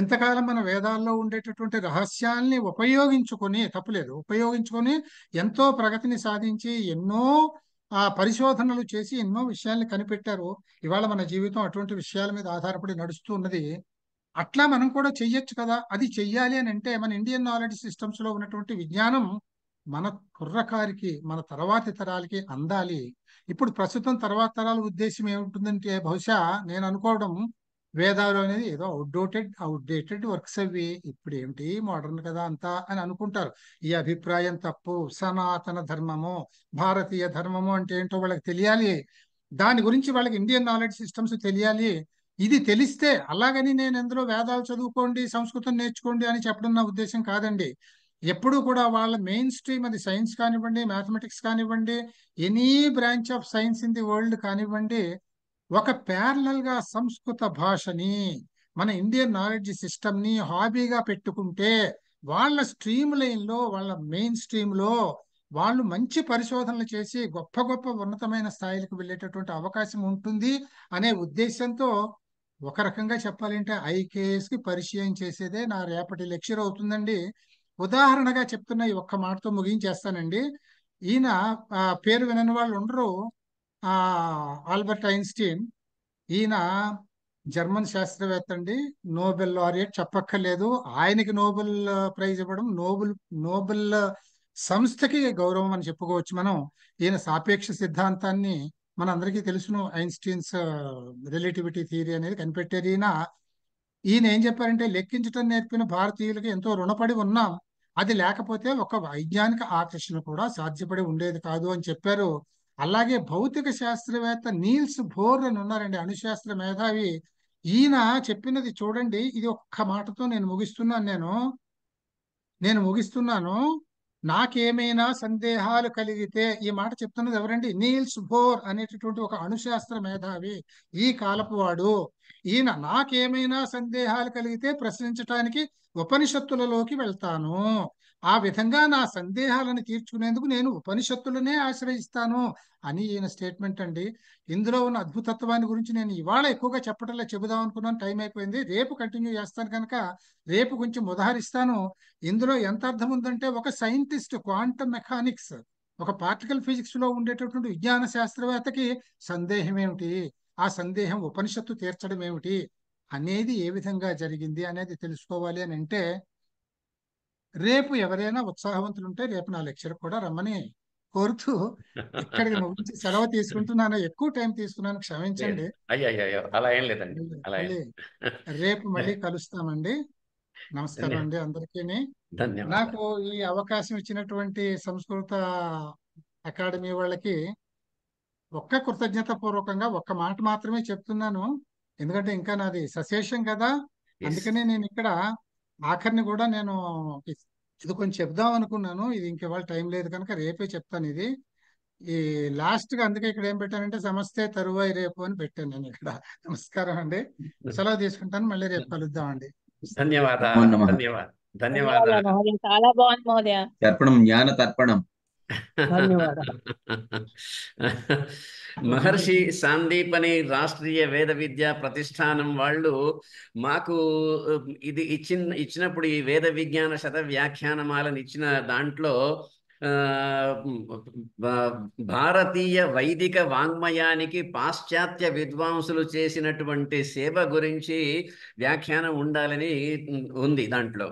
ఎంతకాలం మన వేదాల్లో ఉండేటటువంటి రహస్యాల్ని ఉపయోగించుకొని తప్పులేదు ఉపయోగించుకొని ఎంతో ప్రగతిని సాధించి ఎన్నో ఆ పరిశోధనలు చేసి ఎన్నో విషయాల్ని కనిపెట్టారు ఇవాళ మన జీవితం అటువంటి విషయాల మీద ఆధారపడి నడుస్తూ ఉన్నది అట్లా మనం కూడా చెయ్యొచ్చు కదా అది చెయ్యాలి అని అంటే మన ఇండియన్ నాలెడ్జ్ సిస్టమ్స్ లో ఉన్నటువంటి విజ్ఞానం మన కుర్రకారికి మన తర్వాతి తరాలకి అందాలి ఇప్పుడు ప్రస్తుతం తర్వాత తరాల ఉద్దేశం ఏముంటుందంటే బహుశా నేను అనుకోవడం వేదాలు అనేది ఏదో అవుట్డోటెడ్ అవుట్డేటెడ్ వర్క్స్ అవి ఇప్పుడు ఏమిటి మోడర్న్ కదా అంతా అని అనుకుంటారు ఈ అభిప్రాయం తప్పు సనాతన ధర్మము భారతీయ ధర్మము అంటే ఏంటో వాళ్ళకి తెలియాలి దాని గురించి వాళ్ళకి ఇండియన్ నాలెడ్జ్ సిస్టమ్స్ తెలియాలి ఇది తెలిస్తే అలాగని నేను ఎందులో వేదాలు చదువుకోండి సంస్కృతం నేర్చుకోండి అని చెప్పడం నా ఉద్దేశం కాదండి ఎప్పుడు కూడా వాళ్ళ మెయిన్ స్ట్రీమ్ అది సైన్స్ కానివ్వండి మ్యాథమెటిక్స్ కానివ్వండి any branch of science in the world కానివ్వండి ఒక గా సంస్కృత భాషని మన ఇండియన్ నాలెడ్జ్ సిస్టమ్ని హాబీగా పెట్టుకుంటే వాళ్ళ స్ట్రీమ్ లైన్లో వాళ్ళ మెయిన్ స్ట్రీమ్లో వాళ్ళు మంచి పరిశోధనలు చేసి గొప్ప గొప్ప ఉన్నతమైన స్థాయిలకు వెళ్ళేటటువంటి అవకాశం ఉంటుంది అనే ఉద్దేశంతో ఒక రకంగా చెప్పాలంటే ఐకేఎస్ కి పరిచయం చేసేదే నా రేపటి లెక్చర్ అవుతుందండి ఉదాహరణగా చెప్తున్న ఈ ఒక్క మాటతో ముగించేస్తానండి ఈయన పేరు వినని వాళ్ళు ఉండరు ఆల్బర్ట్ ఐన్స్టీన్ ఈయన జర్మన్ శాస్త్రవేత్త అండి నోబెల్ లారియట్ చెప్పక్కర్లేదు ఆయనకి నోబెల్ ప్రైజ్ ఇవ్వడం నోబెల్ నోబెల్ సంస్థకి గౌరవం అని చెప్పుకోవచ్చు మనం ఈయన సాపేక్ష సిద్ధాంతాన్ని మనందరికీ తెలుసును ఐన్స్టీన్స్ రిలేటివిటీ థియరీ అనేది కనిపెట్టారు ఈయన ఈయన ఏం చెప్పారంటే లెక్కించడం నేర్పిన భారతీయులకు ఎంతో రుణపడి ఉన్నాం అది లేకపోతే ఒక వైజ్ఞానిక ఆకర్షణ కూడా సాధ్యపడి ఉండేది కాదు అని చెప్పారు అలాగే భౌతిక శాస్త్రవేత్త నీల్స్ బోర్ అని ఉన్నారండి అణుశాస్త్ర మేధావి ఈయన చెప్పినది చూడండి ఇది ఒక్క మాటతో నేను ముగిస్తున్నాను నేను నేను ముగిస్తున్నాను నాకేమైనా సందేహాలు కలిగితే ఈ మాట చెప్తున్నది ఎవరండి నీల్స్ భోర్ అనేటటువంటి ఒక అణుశాస్త్ర మేధావి ఈ కాలపు వాడు ఈయన నాకేమైనా సందేహాలు కలిగితే ప్రశ్నించటానికి ఉపనిషత్తులలోకి వెళ్తాను ఆ విధంగా నా సందేహాలను తీర్చుకునేందుకు నేను ఉపనిషత్తులనే ఆశ్రయిస్తాను అని ఈయన స్టేట్మెంట్ అండి ఇందులో ఉన్న అద్భుతత్వాన్ని గురించి నేను ఇవాళ ఎక్కువగా చెప్పటంలో చెబుదాం అనుకున్నాను టైం అయిపోయింది రేపు కంటిన్యూ చేస్తాను కనుక రేపు కొంచెం ఉదాహరిస్తాను ఇందులో ఎంత అర్థం ఉందంటే ఒక సైంటిస్ట్ క్వాంటమ్ మెకానిక్స్ ఒక పార్టికల్ ఫిజిక్స్ లో ఉండేటటువంటి విజ్ఞాన శాస్త్రవేత్తకి సందేహం ఏమిటి ఆ సందేహం ఉపనిషత్తు తీర్చడం ఏమిటి అనేది ఏ విధంగా జరిగింది అనేది తెలుసుకోవాలి అని అంటే రేపు ఎవరైనా ఉత్సాహవంతులు ఉంటే రేపు నా లెక్చర్ కూడా రమ్మని కోరుతూ ఇక్కడికి నుంచి సెలవు తీసుకుంటున్నాను ఎక్కువ టైం తీసుకున్నాను క్షమించండి అలా ఏం లేదండి రేపు మళ్ళీ కలుస్తామండి నమస్కారం అండి అందరికీ నాకు ఈ అవకాశం ఇచ్చినటువంటి సంస్కృత అకాడమీ వాళ్ళకి ఒక్క కృతజ్ఞత పూర్వకంగా ఒక్క మాట మాత్రమే చెప్తున్నాను ఎందుకంటే ఇంకా నాది సశేషం కదా అందుకనే నేను ఇక్కడ ఆఖరిని కూడా నేను ఇది కొంచెం చెప్దాం అనుకున్నాను ఇది ఇంకెవాళ టైం లేదు కనుక రేపే చెప్తాను ఇది ఈ లాస్ట్ గా అందుకే ఇక్కడ ఏం పెట్టానంటే సమస్తే తరువాయి రేపు అని పెట్టాను నేను ఇక్కడ నమస్కారం అండి సెలవు తీసుకుంటాను మళ్ళీ రేపు కలుద్దాం అండి ధన్యవాదాలు ధన్యవాదాలు చాలా బాగుంది మహోదయ తర్పణం జ్ఞాన తర్పణం మహర్షి సాందీపని రాష్ట్రీయ వేద విద్యా ప్రతిష్టానం వాళ్ళు మాకు ఇది ఇచ్చిన ఇచ్చినప్పుడు ఈ వేద విజ్ఞాన శత వ్యాఖ్యానమాలను ఇచ్చిన దాంట్లో భారతీయ వైదిక వాంగ్మయానికి పాశ్చాత్య విద్వాంసులు చేసినటువంటి సేవ గురించి వ్యాఖ్యానం ఉండాలని ఉంది దాంట్లో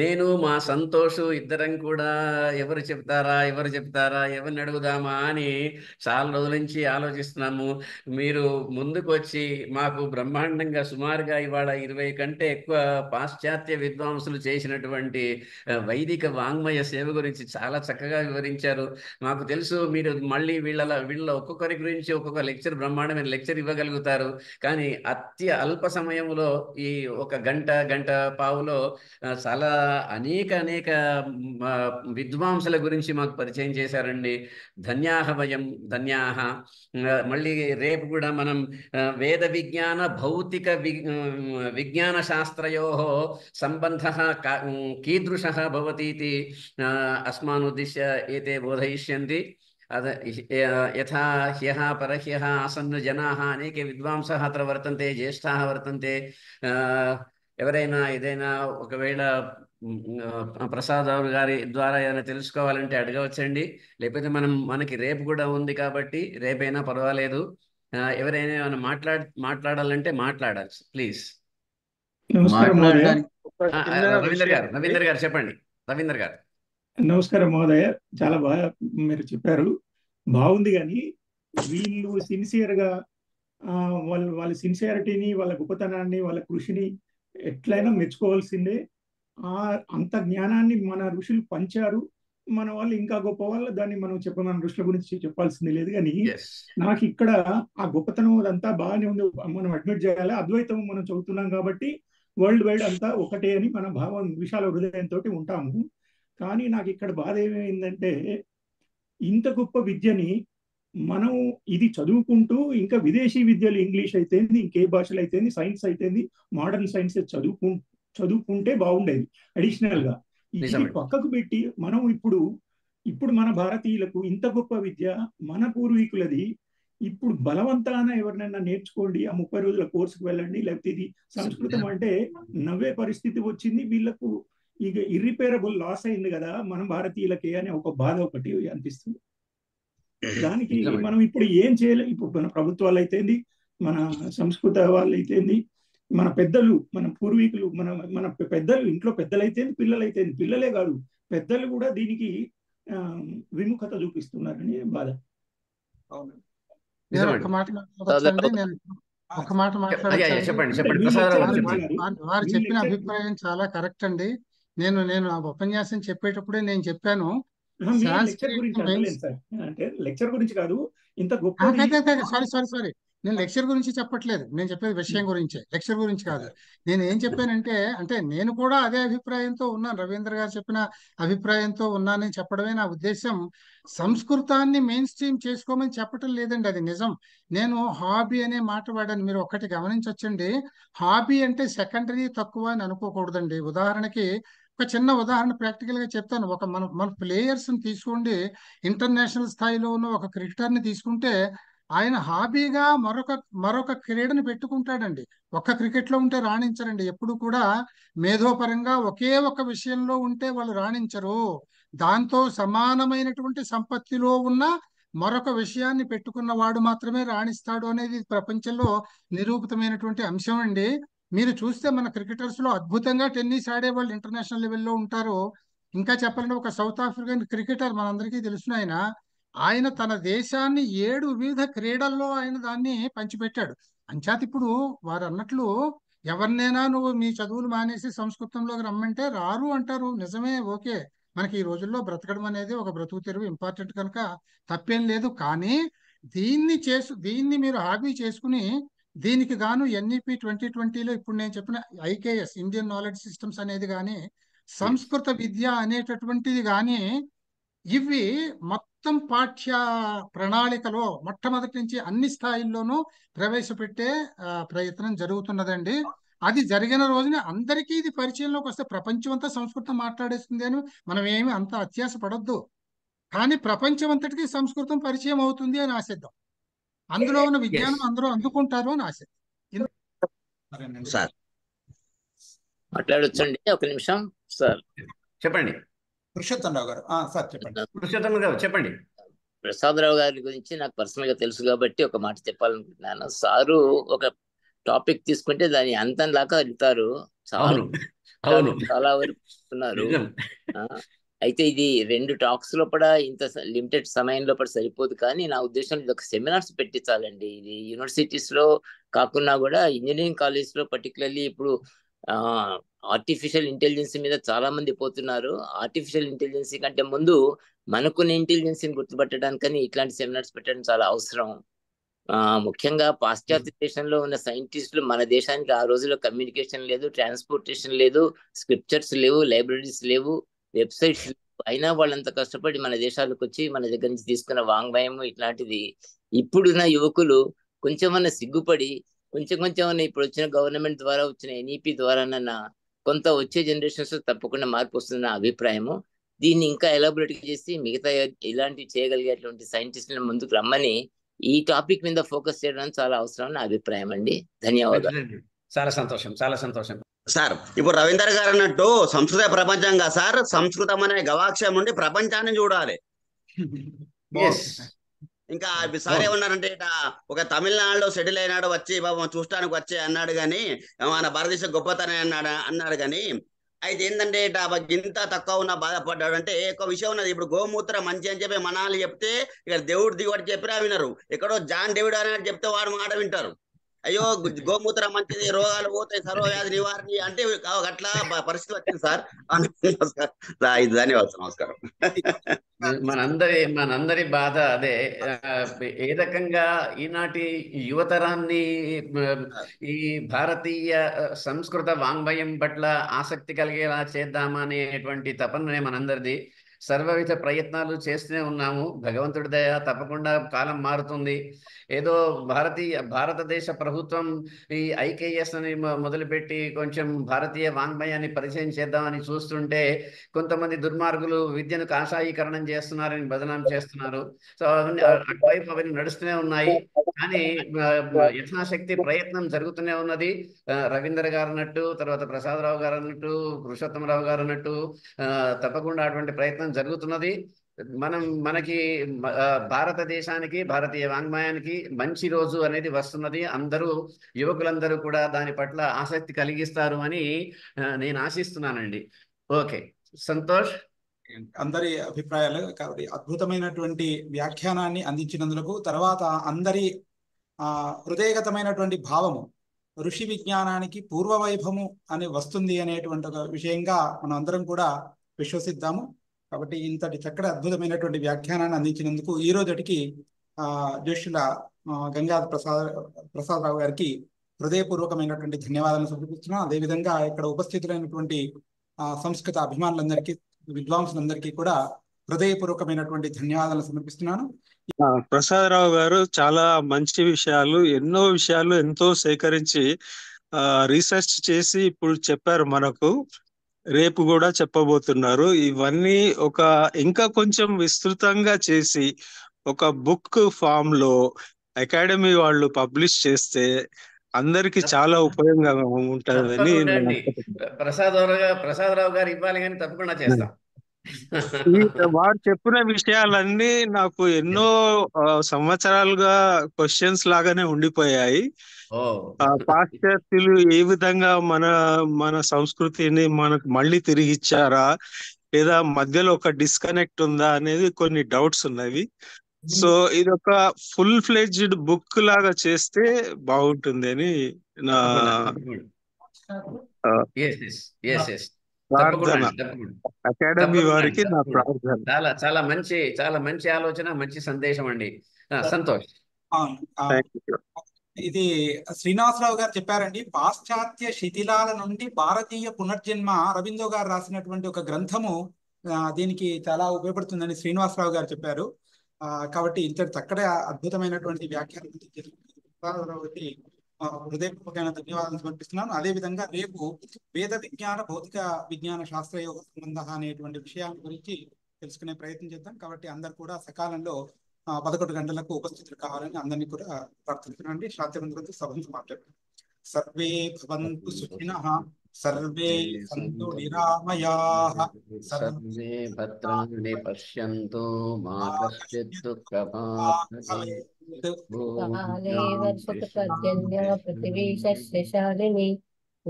నేను మా సంతోషు ఇద్దరం కూడా ఎవరు చెప్తారా ఎవరు చెప్తారా ఎవరిని అడుగుదామా అని చాలా రోజుల నుంచి ఆలోచిస్తున్నాము మీరు ముందుకు వచ్చి మాకు బ్రహ్మాండంగా సుమారుగా ఇవాళ ఇరవై కంటే ఎక్కువ పాశ్చాత్య విద్వాంసులు చేసినటువంటి వైదిక వాంగ్మయ సేవ గురించి చాలా చక్కగా వివరించారు మాకు తెలుసు మీరు మళ్ళీ వీళ్ళ వీళ్ళ ఒక్కొక్కరి గురించి ఒక్కొక్క లెక్చర్ బ్రహ్మాండమైన లెక్చర్ ఇవ్వగలుగుతారు కానీ అత్య అల్ప సమయంలో ఈ ఒక గంట గంట పావులో చాలా అనేక అనేక విద్వాంసుల గురించి మాకు పరిచయం చేశారండి ధన్యాహ వయం ధన్యాహ మళ్ళీ రేపు కూడా మనం వేద విజ్ఞాన భౌతిక వి విజ్ఞాన శాస్త్రయో సంబంధ కీదృశ భవతి భవతీతి అస్మానుద్దిశ్య ఏతే బోధయిష్యంతి అద యథా హ్యः परह्यः आसन्नजनाः అనేకే విద్వాంసः అత్ర వర్తంతే జ్యేష్ఠాः వర్తంతే ఎవరైనా ఏదైనా ఒకవేళ ప్రసాద్ రావు గారి ద్వారా ఏమైనా తెలుసుకోవాలంటే అడగవచ్చండి లేకపోతే మనం మనకి రేపు కూడా ఉంది కాబట్టి రేపైనా పర్వాలేదు ఎవరైనా ఏమైనా మాట్లాడ మాట్లాడాలంటే మాట్లాడాలి ప్లీజ్ రవీందర్ గారు రవీందర్ గారు చెప్పండి రవీందర్ గారు నమస్కారం మహోదయ చాలా బాగా మీరు చెప్పారు బాగుంది కానీ వీళ్ళు సిన్సియర్ గా వాళ్ళ వాళ్ళ సిన్సియారిటీని వాళ్ళ గొప్పతనాన్ని వాళ్ళ కృషిని ఎట్లయినా మెచ్చుకోవాల్సిందే ఆ అంత జ్ఞానాన్ని మన ఋషులు పంచారు మన వాళ్ళు ఇంకా గొప్ప వాళ్ళు దాన్ని మనం చెప్ప మన ఋషుల గురించి చెప్పాల్సింది లేదు కానీ నాకు ఇక్కడ ఆ గొప్పతనం అదంతా బాగానే ఉంది మనం అడ్మిట్ చేయాలి అద్వైతం మనం చదువుతున్నాం కాబట్టి వరల్డ్ వైడ్ అంతా ఒకటే అని మన భావం విశాల హృదయంతో ఉంటాము కానీ నాకు ఇక్కడ బాధ ఏమైందంటే ఇంత గొప్ప విద్యని మనం ఇది చదువుకుంటూ ఇంకా విదేశీ విద్యలు ఇంగ్లీష్ అయితేంది ఇంకే భాషలు అయితేంది సైన్స్ అయితేంది మోడర్న్ సైన్స్ చదువుకుంటూ చదువుకుంటే బాగుండేది అడిషనల్ గా ఇది పక్కకు పెట్టి మనం ఇప్పుడు ఇప్పుడు మన భారతీయులకు ఇంత గొప్ప విద్య మన పూర్వీకులది ఇప్పుడు బలవంతాన ఎవరినైనా నేర్చుకోండి ఆ ముప్పై రోజుల కోర్సుకు వెళ్ళండి లేకపోతే ఇది సంస్కృతం అంటే నవ్వే పరిస్థితి వచ్చింది వీళ్ళకు ఇక ఇర్రిపేరబుల్ లాస్ అయింది కదా మన భారతీయులకే అనే ఒక బాధ ఒకటి అనిపిస్తుంది దానికి మనం ఇప్పుడు ఏం చేయలేదు ఇప్పుడు మన ప్రభుత్వాలు అయితేంది మన సంస్కృత వాళ్ళు అయితేంది మన పెద్దలు మన పూర్వీకులు మన మన పెద్దలు ఇంట్లో పెద్దలైతే పిల్లలైతే పిల్లలే కాదు పెద్దలు కూడా దీనికి విముఖత చూపిస్తున్నారని బాధ అవును ఒక మాట వారు చెప్పిన అభిప్రాయం చాలా కరెక్ట్ అండి నేను నేను ఆ ఉపన్యాసం చెప్పేటప్పుడే నేను చెప్పాను అంటే లెక్చర్ గురించి కాదు ఇంత గొప్ప సారీ సారీ సారీ నేను లెక్చర్ గురించి చెప్పట్లేదు నేను చెప్పేది విషయం గురించే లెక్చర్ గురించి కాదు నేను ఏం చెప్పానంటే అంటే నేను కూడా అదే అభిప్రాయంతో ఉన్నాను రవీంద్ర గారు చెప్పిన అభిప్రాయంతో ఉన్నానని చెప్పడమే నా ఉద్దేశం సంస్కృతాన్ని మెయిన్ స్ట్రీమ్ చేసుకోమని చెప్పటం లేదండి అది నిజం నేను హాబీ అనే మాట వాడాను మీరు ఒక్కటి గమనించవచ్చండి హాబీ అంటే సెకండరీ తక్కువ అని అనుకోకూడదండి ఉదాహరణకి ఒక చిన్న ఉదాహరణ ప్రాక్టికల్ గా చెప్తాను ఒక మన మన ప్లేయర్స్ తీసుకోండి ఇంటర్నేషనల్ స్థాయిలో ఉన్న ఒక క్రికెటర్ని తీసుకుంటే ఆయన హాబీగా మరొక మరొక క్రీడను పెట్టుకుంటాడండి ఒక్క క్రికెట్లో ఉంటే రాణించరండి ఎప్పుడు కూడా మేధోపరంగా ఒకే ఒక విషయంలో ఉంటే వాళ్ళు రాణించరు దాంతో సమానమైనటువంటి సంపత్తిలో ఉన్న మరొక విషయాన్ని పెట్టుకున్న వాడు మాత్రమే రాణిస్తాడు అనేది ప్రపంచంలో నిరూపితమైనటువంటి అంశం అండి మీరు చూస్తే మన క్రికెటర్స్ లో అద్భుతంగా టెన్నిస్ ఆడే వాళ్ళు ఇంటర్నేషనల్ లెవెల్లో ఉంటారు ఇంకా చెప్పాలంటే ఒక సౌత్ ఆఫ్రికన్ క్రికెటర్ మనందరికీ తెలుసు ఆయన ఆయన తన దేశాన్ని ఏడు వివిధ క్రీడల్లో ఆయన దాన్ని పంచిపెట్టాడు అంచేత ఇప్పుడు వారు అన్నట్లు ఎవరినైనా నువ్వు మీ చదువులు మానేసి సంస్కృతంలోకి రమ్మంటే రారు అంటారు నిజమే ఓకే మనకి ఈ రోజుల్లో బ్రతకడం అనేది ఒక బ్రతుకు తెరువు ఇంపార్టెంట్ కనుక తప్పేం లేదు కానీ దీన్ని చేసు దీన్ని మీరు హాబీ చేసుకుని దీనికి గాను ఎన్ఈపి ట్వంటీ ట్వంటీలో ఇప్పుడు నేను చెప్పిన ఐకేఎస్ ఇండియన్ నాలెడ్జ్ సిస్టమ్స్ అనేది కానీ hmm. సంస్కృత విద్య అనేటటువంటిది కానీ ఇవి మొత్తం పాఠ్య ప్రణాళికలో మొట్టమొదటి నుంచి అన్ని స్థాయిల్లోనూ ప్రవేశపెట్టే ప్రయత్నం జరుగుతున్నదండి అది జరిగిన రోజున అందరికీ ఇది పరిచయంలోకి వస్తే ప్రపంచం అంతా సంస్కృతం మాట్లాడేస్తుంది అని మనం ఏమి అంత అత్యాశ పడొద్దు కానీ ప్రపంచం అంతటికి సంస్కృతం పరిచయం అవుతుంది అని ఆశిద్దాం అందులో ఉన్న విజ్ఞానం అందరూ అందుకుంటారు అని ఆశిద్దాం సార్ మాట్లాడచ్చండి ఒక నిమిషం సార్ చెప్పండి పురుషోత్తంరావు గారు చెప్పండి చెప్పండి ప్రసాదరావు గారి గురించి నాకు పర్సనల్ గా తెలుసు కాబట్టి ఒక మాట చెప్పాలనుకుంటున్నాను సారు ఒక టాపిక్ తీసుకుంటే దాని అంతం దాకా వెళ్తారు సారు చాలా వరకు అయితే ఇది రెండు టాక్స్ లోపల ఇంత లిమిటెడ్ సమయం లోపల సరిపోదు కానీ నా ఉద్దేశం ఇది ఒక సెమినార్స్ పెట్టించాలండి ఇది యూనివర్సిటీస్ లో కాకుండా కూడా ఇంజనీరింగ్ కాలేజ్ లో పర్టికులర్లీ ఇప్పుడు ఆర్టిఫిషియల్ ఇంటెలిజెన్స్ మీద చాలా మంది పోతున్నారు ఆర్టిఫిషియల్ ఇంటెలిజెన్స్ కంటే ముందు మనకున్న ఇంటెలిజెన్స్ని గుర్తుపట్టడానికని ఇట్లాంటి సెమినార్స్ పెట్టడం చాలా అవసరం ముఖ్యంగా పాశ్చాత్య దేశంలో ఉన్న సైంటిస్టులు మన దేశానికి ఆ రోజుల్లో కమ్యూనికేషన్ లేదు ట్రాన్స్పోర్టేషన్ లేదు స్క్రిప్చర్స్ లేవు లైబ్రరీస్ లేవు వెబ్సైట్స్ అయినా వాళ్ళంత కష్టపడి మన దేశాలకు వచ్చి మన దగ్గర నుంచి తీసుకున్న వాంగ్మయం ఇట్లాంటిది ఇప్పుడున్న యువకులు కొంచెమన్నా సిగ్గుపడి కొంచెం కొంచెం ఇప్పుడు వచ్చిన గవర్నమెంట్ ద్వారా వచ్చిన ఎన్ఈపి ద్వారా నన్న కొంత వచ్చే జనరేషన్స్ తప్పకుండా మార్పు వస్తుంది నా అభిప్రాయము దీన్ని ఇంకా ఎలాబొరేట్ చేసి మిగతా ఇలాంటివి చేయగలిగేటువంటి సైంటిస్టులను ముందుకు రమ్మని ఈ టాపిక్ మీద ఫోకస్ చేయడం చాలా అవసరం నా అభిప్రాయం అండి ధన్యవాదాలు చాలా సంతోషం చాలా సంతోషం సార్ ఇప్పుడు రవీందర్ గారు అన్నట్టు సంస్కృత ప్రపంచంగా సార్ సంస్కృతం అనే గవాక్షం ఉండి ప్రపంచాన్ని చూడాలి ఇంకా సార్ ఏమన్నారంటే ఒక తమిళనాడులో సెటిల్ అయినాడు వచ్చి బాబు చూడటానికి వచ్చే అన్నాడు కానీ మన భారతదేశం గొప్పతనం అన్నాడు అన్నాడు గాని అయితే ఏంటంటే ఇంత తక్కువ ఉన్న బాధపడ్డాడు అంటే ఒక విషయం ఉన్నది ఇప్పుడు గోమూత్ర మంచి అని చెప్పి మనాలి చెప్తే ఇక్కడ దేవుడు దిగుబడి చెప్పినా వినరు ఎక్కడో జాన్ డేవిడ్ అని చెప్తే వాడు మాట వింటారు అయ్యో గోమూత్ర మంచిది రోగాలు పోతాయి సర్వవ్యాధి నివారణ అంటే అట్లా పరిస్థితి వచ్చింది సార్ ధన్యవాదాలు నమస్కారం మనందరి మనందరి బాధ అదే ఏ రకంగా ఈనాటి యువతరాన్ని ఈ భారతీయ సంస్కృత వాంగ్మయం పట్ల ఆసక్తి కలిగేలా చేద్దామా అనేటువంటి తపననే మనందరిది సర్వవిధ ప్రయత్నాలు చేస్తూనే ఉన్నాము భగవంతుడి దయ తప్పకుండా కాలం మారుతుంది ఏదో భారతీయ భారతదేశ ప్రభుత్వం ఈ ఐకేఎస్ అని మొదలుపెట్టి కొంచెం భారతీయ వాంగ్మయాన్ని పరిచయం చేద్దామని చూస్తుంటే కొంతమంది దుర్మార్గులు విద్యను కాషాయీకరణం చేస్తున్నారని బదనాం చేస్తున్నారు సో అవన్నీ అటువైపు అవన్నీ నడుస్తూనే ఉన్నాయి కానీ యథాశక్తి ప్రయత్నం జరుగుతూనే ఉన్నది రవీందర్ గారు అన్నట్టు తర్వాత ప్రసాదరావు గారు అన్నట్టు పురుషోత్తమరావు గారు అన్నట్టు తప్పకుండా అటువంటి ప్రయత్నం జరుగుతున్నది మనం మనకి భారతదేశానికి భారతీయ వాంగ్మయానికి మంచి రోజు అనేది వస్తున్నది అందరూ యువకులందరూ కూడా దాని పట్ల ఆసక్తి కలిగిస్తారు అని నేను ఆశిస్తున్నానండి ఓకే సంతోష్ అందరి అభిప్రాయాలు కాబట్టి అద్భుతమైనటువంటి వ్యాఖ్యానాన్ని అందించినందుకు తర్వాత అందరి ఆ హృదయగతమైనటువంటి భావము ఋషి విజ్ఞానానికి వైభవము అని వస్తుంది అనేటువంటి ఒక విషయంగా మనం అందరం కూడా విశ్వసిద్దాము కాబట్టి ఇంతటి చక్కటి అద్భుతమైనటువంటి వ్యాఖ్యానాన్ని అందించినందుకు ఈ ఆ జ్యోష్యుల గంగాధర ప్రసాద్ ప్రసాదరావు గారికి హృదయపూర్వకమైనటువంటి ధన్యవాదాలు సమర్పిస్తున్నాను అదేవిధంగా ఇక్కడ ఉపస్థితులైనటువంటి ఆ సంస్కృత అభిమానులందరికీ విద్వాంసులందరికీ కూడా హృదయపూర్వకమైనటువంటి ధన్యవాదాలు సమర్పిస్తున్నాను ప్రసాదరావు గారు చాలా మంచి విషయాలు ఎన్నో విషయాలు ఎంతో సేకరించి రీసెర్చ్ చేసి ఇప్పుడు చెప్పారు మనకు రేపు కూడా చెప్పబోతున్నారు ఇవన్నీ ఒక ఇంకా కొంచెం విస్తృతంగా చేసి ఒక బుక్ ఫామ్ లో అకాడమీ వాళ్ళు పబ్లిష్ చేస్తే అందరికి చాలా ఉపయోగంగా ఉంటుందని ప్రసాదరావు గారు ఇవ్వాలి కానీ తప్పకుండా చేస్తాం వారు చెప్పిన విషయాలన్నీ నాకు ఎన్నో సంవత్సరాలుగా క్వశ్చన్స్ లాగానే ఉండిపోయాయి పాశ్చాత్యులు ఏ విధంగా మన మన సంస్కృతిని మనకు మళ్ళీ తిరిగి ఇచ్చారా లేదా మధ్యలో ఒక డిస్కనెక్ట్ ఉందా అనేది కొన్ని డౌట్స్ ఉన్నవి సో ఇది ఒక ఫుల్ ఫ్లెడ్జ్డ్ బుక్ లాగా చేస్తే బాగుంటుంది అని నా అకాడమీ వారికి నా ప్రార్థన చాలా చాలా మంచి చాలా మంచి ఆలోచన మంచి సందేశం అండి సంతోష్ ఇది శ్రీనివాసరావు గారు చెప్పారండి పాశ్చాత్య శిథిలాల నుండి భారతీయ పునర్జన్మ అరవిందో గారు రాసినటువంటి ఒక గ్రంథము దీనికి చాలా ఉపయోగపడుతుందని శ్రీనివాసరావు గారు చెప్పారు కాబట్టి ఇంతటి చక్కడ అద్భుతమైనటువంటి వ్యాఖ్యానం శ్రీనివాసరావుకి హృదయపూర్వకమైన ధన్యవాదాలు సమర్పిస్తున్నాను అదేవిధంగా రేపు వేద విజ్ఞాన భౌతిక విజ్ఞాన శాస్త్రయోగ సంబంధ అనేటువంటి విషయాల గురించి తెలుసుకునే ప్రయత్నం చేద్దాం కాబట్టి అందరు కూడా సకాలంలో పదకొండు గంటలకు ఉపస్థితులు కావాలని అందరినీ కూడా ప్రార్థిస్తున్నాండి శాంతిమంత్రులతో సభను మాట్లాడారు సర్వే సర్వే సంతు సర్వే భద్రాణి పశ్యంతు మా కశ్చిత్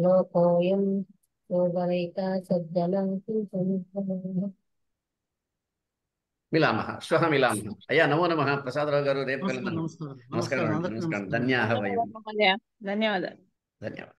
లోకోయం శోభరైత మిలామహ శ్వహ మిలామహ అయ్యా నమో నమ ప్రసాదరావు గారు రేపు కలుద్దాం నమస్కారం నమస్కారం ధన్యాహ వయం ధన్యవాదాలు ధన్యవాదాలు